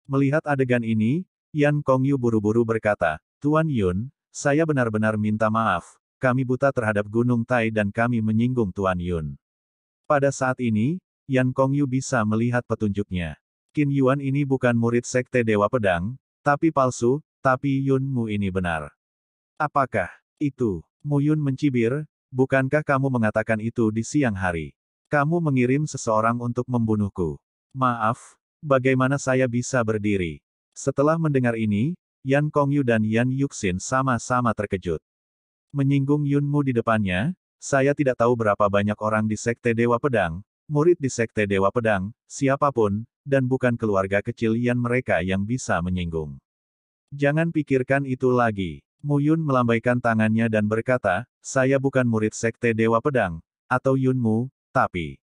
Melihat adegan ini, Yan Kongyu buru-buru berkata, Tuan Yun, saya benar-benar minta maaf, kami buta terhadap Gunung Tai dan kami menyinggung Tuan Yun. Pada saat ini, Yan Kongyu bisa melihat petunjuknya. Qin Yuan ini bukan murid Sekte Dewa Pedang, tapi palsu, tapi Yun Mu ini benar. Apakah itu? Mu Yun mencibir, bukankah kamu mengatakan itu di siang hari? Kamu mengirim seseorang untuk membunuhku. Maaf, bagaimana saya bisa berdiri? Setelah mendengar ini, Yan Kongyu dan Yan Yuxin sama-sama terkejut. Menyinggung Yunmu di depannya, saya tidak tahu berapa banyak orang di Sekte Dewa Pedang, murid di Sekte Dewa Pedang, siapapun, dan bukan keluarga kecil Yan mereka yang bisa menyinggung. Jangan pikirkan itu lagi. Mu Yun melambaikan tangannya dan berkata, saya bukan murid Sekte Dewa Pedang, atau Yunmu, tapi,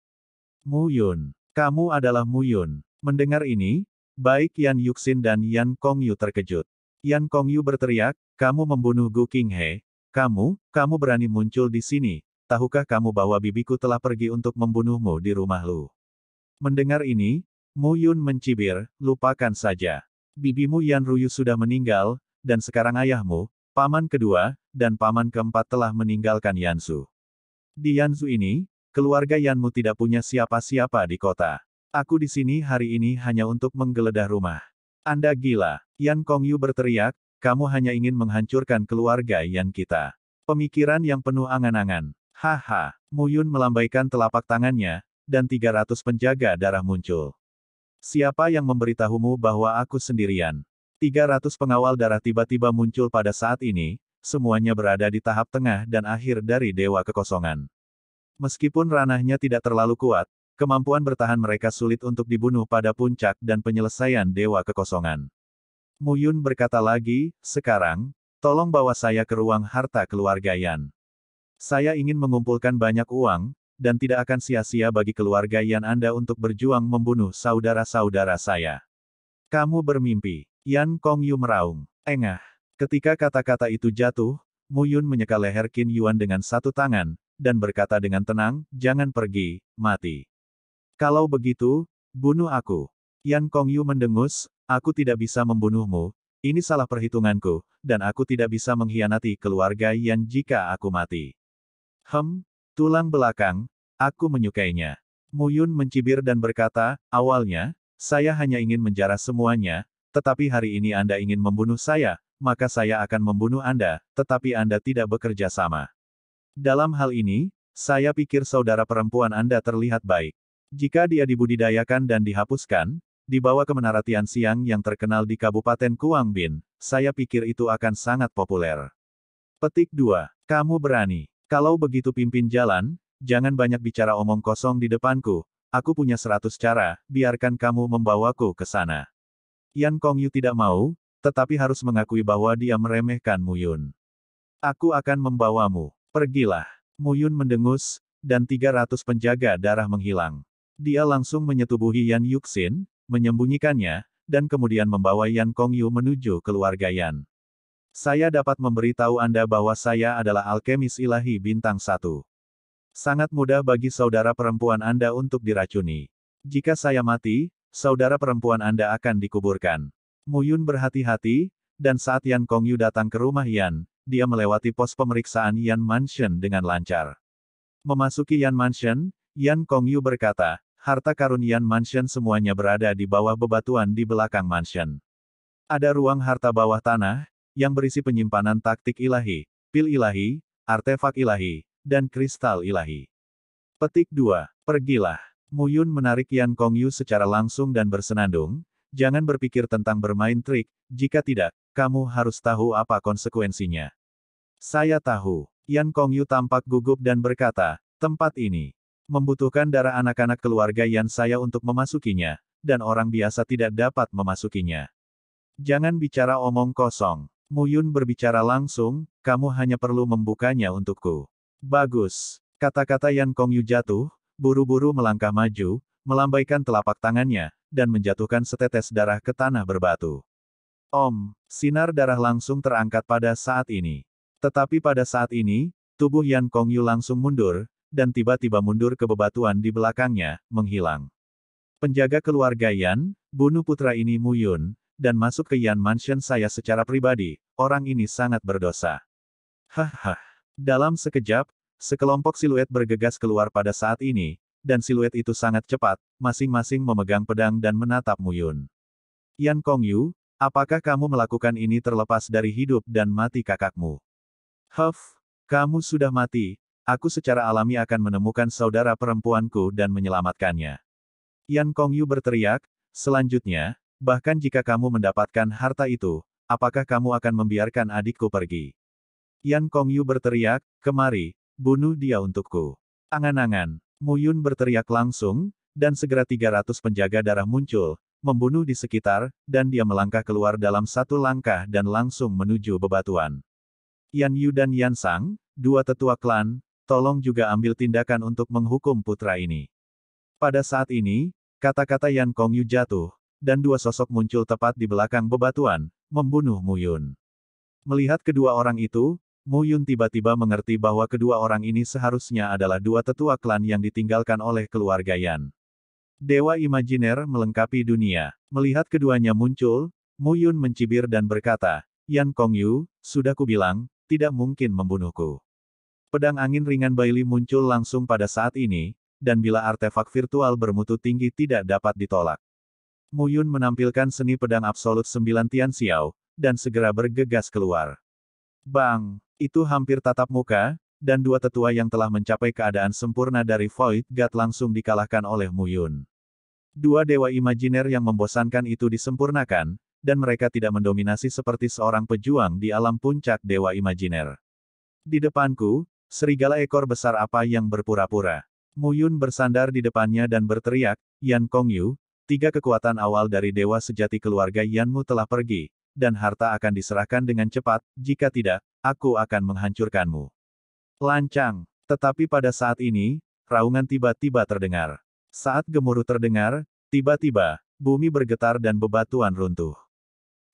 Muyun, kamu adalah Muyun. Mendengar ini, baik Yan Yuxin dan Yan Kongyu terkejut. Yan Kongyu berteriak, kamu membunuh Gu Qinghe, kamu, kamu berani muncul di sini, tahukah kamu bahwa bibiku telah pergi untuk membunuhmu di rumah Lu? Mendengar ini, Muyun mencibir, lupakan saja. Bibimu Yan Ruyu sudah meninggal, dan sekarang ayahmu, paman kedua, dan paman keempat telah meninggalkan Yansu. Di Yansu ini, Keluarga Yanmu tidak punya siapa-siapa di kota. Aku di sini hari ini hanya untuk menggeledah rumah. Anda gila. Yan Kongyu berteriak, kamu hanya ingin menghancurkan keluarga Yan kita. Pemikiran yang penuh angan-angan. Haha, Muyun melambaikan telapak tangannya, dan 300 penjaga darah muncul. Siapa yang memberitahumu bahwa aku sendirian? 300 pengawal darah tiba-tiba muncul pada saat ini, semuanya berada di tahap tengah dan akhir dari Dewa Kekosongan. Meskipun ranahnya tidak terlalu kuat, kemampuan bertahan mereka sulit untuk dibunuh pada puncak dan penyelesaian Dewa Kekosongan. Muyun berkata lagi, sekarang, tolong bawa saya ke ruang harta keluarga Yan. Saya ingin mengumpulkan banyak uang, dan tidak akan sia-sia bagi keluarga Yan Anda untuk berjuang membunuh saudara-saudara saya. Kamu bermimpi. Yan Kong Yu meraung. Engah. Ketika kata-kata itu jatuh, Muyun menyeka leher Qin Yuan dengan satu tangan, dan berkata dengan tenang, jangan pergi, mati. Kalau begitu, bunuh aku. Yan Kong Yu mendengus, aku tidak bisa membunuhmu, ini salah perhitunganku, dan aku tidak bisa mengkhianati keluarga Yan jika aku mati. Hem, tulang belakang, aku menyukainya. Muyun mencibir dan berkata, awalnya, saya hanya ingin menjarah semuanya, tetapi hari ini Anda ingin membunuh saya, maka saya akan membunuh Anda, tetapi Anda tidak bekerja sama. Dalam hal ini, saya pikir saudara perempuan Anda terlihat baik. Jika dia dibudidayakan dan dihapuskan, dibawa ke Menara Tian Siang yang terkenal di Kabupaten Kuangbin, saya pikir itu akan sangat populer. Petik 2. Kamu berani. Kalau begitu pimpin jalan, jangan banyak bicara omong kosong di depanku, aku punya seratus cara, biarkan kamu membawaku ke sana. Yan Kong Yu tidak mau, tetapi harus mengakui bahwa dia meremehkan Mu Yun. Aku akan membawamu. Pergilah. Muyun mendengus, dan 300 penjaga darah menghilang. Dia langsung menyetubuhi Yan Yuxin, menyembunyikannya, dan kemudian membawa Yan Kongyu menuju keluarga Yan. Saya dapat memberitahu Anda bahwa saya adalah alkemis ilahi bintang satu. Sangat mudah bagi saudara perempuan Anda untuk diracuni. Jika saya mati, saudara perempuan Anda akan dikuburkan. Muyun berhati-hati, dan saat Yan Kongyu datang ke rumah Yan, dia melewati pos pemeriksaan Yan Mansion dengan lancar. Memasuki Yan Mansion, Yan Kongyu berkata, harta karun Yan Mansion semuanya berada di bawah bebatuan di belakang mansion. Ada ruang harta bawah tanah, yang berisi penyimpanan taktik ilahi, pil ilahi, artefak ilahi, dan kristal ilahi. Petik 2. Pergilah. Muyun menarik Yan Kongyu secara langsung dan bersenandung, jangan berpikir tentang bermain trik, jika tidak, kamu harus tahu apa konsekuensinya. Saya tahu. Yan Kongyu tampak gugup dan berkata, tempat ini membutuhkan darah anak-anak keluarga Yan saya untuk memasukinya, dan orang biasa tidak dapat memasukinya. Jangan bicara omong kosong. Mu Yun berbicara langsung, kamu hanya perlu membukanya untukku. Bagus. Kata-kata Yan Kongyu jatuh, buru-buru melangkah maju, melambaikan telapak tangannya, dan menjatuhkan setetes darah ke tanah berbatu. Om, sinar darah langsung terangkat pada saat ini. Tetapi pada saat ini, tubuh Yan Kong Yu langsung mundur, dan tiba-tiba mundur ke bebatuan di belakangnya, menghilang. Penjaga keluarga Yan, bunuh putra ini Mu Yun, dan masuk ke Yan Mansion saya secara pribadi, orang ini sangat berdosa. Haha, Dalam sekejap, sekelompok siluet bergegas keluar pada saat ini, dan siluet itu sangat cepat, masing-masing memegang pedang dan menatap Mu Yun. Yan Kong Yu, Apakah kamu melakukan ini terlepas dari hidup dan mati kakakmu? Huff, kamu sudah mati, aku secara alami akan menemukan saudara perempuanku dan menyelamatkannya. Yan Kongyu berteriak, selanjutnya, bahkan jika kamu mendapatkan harta itu, apakah kamu akan membiarkan adikku pergi? Yan Kongyu berteriak, kemari, bunuh dia untukku. Angan-angan, Muyun berteriak langsung, dan segera 300 penjaga darah muncul, membunuh di sekitar, dan dia melangkah keluar dalam satu langkah dan langsung menuju bebatuan. Yan Yu dan Yan Sang, dua tetua klan, tolong juga ambil tindakan untuk menghukum putra ini. Pada saat ini, kata-kata Yan Kong Yu jatuh, dan dua sosok muncul tepat di belakang bebatuan, membunuh Mu Yun. Melihat kedua orang itu, Mu Yun tiba-tiba mengerti bahwa kedua orang ini seharusnya adalah dua tetua klan yang ditinggalkan oleh keluarga Yan. Dewa imajiner melengkapi dunia. Melihat keduanya muncul, Mu Yun mencibir dan berkata, Yan Kong Yu, sudah kubilang, tidak mungkin membunuhku. Pedang angin ringan Baili muncul langsung pada saat ini, dan bila artefak virtual bermutu tinggi tidak dapat ditolak. Mu Yun menampilkan seni pedang absolut sembilan Tian Xiao, dan segera bergegas keluar. Bang! Itu hampir tatap muka, dan dua tetua yang telah mencapai keadaan sempurna dari Void God langsung dikalahkan oleh Muyun. Dua dewa imajiner yang membosankan itu disempurnakan, dan mereka tidak mendominasi seperti seorang pejuang di alam puncak dewa imajiner. Di depanku, serigala ekor besar apa yang berpura-pura. Muyun bersandar di depannya dan berteriak, Yan Kongyu, tiga kekuatan awal dari dewa sejati keluarga Yanmu telah pergi, dan harta akan diserahkan dengan cepat, jika tidak, aku akan menghancurkanmu. Lancang. Tetapi pada saat ini, raungan tiba-tiba terdengar. Saat gemuruh terdengar, tiba-tiba, bumi bergetar dan bebatuan runtuh.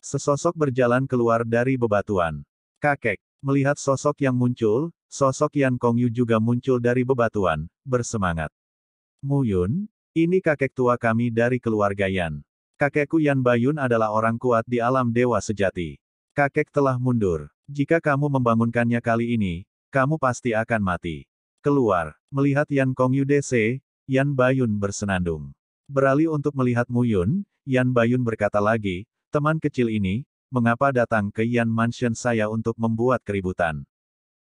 Sesosok berjalan keluar dari bebatuan. Kakek, melihat sosok yang muncul, sosok Yan Kong Yu juga muncul dari bebatuan, bersemangat. Muyun, ini kakek tua kami dari keluarga Yan. Kakekku Yan Bayun adalah orang kuat di alam dewa sejati. Kakek telah mundur. Jika kamu membangunkannya kali ini, kamu pasti akan mati. Keluar, melihat Yan Kong Yu DC, Yan Bayun bersenandung. Beralih untuk melihat Mu Yun, Yan Bayun berkata lagi, teman kecil ini, mengapa datang ke Yan Mansion saya untuk membuat keributan?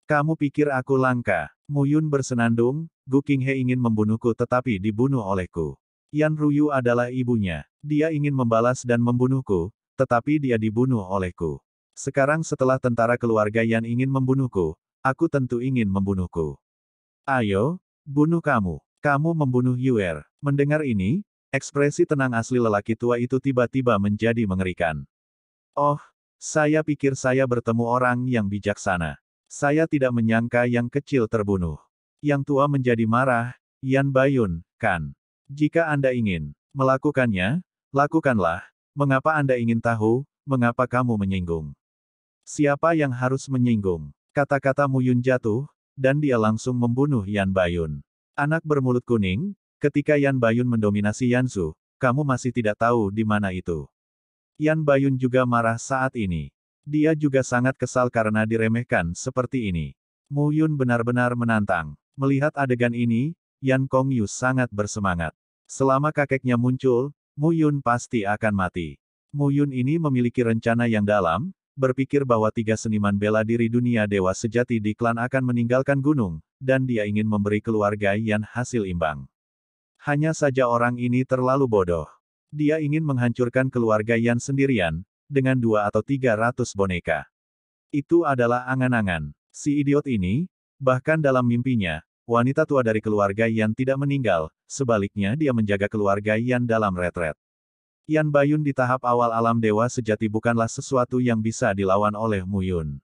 Kamu pikir aku langka? Mu Yun bersenandung, Gu Qinghe ingin membunuhku tetapi dibunuh olehku. Yan Ruyu adalah ibunya. Dia ingin membalas dan membunuhku, tetapi dia dibunuh olehku. Sekarang setelah tentara keluarga Yan ingin membunuhku, Aku tentu ingin membunuhku. Ayo, bunuh kamu. Kamu membunuh Yuer. Mendengar ini, ekspresi tenang asli lelaki tua itu tiba-tiba menjadi mengerikan. Oh, saya pikir saya bertemu orang yang bijaksana. Saya tidak menyangka yang kecil terbunuh. Yang tua menjadi marah, Yan Bayun, kan. Jika Anda ingin melakukannya, lakukanlah. Mengapa Anda ingin tahu, mengapa kamu menyinggung? Siapa yang harus menyinggung? Kata-kata Muyun jatuh, dan dia langsung membunuh Yan Bayun. Anak bermulut kuning, ketika Yan Bayun mendominasi Yansu, kamu masih tidak tahu di mana itu. Yan Bayun juga marah saat ini. Dia juga sangat kesal karena diremehkan seperti ini. Muyun benar-benar menantang. Melihat adegan ini, Yan Kong Yu sangat bersemangat. Selama kakeknya muncul, Muyun pasti akan mati. Muyun ini memiliki rencana yang dalam, berpikir bahwa tiga seniman bela diri dunia dewa sejati di klan akan meninggalkan gunung, dan dia ingin memberi keluarga Yan hasil imbang. Hanya saja orang ini terlalu bodoh. Dia ingin menghancurkan keluarga Yan sendirian, dengan dua atau tiga ratus boneka. Itu adalah angan-angan. Si idiot ini, bahkan dalam mimpinya, wanita tua dari keluarga Yan tidak meninggal, sebaliknya dia menjaga keluarga Yan dalam retret. Yan Bayun di tahap awal alam dewa sejati bukanlah sesuatu yang bisa dilawan oleh Muyun.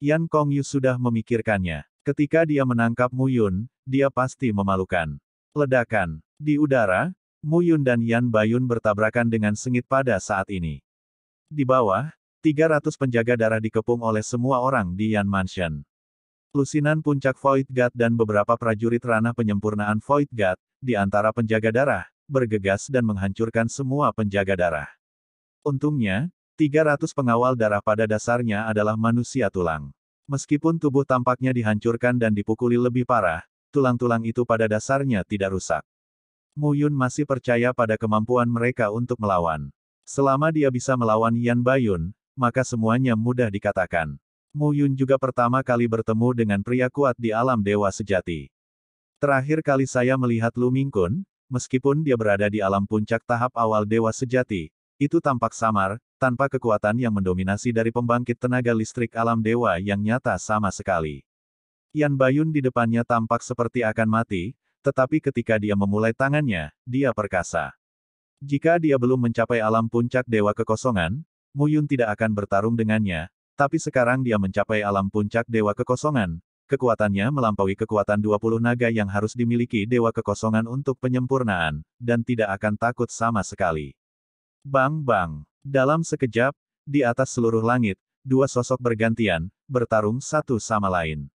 Yan Kong Yu sudah memikirkannya. Ketika dia menangkap Muyun, dia pasti memalukan. Ledakan. Di udara, Muyun dan Yan Bayun bertabrakan dengan sengit pada saat ini. Di bawah, 300 penjaga darah dikepung oleh semua orang di Yan Mansion. Lusinan puncak Void God dan beberapa prajurit ranah penyempurnaan Void God, di antara penjaga darah, bergegas dan menghancurkan semua penjaga darah. Untungnya, 300 pengawal darah pada dasarnya adalah manusia tulang. Meskipun tubuh tampaknya dihancurkan dan dipukuli lebih parah, tulang-tulang itu pada dasarnya tidak rusak. Muyun masih percaya pada kemampuan mereka untuk melawan. Selama dia bisa melawan Yan Bayun, maka semuanya mudah dikatakan. Muyun juga pertama kali bertemu dengan pria kuat di alam dewa sejati. Terakhir kali saya melihat Lu Mingkun, meskipun dia berada di alam puncak tahap awal dewa sejati, itu tampak samar, tanpa kekuatan yang mendominasi dari pembangkit tenaga listrik alam dewa yang nyata sama sekali. Yan Bayun di depannya tampak seperti akan mati, tetapi ketika dia memulai tangannya, dia perkasa. Jika dia belum mencapai alam puncak dewa kekosongan, Muyun tidak akan bertarung dengannya, tapi sekarang dia mencapai alam puncak dewa kekosongan, Kekuatannya melampaui kekuatan 20 naga yang harus dimiliki Dewa Kekosongan untuk penyempurnaan, dan tidak akan takut sama sekali. Bang-bang! Dalam sekejap, di atas seluruh langit, dua sosok bergantian, bertarung satu sama lain.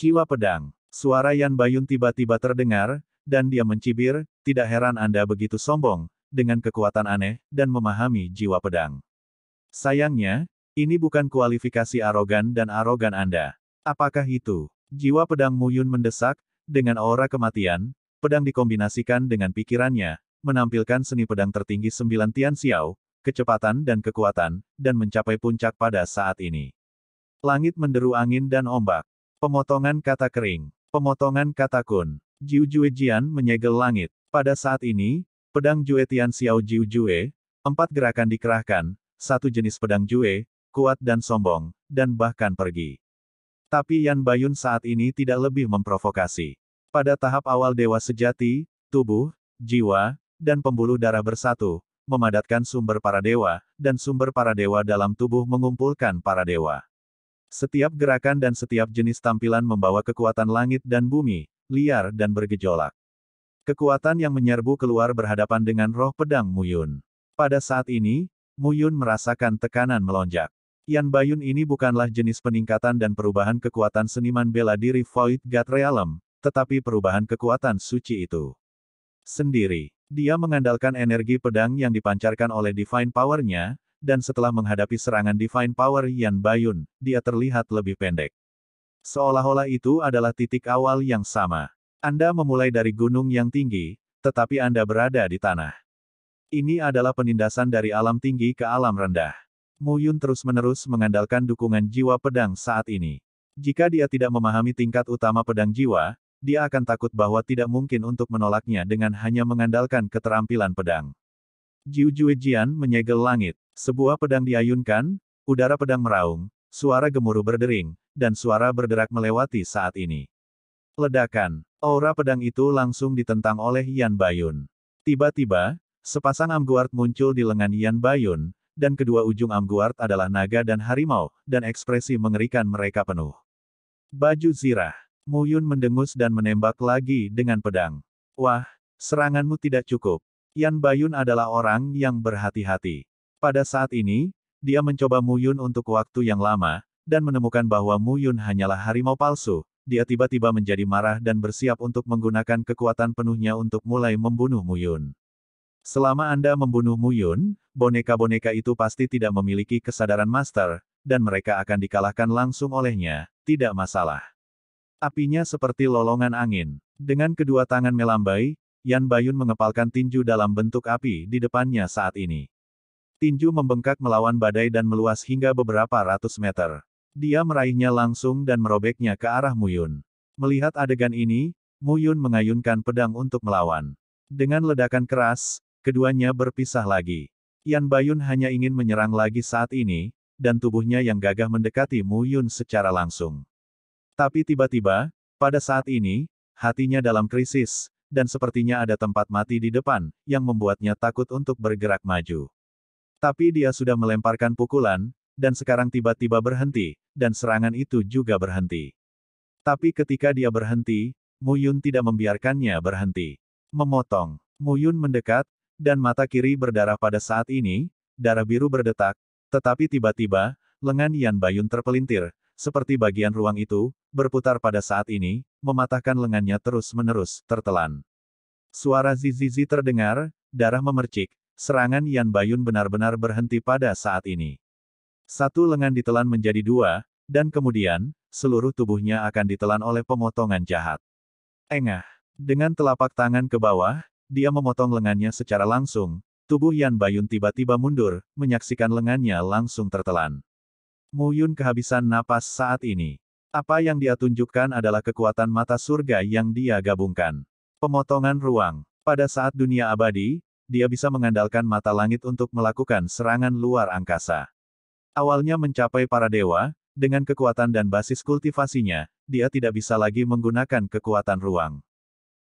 Jiwa pedang, suara Yan Bayun tiba-tiba terdengar, dan dia mencibir, tidak heran Anda begitu sombong, dengan kekuatan aneh, dan memahami jiwa pedang. Sayangnya, ini bukan kualifikasi arogan dan arogan Anda. Apakah itu? Jiwa pedang Muyun mendesak, dengan aura kematian, pedang dikombinasikan dengan pikirannya, menampilkan seni pedang tertinggi sembilan Tian Xiao, kecepatan dan kekuatan, dan mencapai puncak pada saat ini. Langit menderu angin dan ombak. Pemotongan kata kering. Pemotongan kata kun. Jiu Jue Jian menyegel langit. Pada saat ini, pedang Jue Tian Xiao Jiu Jue, empat gerakan dikerahkan, satu jenis pedang Jue, kuat dan sombong, dan bahkan pergi. Tapi Yan Bayun saat ini tidak lebih memprovokasi. Pada tahap awal Dewa Sejati, tubuh, jiwa, dan pembuluh darah bersatu, memadatkan sumber para dewa, dan sumber para dewa dalam tubuh mengumpulkan para dewa. Setiap gerakan dan setiap jenis tampilan membawa kekuatan langit dan bumi, liar dan bergejolak. Kekuatan yang menyerbu keluar berhadapan dengan roh pedang Muyun. Pada saat ini, Muyun merasakan tekanan melonjak. Yan Bayun ini bukanlah jenis peningkatan dan perubahan kekuatan seniman bela diri Void God Realm, tetapi perubahan kekuatan suci itu. Sendiri, dia mengandalkan energi pedang yang dipancarkan oleh Divine Power-nya, dan setelah menghadapi serangan Divine Power Yan Bayun, dia terlihat lebih pendek. Seolah-olah itu adalah titik awal yang sama. Anda memulai dari gunung yang tinggi, tetapi Anda berada di tanah. Ini adalah penindasan dari alam tinggi ke alam rendah. Mu Yun terus-menerus mengandalkan dukungan jiwa pedang saat ini. Jika dia tidak memahami tingkat utama pedang jiwa, dia akan takut bahwa tidak mungkin untuk menolaknya dengan hanya mengandalkan keterampilan pedang. Jiu Jue Jian menyegel langit. Sebuah pedang diayunkan, udara pedang meraung, suara gemuruh berdering, dan suara berderak melewati saat ini. Ledakan, aura pedang itu langsung ditentang oleh Yan Bayun. Tiba-tiba, sepasang amguard muncul di lengan Yan Bayun, dan kedua ujung Amguard adalah naga dan harimau, dan ekspresi mengerikan mereka penuh. Baju zirah. Muyun mendengus dan menembak lagi dengan pedang. Wah, seranganmu tidak cukup. Yan Bayun adalah orang yang berhati-hati. Pada saat ini, dia mencoba Muyun untuk waktu yang lama, dan menemukan bahwa Muyun hanyalah harimau palsu. Dia tiba-tiba menjadi marah dan bersiap untuk menggunakan kekuatan penuhnya untuk mulai membunuh Muyun. Selama Anda membunuh Muyun, boneka-boneka itu pasti tidak memiliki kesadaran master, dan mereka akan dikalahkan langsung olehnya, tidak masalah. Apinya seperti lolongan angin. Dengan kedua tangan melambai, Yan Bayun mengepalkan tinju dalam bentuk api di depannya saat ini. Tinju membengkak melawan badai dan meluas hingga beberapa ratus meter. Dia meraihnya langsung dan merobeknya ke arah Muyun. Melihat adegan ini, Muyun mengayunkan pedang untuk melawan. Dengan ledakan keras, keduanya berpisah lagi. Yan Bayun hanya ingin menyerang lagi saat ini, dan tubuhnya yang gagah mendekati Mu Yun secara langsung. Tapi tiba-tiba, pada saat ini, hatinya dalam krisis, dan sepertinya ada tempat mati di depan, yang membuatnya takut untuk bergerak maju. Tapi dia sudah melemparkan pukulan, dan sekarang tiba-tiba berhenti, dan serangan itu juga berhenti. Tapi ketika dia berhenti, Mu Yun tidak membiarkannya berhenti. Memotong, Mu Yun mendekat, dan mata kiri berdarah pada saat ini, darah biru berdetak, tetapi tiba-tiba, lengan Yan Bayun terpelintir, seperti bagian ruang itu, berputar pada saat ini, mematahkan lengannya terus-menerus, tertelan. Suara zizizi terdengar, darah memercik, serangan Yan Bayun benar-benar berhenti pada saat ini. Satu lengan ditelan menjadi dua, dan kemudian, seluruh tubuhnya akan ditelan oleh pemotongan jahat. Engah. Dengan telapak tangan ke bawah, dia memotong lengannya secara langsung, tubuh Yan Bayun tiba-tiba mundur, menyaksikan lengannya langsung tertelan. Mu Yun kehabisan napas saat ini. Apa yang dia tunjukkan adalah kekuatan mata surga yang dia gabungkan. Pemotongan ruang. Pada saat dunia abadi, dia bisa mengandalkan mata langit untuk melakukan serangan luar angkasa. Awalnya mencapai para dewa, dengan kekuatan dan basis kultivasinya, dia tidak bisa lagi menggunakan kekuatan ruang.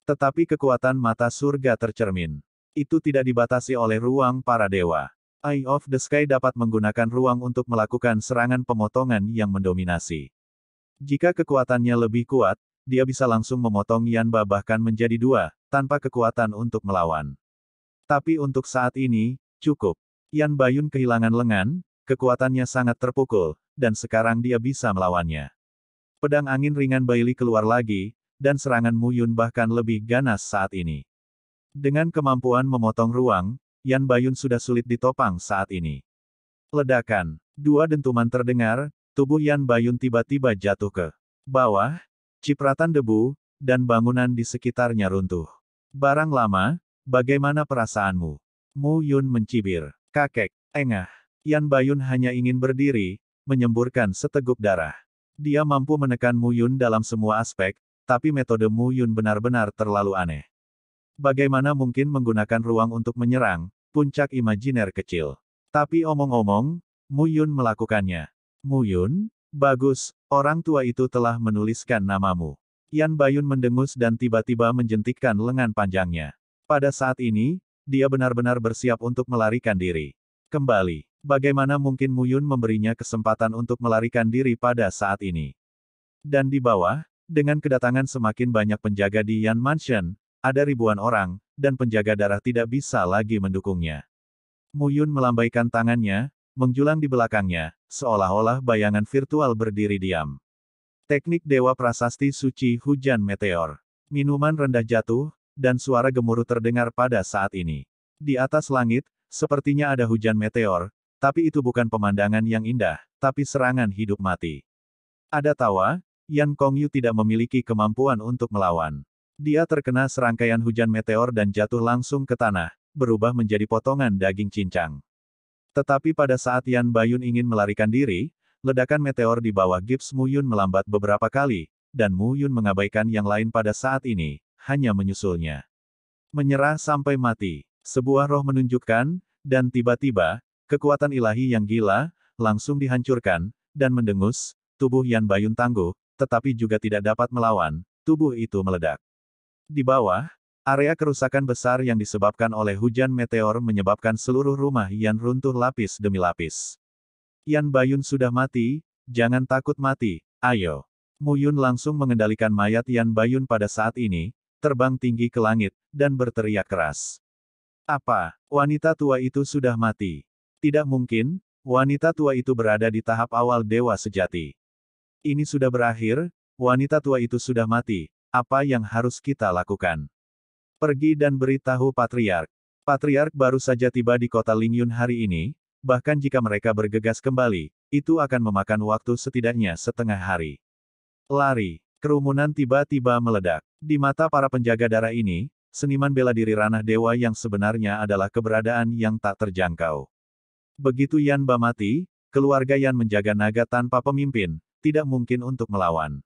Tetapi kekuatan mata surga tercermin. Itu tidak dibatasi oleh ruang para dewa. Eye of the Sky dapat menggunakan ruang untuk melakukan serangan pemotongan yang mendominasi. Jika kekuatannya lebih kuat, dia bisa langsung memotong Yanba bahkan menjadi dua, tanpa kekuatan untuk melawan. Tapi untuk saat ini, cukup. Yan Bayun kehilangan lengan, kekuatannya sangat terpukul, dan sekarang dia bisa melawannya. Pedang angin ringan Bailey keluar lagi, dan serangan Muyun bahkan lebih ganas saat ini. Dengan kemampuan memotong ruang, Yan Bayun sudah sulit ditopang saat ini. Ledakan, dua dentuman terdengar, tubuh Yan Bayun tiba-tiba jatuh ke bawah, cipratan debu, dan bangunan di sekitarnya runtuh. Barang lama, bagaimana perasaanmu? Mu Yun mencibir. Kakek, engah. Yan Bayun hanya ingin berdiri, menyemburkan seteguk darah. Dia mampu menekan Mu Yun dalam semua aspek, tapi metode Mu Yun benar-benar terlalu aneh. Bagaimana mungkin menggunakan ruang untuk menyerang, puncak imajiner kecil. Tapi omong-omong, Mu Yun melakukannya. Mu Yun, bagus, orang tua itu telah menuliskan namamu. Yan Bayun mendengus dan tiba-tiba menjentikkan lengan panjangnya. Pada saat ini, dia benar-benar bersiap untuk melarikan diri. Kembali, bagaimana mungkin Mu Yun memberinya kesempatan untuk melarikan diri pada saat ini? Dan di bawah, dengan kedatangan semakin banyak penjaga di Yan Mansion, ada ribuan orang, dan penjaga darah tidak bisa lagi mendukungnya. Mu Yun melambaikan tangannya, menjulang di belakangnya, seolah-olah bayangan virtual berdiri diam. Teknik Dewa Prasasti Suci Hujan Meteor. Minuman rendah jatuh, dan suara gemuruh terdengar pada saat ini. Di atas langit, sepertinya ada hujan meteor, tapi itu bukan pemandangan yang indah, tapi serangan hidup mati. Ada tawa, Yan Kong Yu tidak memiliki kemampuan untuk melawan. Dia terkena serangkaian hujan meteor dan jatuh langsung ke tanah, berubah menjadi potongan daging cincang. Tetapi pada saat Yan Bayun ingin melarikan diri, ledakan meteor di bawah gips Mu Yun melambat beberapa kali, dan Mu Yun mengabaikan yang lain pada saat ini, hanya menyusulnya. Menyerah sampai mati, sebuah roh menunjukkan, dan tiba-tiba, kekuatan ilahi yang gila, langsung dihancurkan, dan mendengus, tubuh Yan Bayun tangguh, tetapi juga tidak dapat melawan, tubuh itu meledak. Di bawah, area kerusakan besar yang disebabkan oleh hujan meteor menyebabkan seluruh rumah Yan runtuh lapis demi lapis. Yan Bayun sudah mati, jangan takut mati, ayo. Mu Yun langsung mengendalikan mayat Yan Bayun pada saat ini, terbang tinggi ke langit, dan berteriak keras. Apa, wanita tua itu sudah mati? Tidak mungkin, wanita tua itu berada di tahap awal dewa sejati. Ini sudah berakhir, wanita tua itu sudah mati, apa yang harus kita lakukan? Pergi dan beritahu Patriark. Patriark baru saja tiba di kota Lingyun hari ini, bahkan jika mereka bergegas kembali, itu akan memakan waktu setidaknya setengah hari. Lari, kerumunan tiba-tiba meledak. Di mata para penjaga darah ini, seniman bela diri ranah dewa yang sebenarnya adalah keberadaan yang tak terjangkau. Begitu Yan Ba mati, keluarga Yan menjaga naga tanpa pemimpin, tidak mungkin untuk melawan.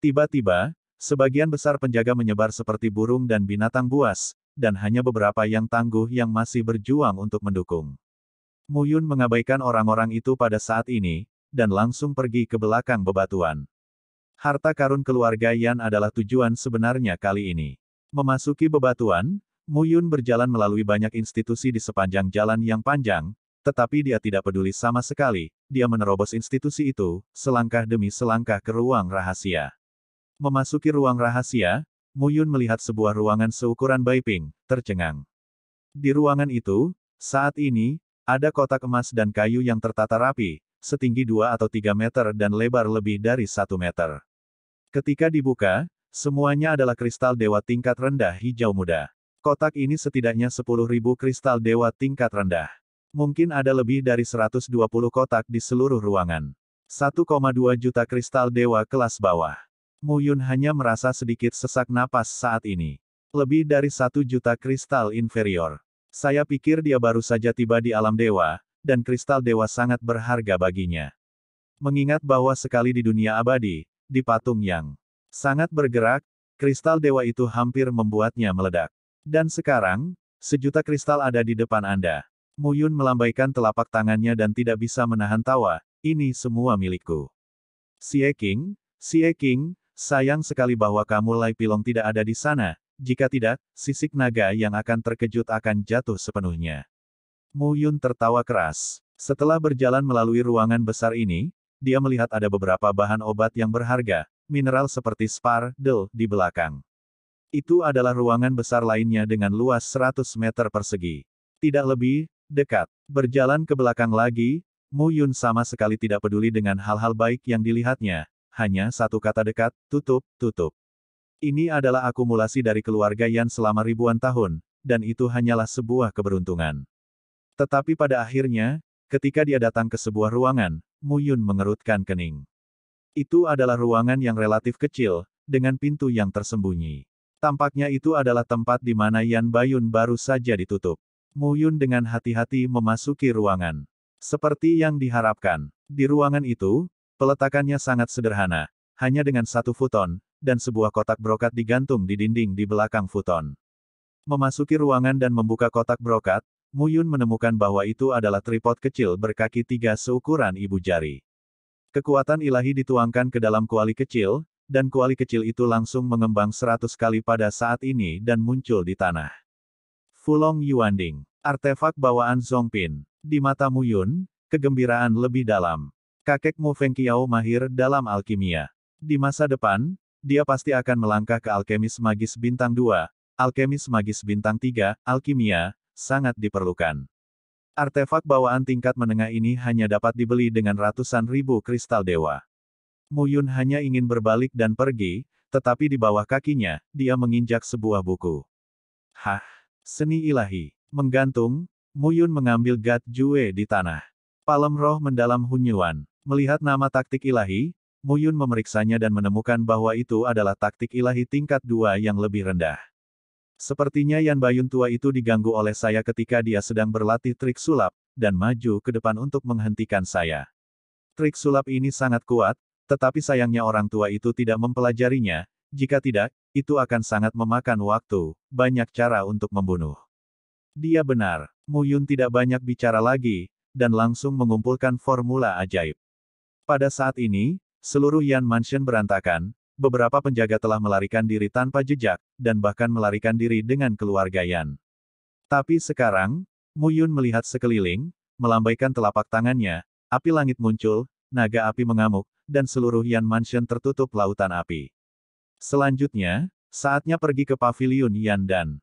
Tiba-tiba, sebagian besar penjaga menyebar seperti burung dan binatang buas, dan hanya beberapa yang tangguh yang masih berjuang untuk mendukung. Muyun mengabaikan orang-orang itu pada saat ini, dan langsung pergi ke belakang bebatuan. Harta karun keluarga Yan adalah tujuan sebenarnya kali ini. Memasuki bebatuan, Muyun berjalan melalui banyak institusi di sepanjang jalan yang panjang, tetapi dia tidak peduli sama sekali, dia menerobos institusi itu, selangkah demi selangkah ke ruang rahasia. Memasuki ruang rahasia, Muyun melihat sebuah ruangan seukuran Baiping, tercengang. Di ruangan itu, saat ini, ada kotak emas dan kayu yang tertata rapi, setinggi 2 atau 3 meter dan lebar lebih dari 1 meter. Ketika dibuka, semuanya adalah kristal dewa tingkat rendah hijau muda. Kotak ini setidaknya 10.000 kristal dewa tingkat rendah. Mungkin ada lebih dari 120 kotak di seluruh ruangan. 1,2 juta kristal dewa kelas bawah. Mu Yun hanya merasa sedikit sesak napas saat ini. Lebih dari 1 juta kristal inferior. Saya pikir dia baru saja tiba di alam dewa, dan kristal dewa sangat berharga baginya. Mengingat bahwa sekali di dunia abadi, di patung yang sangat bergerak, kristal dewa itu hampir membuatnya meledak. Dan sekarang, sejuta kristal ada di depan Anda. Muyun melambaikan telapak tangannya dan tidak bisa menahan tawa, ini semua milikku. Xie King, Xie King, sayang sekali bahwa kamu Lai Pilong tidak ada di sana, jika tidak, sisik naga yang akan terkejut akan jatuh sepenuhnya. Muyun tertawa keras. Setelah berjalan melalui ruangan besar ini, dia melihat ada beberapa bahan obat yang berharga, mineral seperti spar, del, di belakang. Itu adalah ruangan besar lainnya dengan luas 100 meter persegi. Tidak lebih, dekat, berjalan ke belakang lagi, Mu Yun sama sekali tidak peduli dengan hal-hal baik yang dilihatnya, hanya satu kata dekat, tutup, tutup. Ini adalah akumulasi dari keluarga Yan selama ribuan tahun, dan itu hanyalah sebuah keberuntungan. Tetapi pada akhirnya, ketika dia datang ke sebuah ruangan, Mu Yun mengerutkan kening. Itu adalah ruangan yang relatif kecil, dengan pintu yang tersembunyi. Tampaknya itu adalah tempat di mana Yan Bayun baru saja ditutup. Mu Yun dengan hati-hati memasuki ruangan. Seperti yang diharapkan, di ruangan itu, peletakannya sangat sederhana, hanya dengan satu futon, dan sebuah kotak brokat digantung di dinding di belakang futon. Memasuki ruangan dan membuka kotak brokat, Mu Yun menemukan bahwa itu adalah tripod kecil berkaki tiga seukuran ibu jari. Kekuatan ilahi dituangkan ke dalam kuali kecil, dan kuali kecil itu langsung mengembang seratus kali pada saat ini dan muncul di tanah. Fulong Yuanding. Artefak bawaan Zongpin. Di mata Mu Yun, kegembiraan lebih dalam. Kakek Mu Feng Qiao mahir dalam alkimia. Di masa depan, dia pasti akan melangkah ke alkemis magis bintang 2, alkemis magis bintang 3, alkimia, sangat diperlukan. Artefak bawaan tingkat menengah ini hanya dapat dibeli dengan ratusan ribu kristal dewa. Mu Yun hanya ingin berbalik dan pergi, tetapi di bawah kakinya, dia menginjak sebuah buku. Hah? Seni ilahi. Menggantung, Muyun mengambil Gat Jue di tanah. Palem roh mendalam Hunyuan. Melihat nama taktik ilahi, Muyun memeriksanya dan menemukan bahwa itu adalah taktik ilahi tingkat dua yang lebih rendah. Sepertinya Yan Bayun tua itu diganggu oleh saya ketika dia sedang berlatih trik sulap, dan maju ke depan untuk menghentikan saya. Trik sulap ini sangat kuat, tetapi sayangnya orang tua itu tidak mempelajarinya, jika tidak, itu akan sangat memakan waktu, banyak cara untuk membunuh. Dia benar, Muyun tidak banyak bicara lagi, dan langsung mengumpulkan formula ajaib. Pada saat ini, seluruh Yan Mansion berantakan, beberapa penjaga telah melarikan diri tanpa jejak, dan bahkan melarikan diri dengan keluarga Yan. Tapi sekarang, Muyun melihat sekeliling, melambaikan telapak tangannya, api langit muncul, naga api mengamuk, dan seluruh Yan Mansion tertutup lautan api. Selanjutnya, saatnya pergi ke pavilion Yandan.